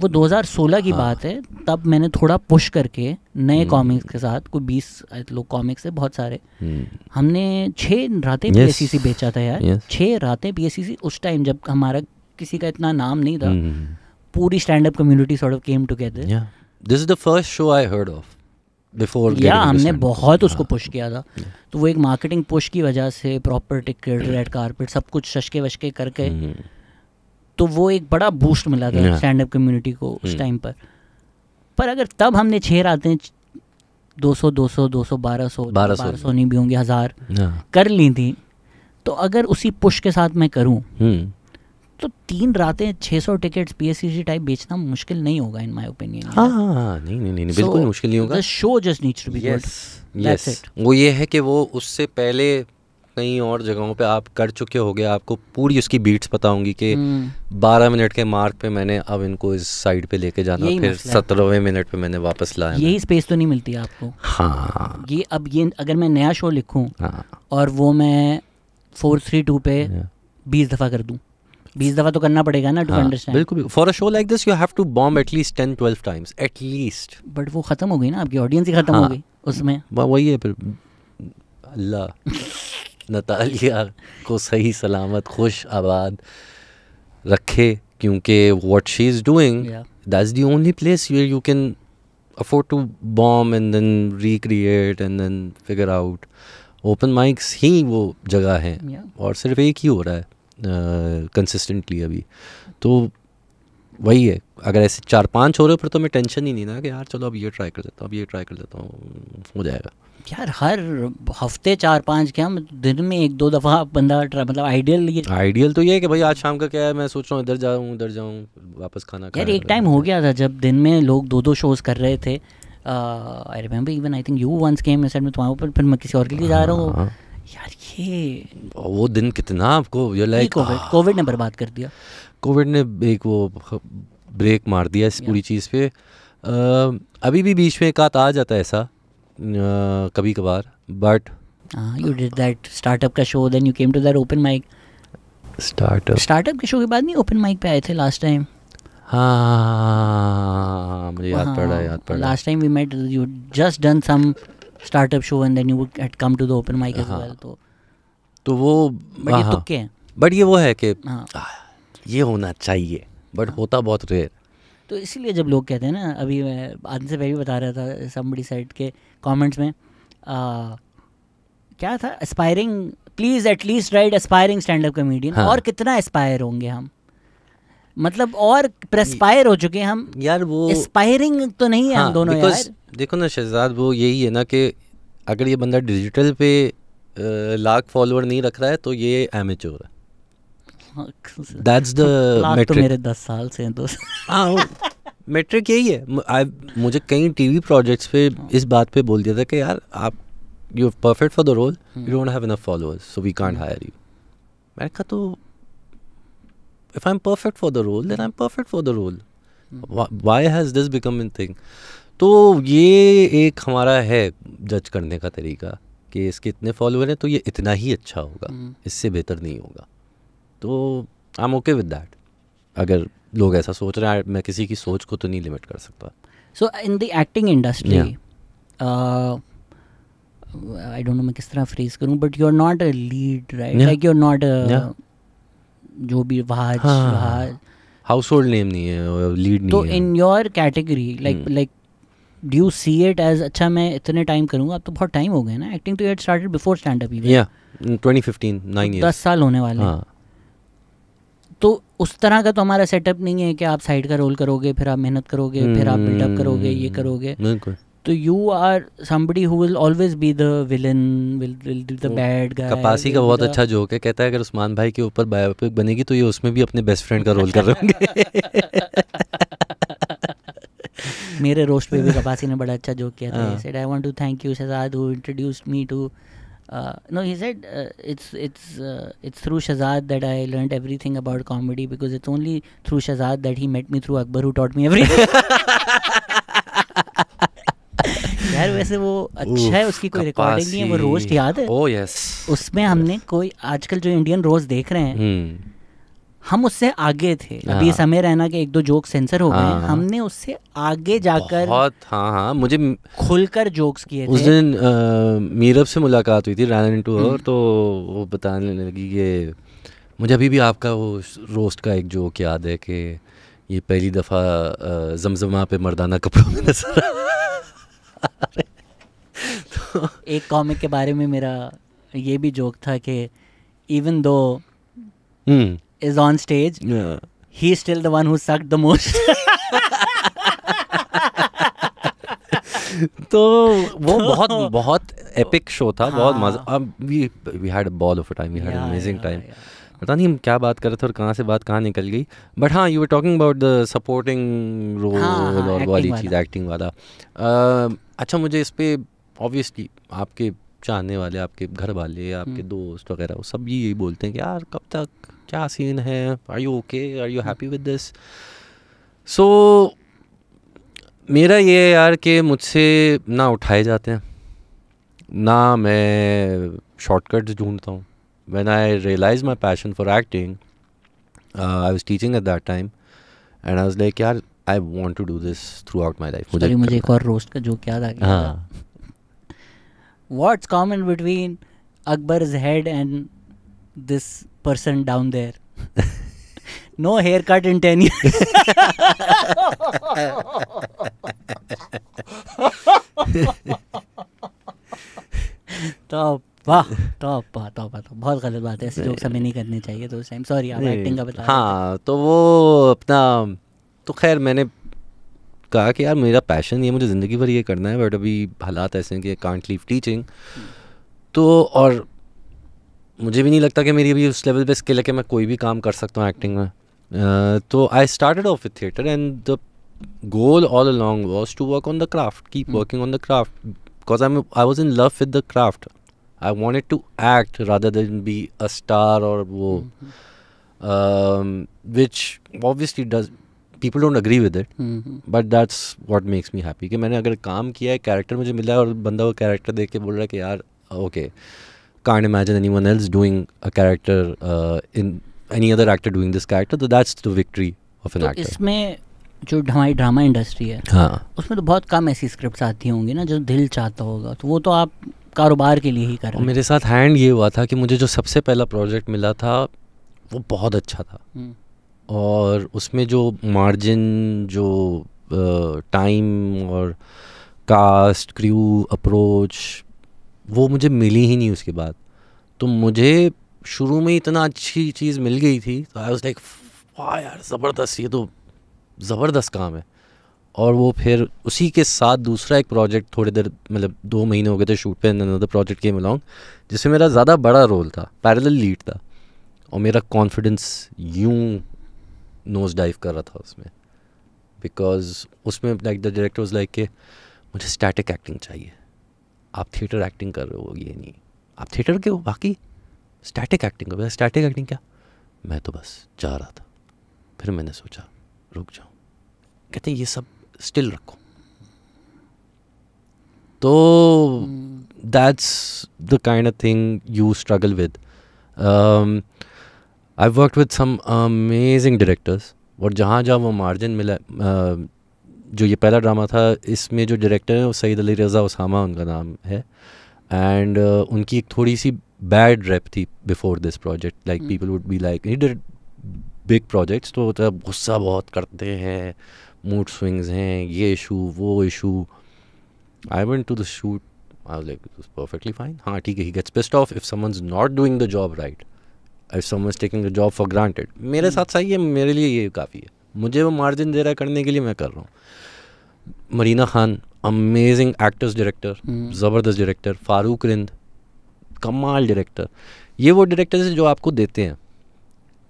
वो 2016 की हाँ। बात है तब मैंने थोड़ा पुश करके नए कॉमिक्स हम्म। के साथ कोई बीस लोग कॉमिक्स है बहुत सारे हम्म। हमने छः रातें पी एस सी सी बेचा था यार छः रातें पी एस सी सी उस टाइम जब हमारा किसी का इतना नाम नहीं था पूरी stand up community sort of came together. Yeah, this is the first show I heard before या हमने बहुत उसको पुश हाँ। किया था तो वो एक मार्केटिंग पुश की वजह से प्रॉपर टिकट रेड कारपेट सब कुछ शशके वशके करके hmm. तो वो एक बड़ा बूस्ट मिला था स्टैंड अप कम्युनिटी को उस टाइम hmm. पर पर अगर तब हमने छः रातें 200 सौ बारह सौ 1200 नहीं भी होंगी हज़ार कर ली थी तो अगर उसी पुश के साथ मैं करूँ hmm. तो तीन रातें सौ टिकट पीएससीसी टाइप बेचना मुश्किल नहीं होगा इन माई ओपिनियन हाँ नहीं नहीं नहीं बिल्कुल मुश्किल नहीं होगा show just need to be yes वो ये है कि वो उससे पहले कहीं और जगहों पे आप कर चुके होंगे आपको पूरी उसकी बीट्स पता होंगी कि hmm. बारह मिनट के मार्क पे मैंने अब इनको इस साइड पे लेके जाना फिर सत्रहवें मिनट पे मैंने वापस लाया यही स्पेस तो नहीं मिलती आपको हाँ ये अब ये अगर मैं नया शो लिखूँ हाँ। और वो मैं फोर थ्री टू पे बीस दफ़ा कर दूँ बीस दफा तो करना पड़ेगा ना टू अंडरस्टैंड हाँ, बिल्कुल for a show like this you have to bomb at least ten twelve times at least but वो खत्म हो गई ना आपकी ऑडियंस ही खत्म हो हाँ। गई उसमें वही है फिर अल्लाह नतालिया को सही सलामत खुश आबाद रखे क्योंकि what she is doing that's the only place where you can afford to bomb and then recreate and then figure out open mics ही वो जगह है yeah. और सिर्फ एक ही हो रहा है कंसिस्टेंटली अभी तो वही है अगर ऐसे चार पांच हो रहे हो फिर तो मैं टेंशन ही नहीं ना कि यार चलो अब ये ट्राई कर देता हूँ अब ये ट्राई कर देता हूँ हो जाएगा यार हर हफ्ते चार पांच क्या दिन में एक दो दफ़ा बंदा मतलब आइडियल ये आइडियल तो ये है कि भाई आज शाम का क्या है मैं सोच रहा हूँ इधर जाऊँ उधर जाऊँ वापस खाना यार एक टाइम हो गया था जब दिन में लोग दो दो शोज़ कर रहे थे I remember even I think you once came मैं तुम्हारे ऊपर फिर मैं किसी और के लिए जा रहा हूँ हाँ। यार ये वो दिन कितना आपको लाइक कोविड कोविड ने बर्बाद कर दिया कोविड ने एक वो ब्रेक मार दिया इस पूरी चीज़ पे आ, अभी भी बीच में एक आध आ जाता है ऐसा आ, कभी कभार but you did that startup का show then you came to that open mic startup startup के शो के बाद नहीं ओपन माइक पे आए थे लास्ट टाइम हाँ मुझे याद हाँ, पड़ा याद पड़ा last time we met you just done some startup show and then you had come to the open mic as well तो तो वो बट ये uh-huh. तुक्के हैं बट ये वो है कि हाँ। ये होना चाहिए बट हाँ। होता बहुत रेयर तो इसीलिए जब लोग कहते हैं ना अभी मैं आदमी से पहले बता रहा था समबड़ी साइड के कमेंट्स में आ, क्या था aspiring please at least right aspiring stand up comedian और कितना एस्पायर होंगे हम मतलब और प्रेस्पायर हो चुके हम यार वो एस्पायरिंग तो नहीं है हाँ, हम दोनों यार देखो ना शहजाद वो यही है ना कि अगर ये बंदा डिजिटल पे लाख फॉलोअर नहीं रख रहा है तो ये एमेच्योर है दैट्स द मैट्रिक मेरे दस साल से हैं दोस्त [laughs] हाँ मैट्रिक यही है आई मुझे कई टीवी प्रोजेक्ट्स पे इस बात पे बोल दिया था कि यार आप you perfect for the role you don't have enough followers so we can't hire you मैंने कहा तो if I'm perfect for the role, then I'm perfect for the role. Mm-hmm. Why why has this become a thing? तो ये एक हमारा है जज करने का तरीका कि इसके इतने फॉलोअर हैं तो ये इतना ही अच्छा होगा mm-hmm. इससे बेहतर नहीं होगा तो I am okay with that अगर लोग ऐसा सोच रहे हैं मैं किसी की सोच को तो नहीं लिमिट कर सकता so in the acting industry I don't know मैं किस तरह फ्रेज करूँ but you are not a lead right like you are not a जो भी वहाज हाउस होल्ड नेम नहीं है लीड तो नहीं तो in your category like like do you see it as अच्छा मैं इतने टाइम करूंगा अब तो बहुत टाइम हो गया ना एक्टिंग तो get started before stand up even या 2015 9 इयर्स 10 साल होने वाले हां तो उस तरह का तो हमारा सेटअप नहीं है कि आप साइड का रोल करोगे फिर आप मेहनत करोगे फिर आप बिल्डअप करोगे ये hmm, करोगे बिल्कुल तो you are somebody who will always be the villain will will the bad guy कपासी का बहुत अच्छा जोक है कहता है अगर उस्मान भाई के ऊपर बायोपिक बनेगी तो ये उसमें भी अपने बेस्ट फ्रेंड का रोल कर रहे [laughs] मेरे रोस्ट पे भी कपासी ने बड़ा अच्छा जोक किया था said I want to thank you Shahzad who introduced me to no he said it's it's it's through Shahzad that I learn everything about comedy because it's only through Shahzad that he met me through Akbar who taught me everything यार वैसे वो अच्छा है उसकी कोई recording नहीं है वो रोज याद है ओ oh, यस उसमें हमने कोई आजकल जो इंडियन रोज देख रहे हैं हम्म। हम उससे आगे थे हाँ। अभी समय रहना कि एक दो जोक सेंसर हो गए हाँ। हमने उससे आगे जाकर बहुत हाँ हाँ मुझे खुलकर जोक्स किए उस दिन मीरब से मुलाकात हुई थी रन इन टू और तो वो बताने लगी कि मुझे अभी भी आपका वो रोस्ट का एक जोक याद है कि ये पहली दफ़ा जमजमा पे मर्दाना कपड़ों में नजर आया तो [laughs] एक कॉमिक के बारे में मेरा ये भी जोक था कि even though is on stage he still the one who sucks the most तो वो तो बहुत बहुत एपिक शो था हाँ। बहुत मजा अब we we had ball of time we had amazing time पता नहीं हम क्या बात कर रहे थे और कहाँ से बात कहाँ निकल गई बट हाँ you were talking about the supporting role और वाली चीज़ एक्टिंग वाला अच्छा मुझे इस पर ऑब्वियसली आपके चाहने वाले आपके घर वाले आपके हम्म। दोस्त वगैरह वो सब यही बोलते हैं कि यार कब तक क्या सीन है are you okay are you happy with this so मेरा ये है यार कि मुझसे ना उठाए जाते हैं ना मैं शॉर्टकट्स ढूंढता हूँ when I realise my passion for acting I was teaching at that time and I was like यार I want to do this throughout my life मुझे एक और रोस्ट का जो क्या था गया हाँ what's common between Akbar's head and this person down there no hair cut in ten top वाह टॉप तो वाह टॉप तो तो वाह बहुत गलत बात है ऐसे जोक्स हमें नहीं करने चाहिए तो सेम सॉरी आप एक्टिंग का बता हाँ तो वो अपना तो खैर मैंने कहा कि यार मेरा पैशन ये मुझे ज़िंदगी भर ये करना है बट अभी हालात ऐसे हैं कि कांट लीव टीचिंग तो और मुझे भी नहीं लगता कि मेरी अभी उस लेवल पे स्किल है कि मैं कोई भी काम कर सकता हूँ एक्टिंग में uh, तो I started off with theatre and the goal all along was to work on the craft keep working on the craft because I I was in love with the craft I want to act rather than be a star और वो which obviously does people don't agree with it but that's what makes me happy कि मैंने अगर काम किया है character मुझे मिला है और बंदा वो कैरेक्टर देख के बोल रहा है कि यार okay can't imagine anyone else doing a character in any other actor doing this character तो that's the victory of an actor इसमें जो हमारी ड्रामा इंडस्ट्री है हाँ उसमें तो बहुत कम ऐसी स्क्रिप्ट आती होंगी ना जो दिल चाहता होगा तो वो तो आप कारोबार के लिए ही कर रहे मेरे साथ हैंड ये हुआ था कि मुझे जो सबसे पहला प्रोजेक्ट मिला था वो बहुत अच्छा था हम्म। और उसमें जो मार्जिन जो टाइम और कास्ट क्रू अप्रोच वो मुझे मिली ही नहीं उसके बाद तो मुझे शुरू में इतना अच्छी चीज़ मिल गई थी तो आई वाज लाइक वाह यार ज़बरदस्त ये तो ज़बरदस्त काम है और वो फिर उसी के साथ दूसरा एक प्रोजेक्ट थोड़ी देर मतलब दो महीने हो गए थे शूट पे अनदर प्रोजेक्ट केम अलॉन्ग जिसमें मेरा ज़्यादा बड़ा रोल था पैरेलल लीड था और मेरा कॉन्फिडेंस यूँ नोज डाइव कर रहा था उसमें बिकॉज उसमें like the director was like के मुझे स्टैटिक एक्टिंग चाहिए आप थिएटर एक्टिंग कर रहे हो ये नहीं आप थिएटर के हो बाकी स्टैटिक एक्टिंग कर स्टैटिक एक्टिंग क्या मैं तो बस जा रहा था फिर मैंने सोचा रुक जाऊँ कहते हैं ये सब स्टिल रखो तो that's the kind of thing you struggle with I work with some amazing directors और जहाँ जहाँ वो मार्जिन मिला uh, जो ये पहला ड्रामा था इसमें जो डायरेक्टर हैं वो सईद अली रज़ा उसामा उनका नाम है एंड uh, उनकी एक थोड़ी सी बैड रेप थी before this project like people would be like big projects तो होता तो है गुस्सा बहुत करते हैं मूड स्विंग्स हैं ये इशू वो issue I went to the shoot I like perfectly fine हाँ ठीक है he gets best of if someone is not doing the job right if taking a job for granted मेरे hmm. साथ सही है मेरे लिए ये काफ़ी है मुझे वो मार्जिन दे रहा है करने के लिए मैं कर रहा हूँ Marina Khan amazing actors director ज़बरदस्त डायरेक्टर फारूक रिंद कमाल डायरेक्टर ये वो डायरेक्टर्स हैं जो आपको देते हैं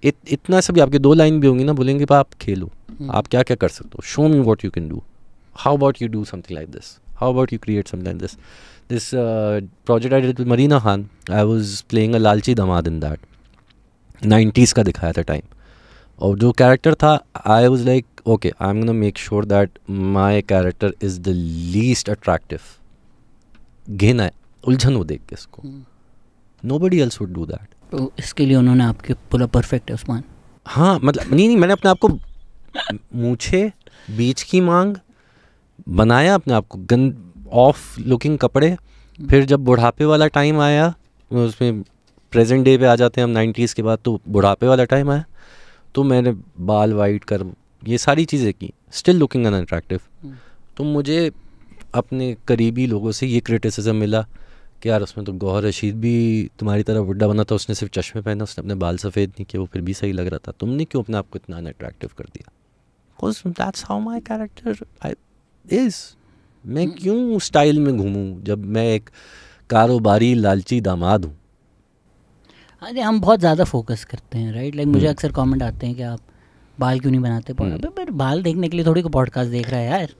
इत, इतना सभी आपके दो लाइन भी होंगी ना बोलेंगे आप खेलो hmm. आप क्या क्या कर सकते हो show me what you can do how about you do something like this how about you create something like this this project I did with Marina Khan I was playing a लालची दमाद इन दैट नाइन्टीज़ का दिखाया था time और जो character था I was like okay I am make sure that my character is the least attractive घेना है उलझन हो देख के इसको nobody else would do that तो इसके लिए उन्होंने आपके पूरा परफेक्ट है उस्मान हाँ मतलब नहीं नहीं मैंने अपने आप को मूछे बीच की मांग बनाया अपने आप को गंद ऑफ लुकिंग कपड़े hmm. फिर जब बुढ़ापे वाला टाइम आया उसमें प्रेजेंट डे पे आ जाते हैं हम नाइन्टीज़ के बाद तो बुढ़ापे वाला टाइम आया तो मैंने बाल वाइट कर ये सारी चीज़ें की स्टिल लुकिंग अन अट्रैक्टिव तो मुझे अपने करीबी लोगों से ये क्रिटिसिज्म मिला कि यार उसमें तो गौहर रशीद भी तुम्हारी तरह बुढ़ा बना था उसने सिर्फ चश्मे पहना उसने अपने बाल सफ़ेद नहीं किए वो फिर भी सही लग रहा था तुमने क्यों अपने आप को इतना अनअट्रैक्टिव कर दिया दैट्स हाउ माई कैरेक्टर मैं हम्म। क्यों स्टाइल में घूमूं जब मैं एक कारोबारी लालची दामाद हूँ अरे हाँ हम बहुत ज़्यादा फोकस करते हैं राइट लाइक मुझे हम्म। अक्सर कमेंट आते हैं कि आप बाल क्यों नहीं बनाते हम्म। पर बाल देखने के लिए थोड़ी को पॉडकास्ट देख रहा है यार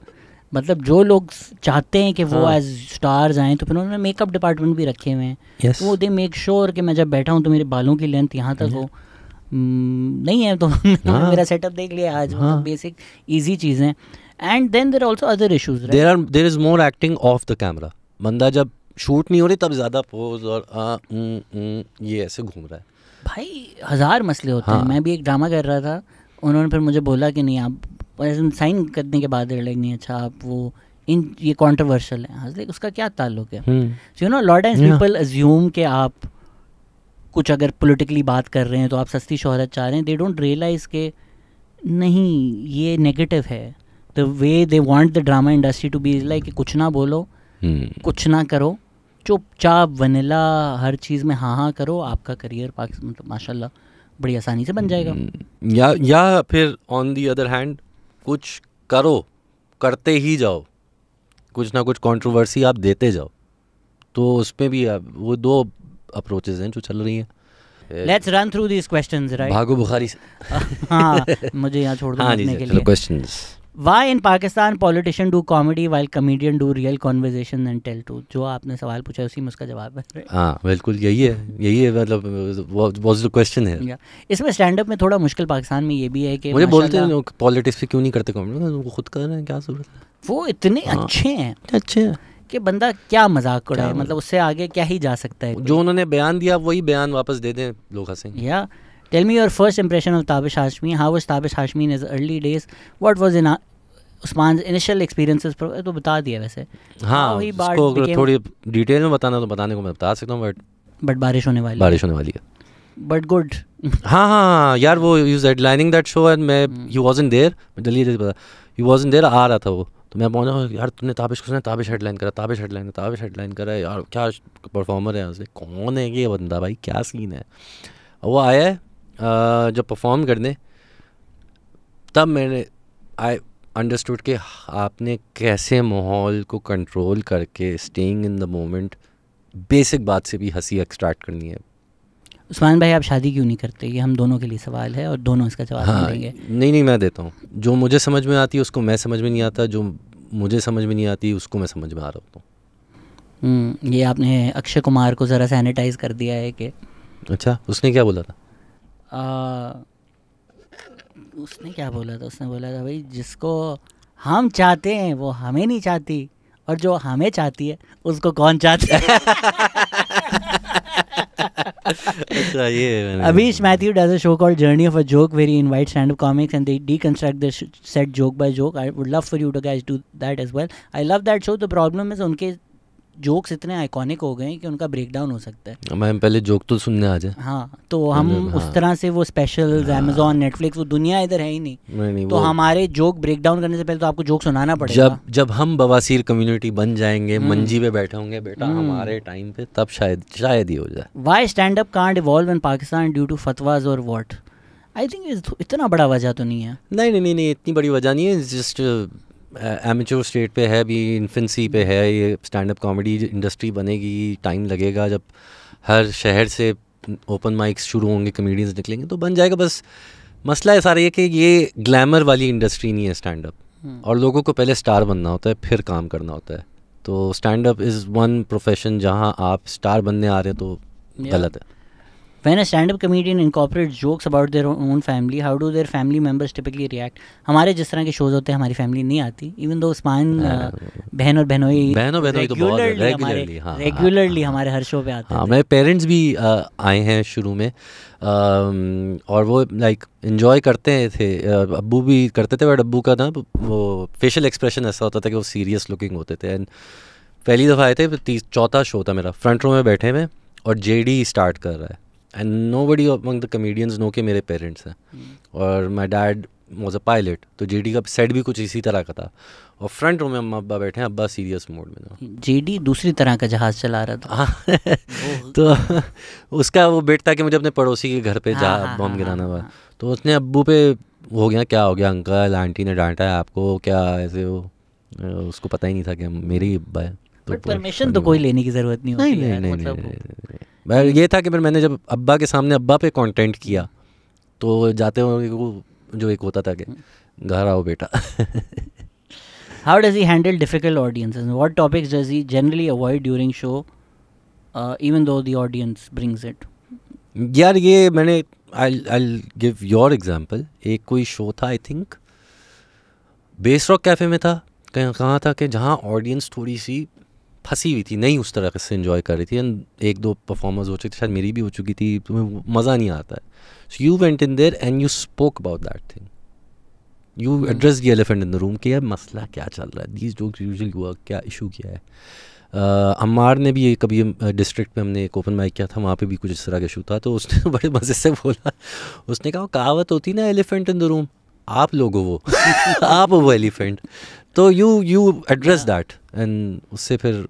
मतलब जो लोग चाहते हैं कि वो एज स्टार्स आएँ तो फिर उन्होंने मेकअप डिपार्टमेंट भी रखे हुए हैं तो वो दे मेक श्योर कि मैं जब बैठा हूँ तो मेरे बालों की लेंथ यहाँ तक हो हम्म, नहीं है तो [laughs] हाँ। मेरा सेटअप देख लिया आज बेसिक मतलब इजी हाँ। चीज़ें and then there also other issues there are there is more acting off the camera बंदा जब शूट नहीं हो रही तब ज़्यादा पोज और आ, न, हम्म, न, हम्म, ये ऐसे घूम रहा है भाई हज़ार मसले होते हाँ। हैं मैं भी एक ड्रामा कर रहा था उन्होंने फिर मुझे बोला कि नहीं आप साइन करने के बाद नहीं अच्छा आप वो इन ये कॉन्ट्रोवर्शल है उसका क्या ताल्लुक है so you know lot and people assume के आप कुछ अगर पोलिटिकली बात कर रहे हैं तो आप सस्ती शहरत चाह रहे हैं दे डोंट रियलाइज के नहीं ये नेगेटिव है the way they want the drama industry to be like कुछ ना बोलो hmm. कुछ ना करो चुपचाप वनीला हर चीज़ में हाँ हाँ करो आपका करियर पाकिस्तान मतलब माशाल्लाह बड़ी आसानी से बन जाएगा हम्म, या या फिर ऑन दी अदर हैंड कुछ करो करते ही जाओ कुछ ना कुछ कंट्रोवर्सी आप देते जाओ तो उसमें भी आप, वो दो अप्रोचेज हैं जो चल रही हैं let's run through these questions right भागो बुखारी से हाँ [laughs] मुझे यहाँ छोड़ दो हाँ, के लिए questions why in Pakistan politician do comedy while comedian do real conversation and tell to जो आपने सवाल पूछा उसी में उसका जवाब है हाँ बिल्कुल यही है यही है मतलब वाज द क्वेश्चन है इसमें स्टैंड अप में थोड़ा मुश्किल पाकिस्तान में ये भी है कि मुझे बोलते हैं लोग पॉलिटिक्स पे क्यों नहीं करते मतलब कॉमेडी वो खुद कर रहे हैं क्या सूरत है वो इतने हाँ, अच्छे हैं अच्छे हैं कि बंदा क्या मजाक है मतलब उससे आगे क्या ही जा सकता है जो उन्होंने बयान दिया वही बयान वापस दे दें लोग हंसेंगे या tell me your first impression of Tabish Hashmi how was Tabish Hashmi in his early days what was in Usman initial experiences पर तो बता दिया वैसे हाँ वही इसको became, थोड़ी डिटेल में बताना तो बताने को मैं बता सकता हूँ बट बट बारिश होने वाली बारिश होने वाली है बट गुड [laughs] हाँ, हाँ हाँ यार वो use lining that show and मैं यू वॉज इन देर मैं जल्दी जल्दी पता यू वॉज इन देर आ रहा था वो तो मैं पहुंचा यार तुमने ताबिश कुछ ताबिश हेडलाइन करा ताबिश हेडलाइन करा ताबिश हेडलाइन करा यार क्या परफॉर्मर है उसने कौन है ये बंदा भाई क्या सीन है वो आया है जब परफॉर्म करने तब मैंने आई अंडरस्टूड कि आपने कैसे माहौल को कंट्रोल करके staying in the moment basic बात से भी हंसी एक्सट्रैक्ट करनी है उस्मान भाई आप शादी क्यों नहीं करते ये हम दोनों के लिए सवाल है और दोनों इसका जवाब हाँ, देंगे नहीं नहीं मैं देता हूँ जो मुझे समझ में आती है उसको मैं समझ में नहीं आता जो मुझे समझ में नहीं आती उसको मैं समझ में आ रहा हूँ हम्म, ये आपने अक्षय कुमार को ज़रा सैनिटाइज कर दिया है कि अच्छा उसने क्या बोला था आ, उसने क्या बोला था उसने बोला था भाई जिसको हम चाहते हैं वो हमें नहीं चाहती और जो हमें चाहती है उसको कौन चाहता है अच्छा, Abish Mathew does a show call journey of a joke where he invite stand up comics and they deconstruct this set joke by joke I would love for you two guys do that as well I love that show the problem is उनके jokes इतने iconic हो गए हैं कि उनका breakdown हो सकता है मैं पहले जोक तो सुनने आ जाए हाँ तो हम हाँ। उस तरह से वो स्पेशल अमेजोन नेटफ्लिक्स वो दुनिया इधर है ही नहीं, नहीं नहीं तो हमारे जोक ब्रेकडाउन करने से पहले तो आपको जोक सुनाना पड़ेगा जब जब हम बवासीर कम्युनिटी बन जाएंगे हम्म। मंजी पे बैठे होंगे बेटा हम्म। हमारे टाइम पे तब शायद शायद ही हो जाए why stand up can't evolve in Pakistan due to फतवाज और वॉट आई थिंक इतना बड़ा वजह तो नहीं है नहीं नहीं नहीं इतनी बड़ी वजह नहीं है जस्ट एमेचोर स्टेट पे है अभी इन्फेंसी पे है ये स्टैंड अप कॉमेडी इंडस्ट्री बनेगी टाइम लगेगा जब हर शहर से ओपन माइक्स शुरू होंगे कमेडियंस निकलेंगे तो बन जाएगा बस मसला है सारा ये कि ये ग्लैमर वाली इंडस्ट्री नहीं है स्टैंड हम्म। अप और लोगों को पहले स्टार बनना होता है फिर काम करना होता है तो stand up is one profession जहाँ आप स्टार बनने आ रहे हो तो गलत है when a stand up comedian jokes about their own family how do their family members typically typically हमारे जिस तरह के शोज होते हैं हमारी फैमिली नहीं आती इवन दो उस्मान बहन और बहनोई तो रेगुलरली हाँ, हाँ, हाँ, हमारे हर शो पे आते हैं हमारे मेरे पेरेंट्स भी आए हैं शुरू में और वो लाइक इन्जॉय करते थे अबू भी करते थे बट अबू का ना वो फेशियल एक्सप्रेशन ऐसा होता था कि वो सीरियस लुकिंग होते थे एंड पहली दफ़ा आए थे चौथा शो था मेरा फ्रंट रो में बैठे हुए और जे स्टार्ट कर रहा है and nobody among the comedians know के मेरे पेरेंट्स हैं hmm. और my dad was a pilot तो डी का सेट भी कुछ इसी तरह का था और फ्रंट रूम में अम्मा अब्बा बैठे हैं अब्बा सीरियस मोड में डी hmm. दूसरी तरह का जहाज़ चला रहा था हाँ [laughs] तो उसका वो बेट था कि मुझे अपने पड़ोसी के घर पे जा हाँ, बम हाँ, हाँ, गिराना हुआ तो उसने अब्बू पे हो गया क्या हो गया अंकल आंटी ने डांटा है आपको क्या ऐसे वो उसको पता ही नहीं था कि मेरी अब्बा है तो परमिशन तो कोई लेने की जरूरत नहीं होती नहीं नहीं नहीं मतलब ये था कि फिर मैंने जब अब्बा के सामने अब्बा पे कंटेंट किया तो जाते हुए जो एक होता था कि घर आओ बेटा how does he handle difficult what topics does he generally avoid during show even though the audience brings it यार ये मैंने I I give your example एक कोई शो था I think base rock cafe में था कहाँ था कि जहाँ ऑडियंस थोड़ी सी फंसी हुई थी नहीं उस तरह से इन्जॉय कर रही थी एंड एक दो परफॉर्मर्स हो चुके थे शायद मेरी भी हो चुकी थी तुम्हें मज़ा नहीं आता है so you went in there and you spoke about that thing you address the elephant in the room कि यार मसला क्या चल रहा है दीज डोग यूजल हुआ क्या इशू क्या है uh, अम्मार ने भी कभी डिस्ट्रिक्ट uh, में हमने एक ओपन माइक किया था वहाँ पे भी कुछ इस तरह का इशू था तो उसने [laughs] बड़े मज़े से बोला उसने कहा कहावत होती ना एलिफेंट इन द रूम आप लोग हो वो [laughs] आप हो वो एलिफेंट तो you you address that and उससे फिर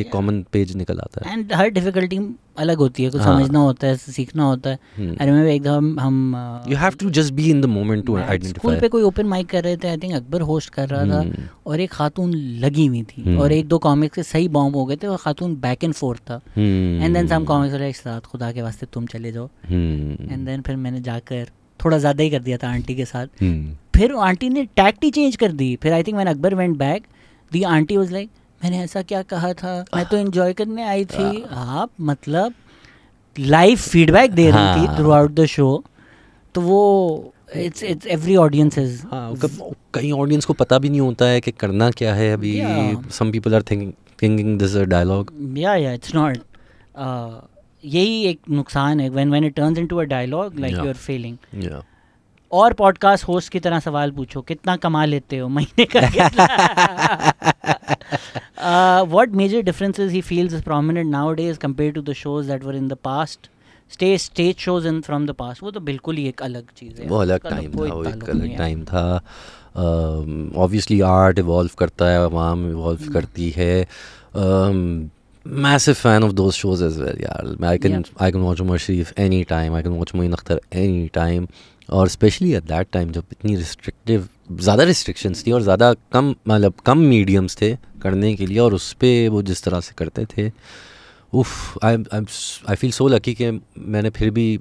एक कॉमन yeah. पेज निकल आता है एंड हर डिफिकल्टी अलग होती है कुछ हाँ. समझना होता है सीखना होता है अरे हम्म। मैं एक हम हम you have to just be in the moment to identify school पे कोई ओपन माइक कर रहे थे आई थिंक अकबर होस्ट कर रहा hmm. था हम्म। और एक खातून लगी हुई थी hmm. और एक दो कॉमिक्स के सही बॉम्ब हो गए थे और खातून बैक एंड फोर्थ था एंड देन सम कॉमिक्स खुदा के वास्ते तुम चले जाओ एंड देन फिर मैंने जाकर थोड़ा ज़्यादा ही कर दिया था आंटी के साथ हम्म। फिर आंटी ने टैक्ट ही चेंज कर दी फिर I think man Akbar went back the aunty was like मैंने ऐसा क्या कहा था मैं तो इन्जॉय करने आई थी आप मतलब लाइव फीडबैक दे रही थी थ्रू आउट द शो तो वो it's it's every audience is कई ऑडियंस को पता भी नहीं होता है कि करना क्या है अभी some people are thinking this dialogue या या इट्स नॉट यही एक नुकसान है when when it turns into a dialogue like you are feeling और पॉडकास्ट होस्ट की तरह सवाल पूछो कितना कमा लेते हो महीने का what major differences he feels is prominent nowadays is compare to the shows that were in the past stay stage shows in from the past वो तो बिल्कुल ही एक अलग चीज़ है वो अलग टाइम तो था वो एक अलग टाइम था ऑब्वियसली आर्ट इवॉल्व करता है आवाम इवॉल्व हम्म। करती है um, massive fan of those shows as well yeah i can yeah. i can watch umar sharif anytime i can watch moin akhtar anytime और स्पेशली एट दैट टाइम जब इतनी restrictive ज़्यादा restrictions थी और ज़्यादा कम मतलब कम मीडियम्स थे करने के लिए और उस पर वो जिस तरह से करते थे उफ आई आई फील सो लकी कि मैंने फिर भी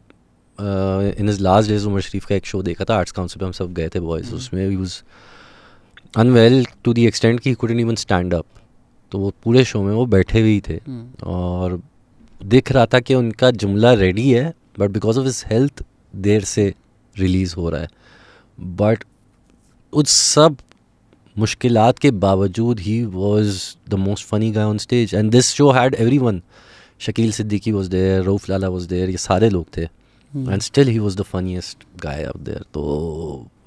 in his last days Umar Sharif का एक शो देखा था आर्ट्स काउंसिल पे हम सब गए थे बॉयज़ हम्म। उसमें ही was unwell to the extent की कुडेंट इवन स्टैंड अप तो वो पूरे शो में वो बैठे हुए थे हम्म। और दिख रहा था कि उनका जुमला रेडी है but because of his health there से रिलीज़ हो रहा है बट उस सब मुश्किल के बावजूद he was the most funny guy on stage and this show had everyone Shakeel Siddiqui was there Rauf Lala was there ये सारे लोग थे and still he was the funniest guy there तो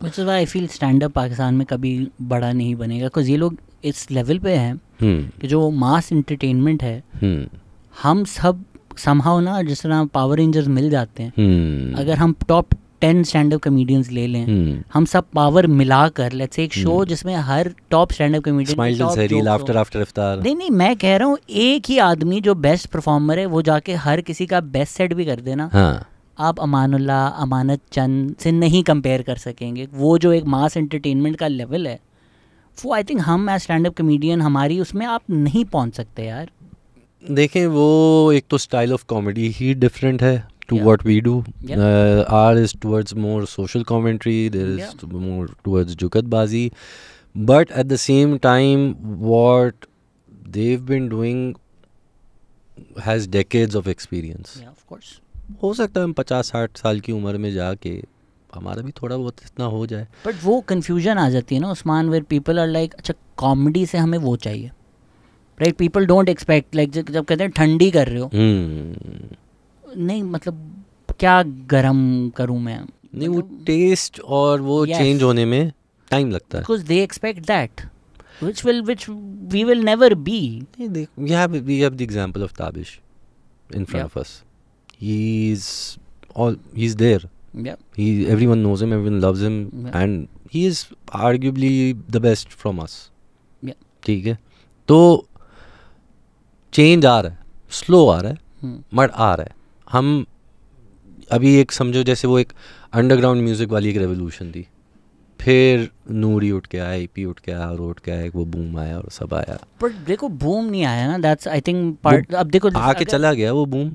which is I feel stand up Pakistan में कभी बड़ा नहीं बनेगा बिकॉज ये लोग इस लेवल पे हैं हम्म। कि जो मास इंटरटेनमेंट है हम्म। हम सब समहाव ना जिस तरह पावर रेंजर्स मिल जाते हैं हम्म। अगर हम top ten stand up comedians ले लें हम सब पावर मिला कर लेट्स एक शो जिसमें हर top stand up comedian after after इफ्तार नहीं नहीं मैं कह रहा हूँ एक ही आदमी जो बेस्ट परफॉर्मर है वो जाके हर किसी का बेस्ट सेट भी कर देना हाँ. आप अमानुल्ला अमानत चंद से नहीं कंपेयर कर सकेंगे वो जो एक मास एंटरटेनमेंट का लेवल है वो आई थिंक हम एज स्टैंड अप कमेडियन हमारी उसमें आप नहीं पहुंच सकते यार देखें वो एक तो स्टाइल ऑफ कॉमेडी ही डिफरेंट है to what we do are is towards more social commentary there is more towards जुगतबाजी but at the same time what they've been doing has decades of experience of हो सकता है हम पचास साठ साल की उम्र में जाके हमारा भी थोड़ा बहुत इतना हो जाए बट वो कन्फ्यूजन आ जाती है ना Usman where people are like अच्छा कॉमेडी से हमें वो चाहिए right people don't expect like जब कहते हैं ठंडी कर रहे हो hmm. नहीं मतलब क्या गरम करूं मैं नहीं मतलब, वो टेस्ट और वो चेंज yes. होने में टाइम लगता है because they expect that which will which we will never be we have we have the example of tabish in front yeah. of us he's all he's there. Yeah. He everyone knows him, everyone loves him, yeah. and he is arguably the best from us. Yeah. ठीक है तो change आ रहा है slow आ रहा है but hmm. आ रहा है हम अभी एक समझो जैसे वो एक अंडरग्राउंड म्यूज़िक वाली एक रेवोल्यूशन थी फिर नूरी उठ के आया पी उठ के आया और उठ के आया वो बूम आया और सब आया बट देखो बूम नहीं आया ना दैट्स आई थिंक पार्ट अब देखो आके चला गया वो बूम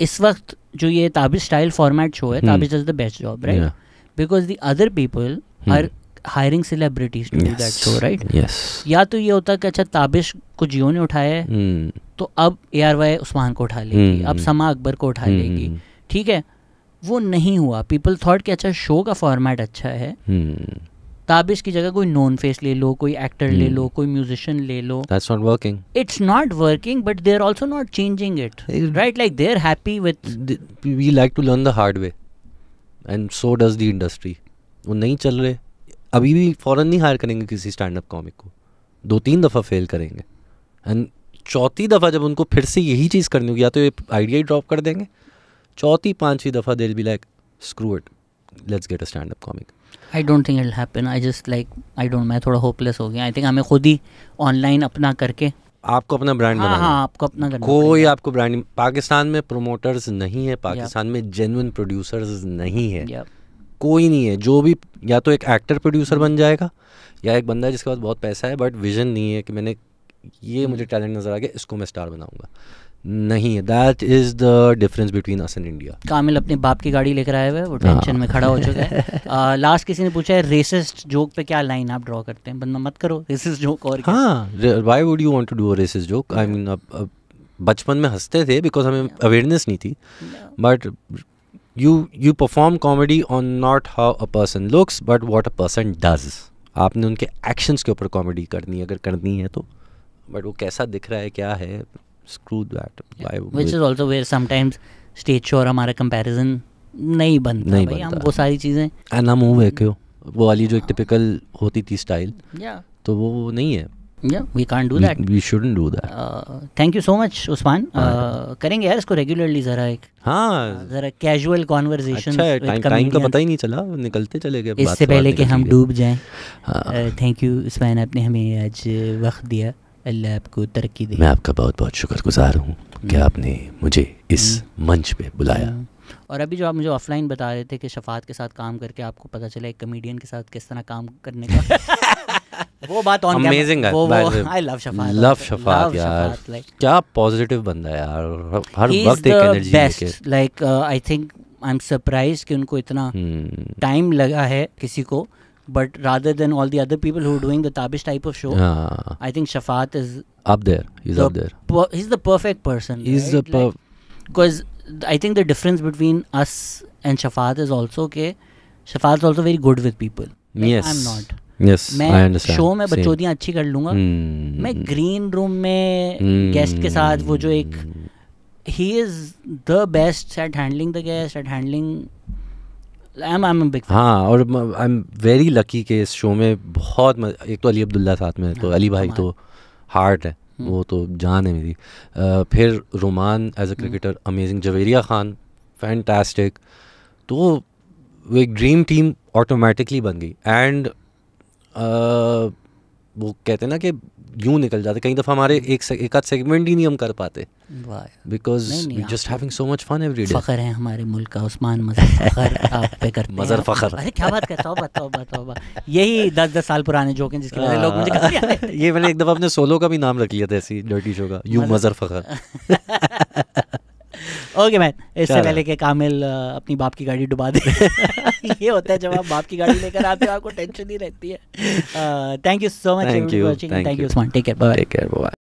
इस वक्त जो ये ताबिज स्टाइल फॉर्मेट शो है Tabish is the best job right because the other people are hiring celebrities to do that show right yes या तो ये होता कि अच्छा ताबिश को जियो ने उठाया है hmm. तो अब ए आर वाई उस्मान को उठा लेगी hmm. अब समा अकबर को उठा hmm. लेगी ठीक है वो नहीं हुआ पीपल थॉट कि अच्छा शो का फॉर्मेट अच्छा है hmm. ताबिश की जगह कोई नॉन फेस ले लो कोई एक्टर hmm. ले लो कोई म्यूजिशियन ले लो that's not working it's not working but they are also not changing it right like they are happy with we like to learn the hard way and so does the industry वो नहीं चल रहे अभी भी फौरन नहीं higher करेंगे किसी स्टैंड अप कॉमिक को दो तीन दफ़ा फेल करेंगे एंड चौथी दफ़ा जब उनको फिर से यही चीज़ करनी होगी या तो ये आइडिया ही ड्रॉप कर देंगे चौथी पांचवी दफ़ा दिल be like screw it let's get a stand up comic I don't think it happen I just like I don't मैं थोड़ा होपलेस हो गया आई थिंक हमें खुद ही ऑनलाइन अपना करके आपको अपना ब्रांड हाँ, हाँ, आपको अपना करना कोई आपको ब्रांड पाकिस्तान में प्रोमोटर्स नहीं है पाकिस्तान में जेनुअन प्रोड्यूसर्स नहीं है कोई नहीं है जो भी या तो एक एक्टर प्रोड्यूसर बन जाएगा या एक बंदा है जिसके पास बहुत पैसा है बट विजन नहीं है कि मैंने ये मुझे टैलेंट नज़र आ गया इसको मैं स्टार बनाऊंगा नहीं that is the difference between us and India Kamil अपने बाप की गाड़ी लेकर आए हुए वो टेंशन में खड़ा हो चुका है लास्ट हाँ। [laughs] किसी ने पूछा है रेसिस्ट जोक पे क्या लाइन आप ड्रॉ करते हैं बंदा मत करो रेसिस्ट जोक और हाँ why would you want to do a racist joke I mean बचपन में हंसते थे बिकॉज हमें अवेयरनेस नहीं थी but you you perform comedy on not how a person looks but what a person does आपने उनके एक्शंस के ऊपर कॉमेडी करनी है अगर करनी है तो बट वो कैसा दिख रहा है क्या है screw that Yeah. Which is also where sometimes stage show और हमारा कंपैरिजन नहीं बनता नहीं भाई बनता हम वो सारी चीज़ें एंड हम हूँ वेक्यो वो वाली जो एक टिपिकल होती थी स्टाइल yeah. तो वो नहीं है या we can't do that we shouldn't do that thank you so much Usman करेंगे यार इसको रेगुलरली जरा एक हाँ uh, जरा कैजुअल कॉन्वर्जेशन टाइम टाइम का पता ही नहीं चला निकलते चले गए इससे पहले कि हम डूब जाएं थैंक यू उस्मान आपने हमें आज वक्त दिया अल्लाह आपको तरक्की दे मैं आपका बहुत बहुत शुक्रगुजार हूँ कि हम्म। आपने मुझे इस हम्म। मंच पे बुलाया हम्म। और अभी जो आप मुझे ऑफलाइन बता रहे थे कि शफात के साथ काम करके आपको पता चला एक कमेडियन के साथ किस तरह काम करने का [laughs] वो बात ऑन अमेजिंग वो आई लव शफात लव शफात यार क्या पॉजिटिव बंदा यार हर वक्त एक एनर्जी लेके like I think I am surprise कि उनको इतना टाइम लगा है किसी को but rather than all the other people who are doing the Tabish type of show, uh, I think Shafat is up there. He's the up there. Per- he's the perfect person. He's right? the Because like, I think the difference between us and Shafat is also okay. Shafat is also very good with people. Like yes. I'm not. Yes, मैं show में बचोदियाँ अच्छी कर लूंगा hmm. मैं green room में guest hmm. के साथ वो जो एक ही is the best at handling the guest at handling हाँ और आई एम वेरी लकी के इस शो में बहुत मज... एक तो अली अब्दुल्ला साथ में तो हाँ, अली भाई तो हार्ट है हम्म। वो तो जान है मेरी आ, फिर Roman as a cricketer amazing Javeria Khan fantastic तो वो एक ड्रीम टीम ऑटोमेटिकली बन गई एंड वो कहते ना कि यूं निकल जाते कई दफ़ा हमारे हम्म। एक से, एक आध सेगमेंट ही नहीं हम कर पाते because we just having so much fun every day फखर है हमारे मुल्क का उस्मान मजर फखर आप पे करते हैं मजर फखर अरे क्या बात कर तौबा तौबा तौबा यही दस दस साल पुराने जोक हैं जिसके वजह लोग मुझे कहते हाँ। हैं ये मैंने एक दफ़ा अपने सोलो का भी नाम रख लिया था ऐसी डर्टी शो का यू मजर फखर [laughs] ओके मैन इससे पहले के कामिल अपनी बाप की गाड़ी डुबा दे [laughs] ये होता है जब आप बाप की गाड़ी लेकर आते हो आपको टेंशन ही रहती है thank you so much thank you thank you take care bye